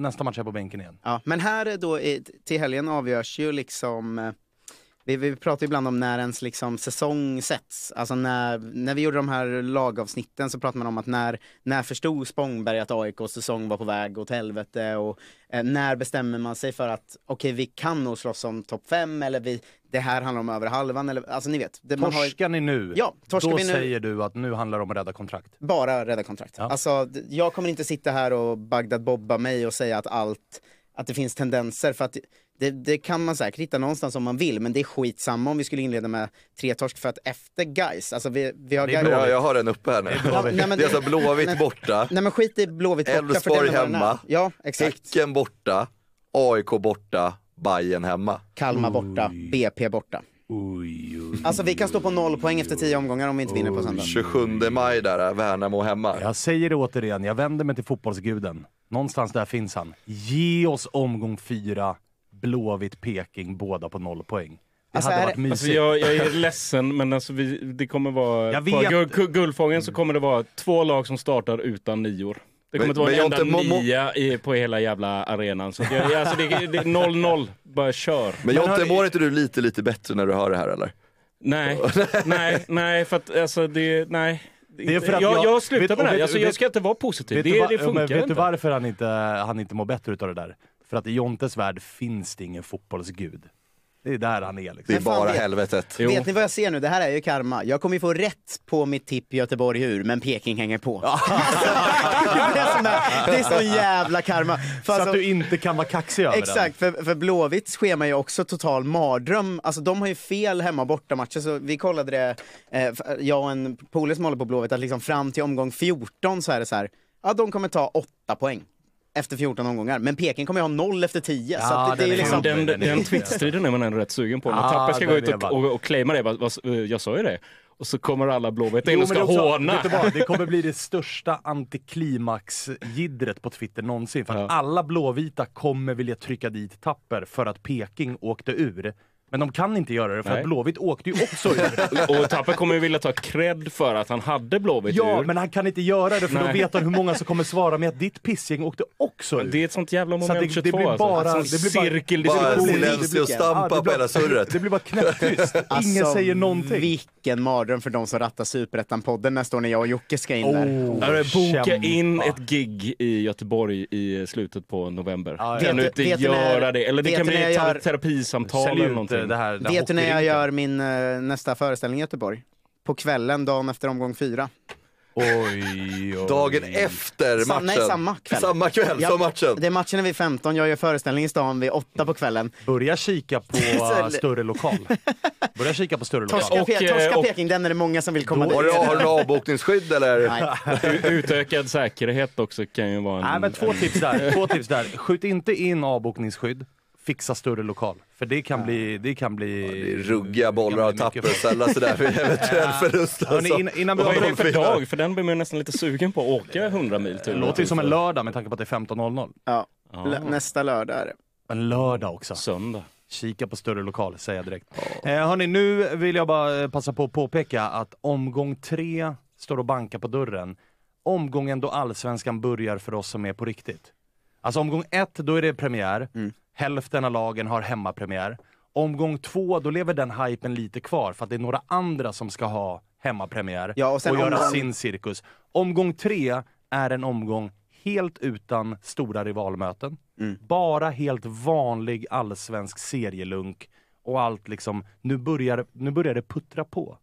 nästa match är jag på bänken igen. Ja, men här då till helgen avgörs ju liksom eh, vi, vi pratar ibland om när ens liksom säsong sätts. Alltså när, när vi gjorde de här lagavsnitten så pratade man om att när, när förstod Spångberg att AIKs säsong var på väg åt helvete och eh, när bestämmer man sig för att okej, okay, vi kan nog slåss om topp fem eller vi, det här handlar om över halvan eller alltså ni vet. Det, torskar har... ni nu, ja, torskar då vi nu... säger du att nu handlar det om att rädda kontrakt? Bara rädda kontrakt. Ja. Alltså, jag kommer inte sitta här och Bagdad-bobba mig och säga att allt att det finns tendenser. För att det, det, kan man säkert hitta någonstans om man vill, men det är skitsamma om vi skulle inleda med tre torsk för att efter guys, alltså vi, vi har Gais. Jag, jag har den uppe här nu. Det är, det är alltså Blåvitt borta. Nej men skit i Blåvitt borta. Elfsborg hemma. Ja, exakt. Häcken borta. AIK borta. Bayern hemma. Kalmar borta. BP borta. Oj, oj, Alltså vi kan stå på noll poäng efter tio omgångar om vi inte vinner på söndag. 27 maj där, äh, Värnamo hemma. Jag säger det återigen, jag vänder mig till fotbollsguden. Någonstans där finns han. Ge oss omgång fyra, Blåvitt, Peking, båda på noll poäng. Det alltså, hade varit mysigt. Alltså jag, jag, är ledsen, men alltså vi, det kommer vara... Jag vet. På Guldfången så kommer det vara två lag som startar utan nior. Det kommer men, inte vara en enda nia i, på hela jävla arenan. Så det, alltså det, det är 0-0, bara kör. Men Jonte, mår inte du lite, lite bättre när du hör det här eller? Nej, nej, nej, för att alltså det, nej. Det är för att jag, jag, jag slutar med det här, alltså, jag ska inte vara positiv. Vet, det, det funkar men vet inte. du varför han inte, han inte mår bättre utav det där? För att i Jontes värld finns det ingen fotbollsgud. Det är där han är. Liksom. Det är bara vet- helvetet. Jo. Vet ni vad jag ser nu? Det här är ju karma. Jag kommer ju få rätt på mitt tipp Göteborg hur, men Peking hänger på. det, är det, sån jävla karma. För Så alltså- att du inte kan vara kaxig över Exakt, för, för Blåvitts schema är ju också total mardröm. Alltså de har ju fel hemma och bortamatcher, så vi kollade det, eh, jag och en polare som håller på Blåvitt, att liksom fram till omgång 14 så är det så här, ja de kommer ta 8 poäng efter 14 omgångar. Men Peking kommer ju ha noll efter 10. Ja, så att det, det liksom-, liksom... Den, den, den är man ändå rätt sugen på. När Tapper ska gå ut och, bara... och, och claima det, vad, eh, jag sa ju det. Och så kommer alla blåvita in och ska också, håna. det kommer bli det största antiklimaxgidret på Twitter någonsin. För ja. alla blåvita kommer vilja trycka dit Tapper för att Peking åkte ur. Men de kan inte göra det för Nej. att Blåvitt åkte ju också ur. och Tapper kommer ju vilja ta cred för att han hade Blåvitt ja, ur. Ja, men han kan inte göra det för Nej. då vet han hur många som kommer svara med att ditt pissgäng åkte också ur. Det är ett sånt jävla moment så det, 22 det blir alltså. bara, alltså. Det blir bara, cirkel, det bara olänslig och stampa ja, på hela surret. Det blir bara knäpptyst. Ingen alltså, säger någonting. Vilken mardröm för de som rattar Superettan-podden nästa år när jag och Jocke ska in oh, där. boka in ett gig i Göteborg i slutet på november. Ah, ja. Kan du inte göra det? Eller det kan bli ett terapisamtal eller eh, någonting. Mm. det här, det Vet du när jag gör min eh, nästa föreställning i Göteborg? På kvällen, dagen efter omgång fyra. Oj, oj. Dagen efter matchen? Sa, nej, samma kväll. Samma kväll ja, som matchen? Det matchen är vid 15, jag gör föreställning i stan vid 8 på kvällen. Börja kika på eh, större lokal. Börja kika på större lokal. Torska, och, torska eh, och, Peking, den är det många som vill komma dit. Har du, har avbokningsskydd eller? Nej. Utökad säkerhet också kan ju vara en... Nej, men två tips där. Två tips där. Skjut inte in avbokningsskydd fixa större lokal. För det kan ja. bli... Det kan bli ja, det ruggiga bollar av Tapper ställa sig där för eventuell förlust. Alltså. Ja, innan innan vi Vad är det för dag? För den blir man nästan lite sugen på att åka 100 mil till. Det låter ju som en lördag med tanke på att det är 15.00. Ja, L nästa lördag är det. En lördag också. Söndag. Kika på större lokal, säger jag direkt. Oh. Eh, hörni, nu vill jag bara eh, passa på att påpeka att omgång tre står och bankar på dörren. Omgången då allsvenskan börjar för oss som är på riktigt. Alltså omgång ett, då är det premiär. Mm. Hälften av lagen har hemmapremiär. Omgång två, då lever den hypen lite kvar för att det är några andra som ska ha hemmapremiär ja, och, och göra sin cirkus. Omgång tre är en omgång helt utan stora rivalmöten. Mm. Bara helt vanlig allsvensk serielunk och allt liksom, nu börjar, nu börjar det puttra på.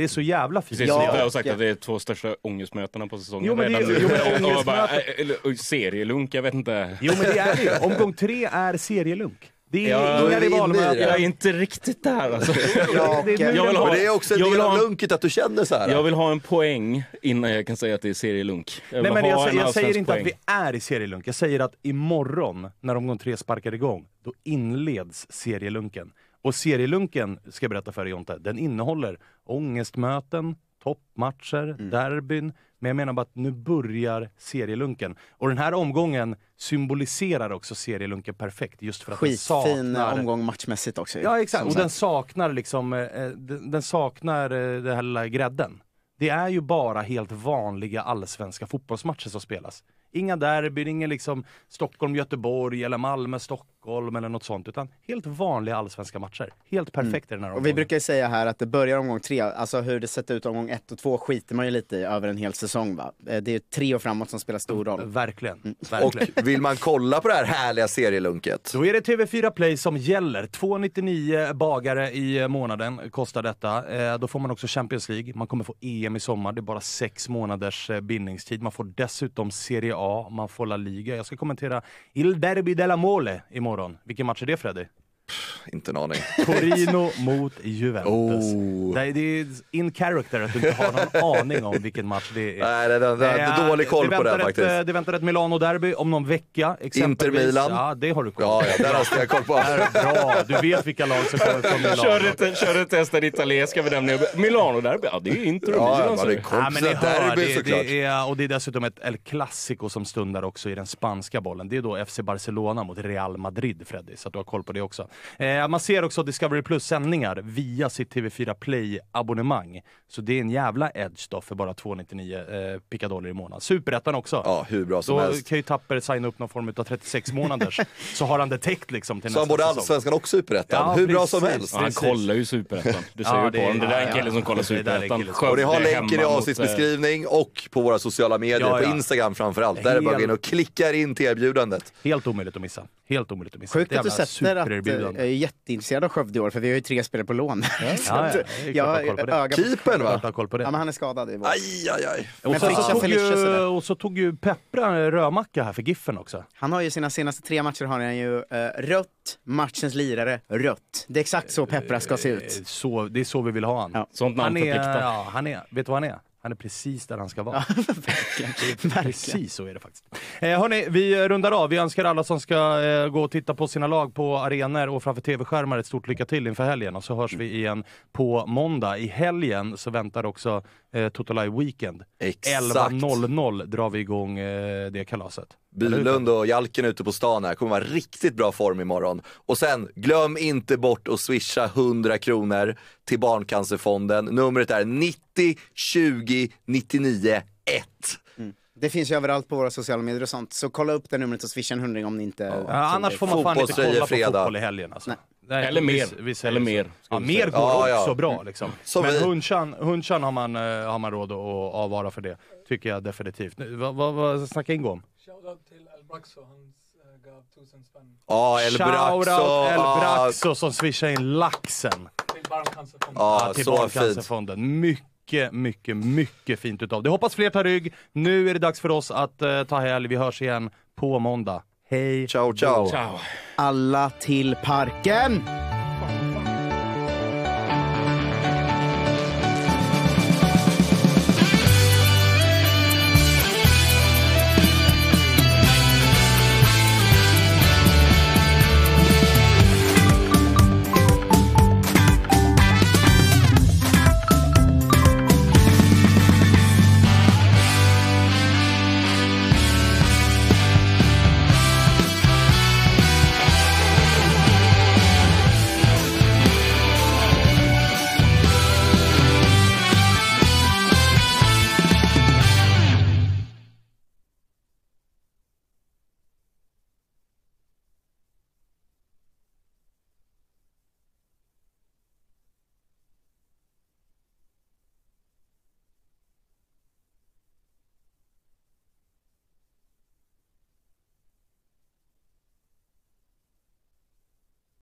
Det är så jävla fint. Precis, ja, jag har sagt att det är två största ångestmötena på säsongen jo, men det, Jo, men ångestmöten... bara, eller, serielunk, jag vet inte. Jo men det är det ju. Omgång tre är serielunk. Det är ja, inga rivalmöten. Jag är inte riktigt där alltså. ja, det, är jag vill ha, det är också en del av lunket att du känner så här. Jag vill ha en poäng innan jag kan säga att det är serielunk. Jag, Nej, men jag, jag, jag säger inte poäng. att vi är i serielunk. Jag säger att imorgon, när omgång tre sparkar igång, då inleds serielunken. Och serielunken, ska jag berätta för dig Jonte, den innehåller ångestmöten, toppmatcher, mm. derbyn. Men jag menar bara att nu börjar serielunken. Och den här omgången symboliserar också serielunken perfekt. Just för att Skitfin den saknar... omgång matchmässigt också. Ja exakt, och den saknar liksom, eh, eh, den, saknar eh, den här lilla grädden. Det är ju bara helt vanliga allsvenska fotbollsmatcher som spelas. Inga derbyn, ingen liksom Stockholm-Göteborg eller Malmö-Stockholm Stockholm eller något sånt, utan helt vanliga allsvenska matcher. Helt mm. perfekt mm. i den här omgången. Och vi brukar ju säga här att det börjar omgång tre, alltså hur det sett ut omgång ett och två skiter man ju lite i över en hel säsong va. Eh, det är tre och framåt som spelar stor mm, roll. Verkligen. Mm. Verkligen. Och vill man kolla på det här härliga serielunket? Då är det TV4 Play som gäller. 2,99 bagare i månaden kostar detta. Eh, då får man också Champions League. Man kommer få EM i sommar. Det är bara sex månaders eh, bindningstid. Man får dessutom Serie A, man får La Liga. Jag ska kommentera Il Derby della Mole imorgon imorgon. Vilken match är det Freddy? Inte en aning. Torino mot Juventus. Oh. Det, är, det är in character att du inte har någon aning om vilken match det är. Nej, det, det, det är dålig koll på det faktiskt. det väntar ett Milano-derby om någon vecka. Inter Milan. Ja, det har du koll på. Ja, ja, där har jag koll på. Det är Bra, du vet vilka lag som kommer från Milano. Kör ett, kör ett test där italienska benämningar. Milano-derby, ja det är Inter och Milan. Ja, det är ja, men ni hör, derby, det, det är, och det är dessutom ett El Clasico som stundar också i den spanska bollen. Det är då FC Barcelona mot Real Madrid, Freddy, så att du har koll på det också. Eh, man ser också Discovery Plus sändningar via sitt TV4 Play-abonnemang. Så det är en jävla edge då för bara 299 eh, pickadollar i månaden. Superettan också. Ja, hur bra som då helst. Då kan ju Tapper signa upp någon form av 36 månaders. så har han det täckt liksom till så nästa Så han både allsvenskan och superettan. Ja, hur precis, bra som helst. Ja, han kollar ju superettan. Du ser ja, det, på honom. Det där är en kille som kollar superettan. Och ni har länken i avsnittsbeskrivning eh, och på våra sociala medier. Ja, ja. På Instagram framförallt. Helt... Där är bara att in och klickar in till erbjudandet. Helt omöjligt att missa. Helt omöjligt att missa. Sjukt att du sätter att eh, jag är jätteintresserad av Skövde i år för vi har ju tre spelare på lån. Keepern typ va? koll på det. Ja, men han är skadad i vår. Aj, aj, aj. Och, så, tog ju, Peppra rödmacka här för Giffen också. Han har ju sina senaste tre matcher har han ju eh, rött, matchens lirare, rött. Det är exakt så Peppra ska se ut. Eh, så, det är så vi vill ha han. Ja. Sånt namn han är, ja, han är, Vet du vad han är? Han är precis där han ska vara. precis så är det faktiskt. Eh, hörni, vi rundar av. Vi önskar alla som ska eh, gå och titta på sina lag på arenor och framför tv-skärmar ett stort lycka till inför helgen. Och så hörs vi igen på måndag. I helgen så väntar också eh, Total Live Weekend. Exakt. 11.00 drar vi igång eh, det kalaset. Bylund och Jalken ute på stan här, kommer vara riktigt bra form imorgon. Och sen, glöm inte bort att swisha 100 kronor till Barncancerfonden. Numret är 90 20 99 1. Det finns ju överallt på våra sociala medier och sånt, så kolla upp det numret och swisha en hundring om ni inte... Ja, annars får man fan inte kolla på fotboll i helgen alltså. Nej. Nej, Eller mer. Vi, vi Eller mer. Ja, mer går Ja, ja. också bra liksom. Så Men vi- hunchan, hunchan har, man, eh, har man råd att avvara för det. Tycker jag definitivt. Vad vad vad snackar Ingo om? Shoutout till El Braxo, han eh, gav tusen spänn Ja, El Braxo. Shoutout El ja, ah. Braxo som swishar in laxen till Barncancerfonden. Ja, till så fint. Barncancerfonden. Mycket, mycket, mycket fint utav det. Hoppas fler tar rygg. Nu är det dags för oss att eh, ta helg. Vi hörs igen på måndag. Hej. Ciao, ciao. ciao. Alla till parken!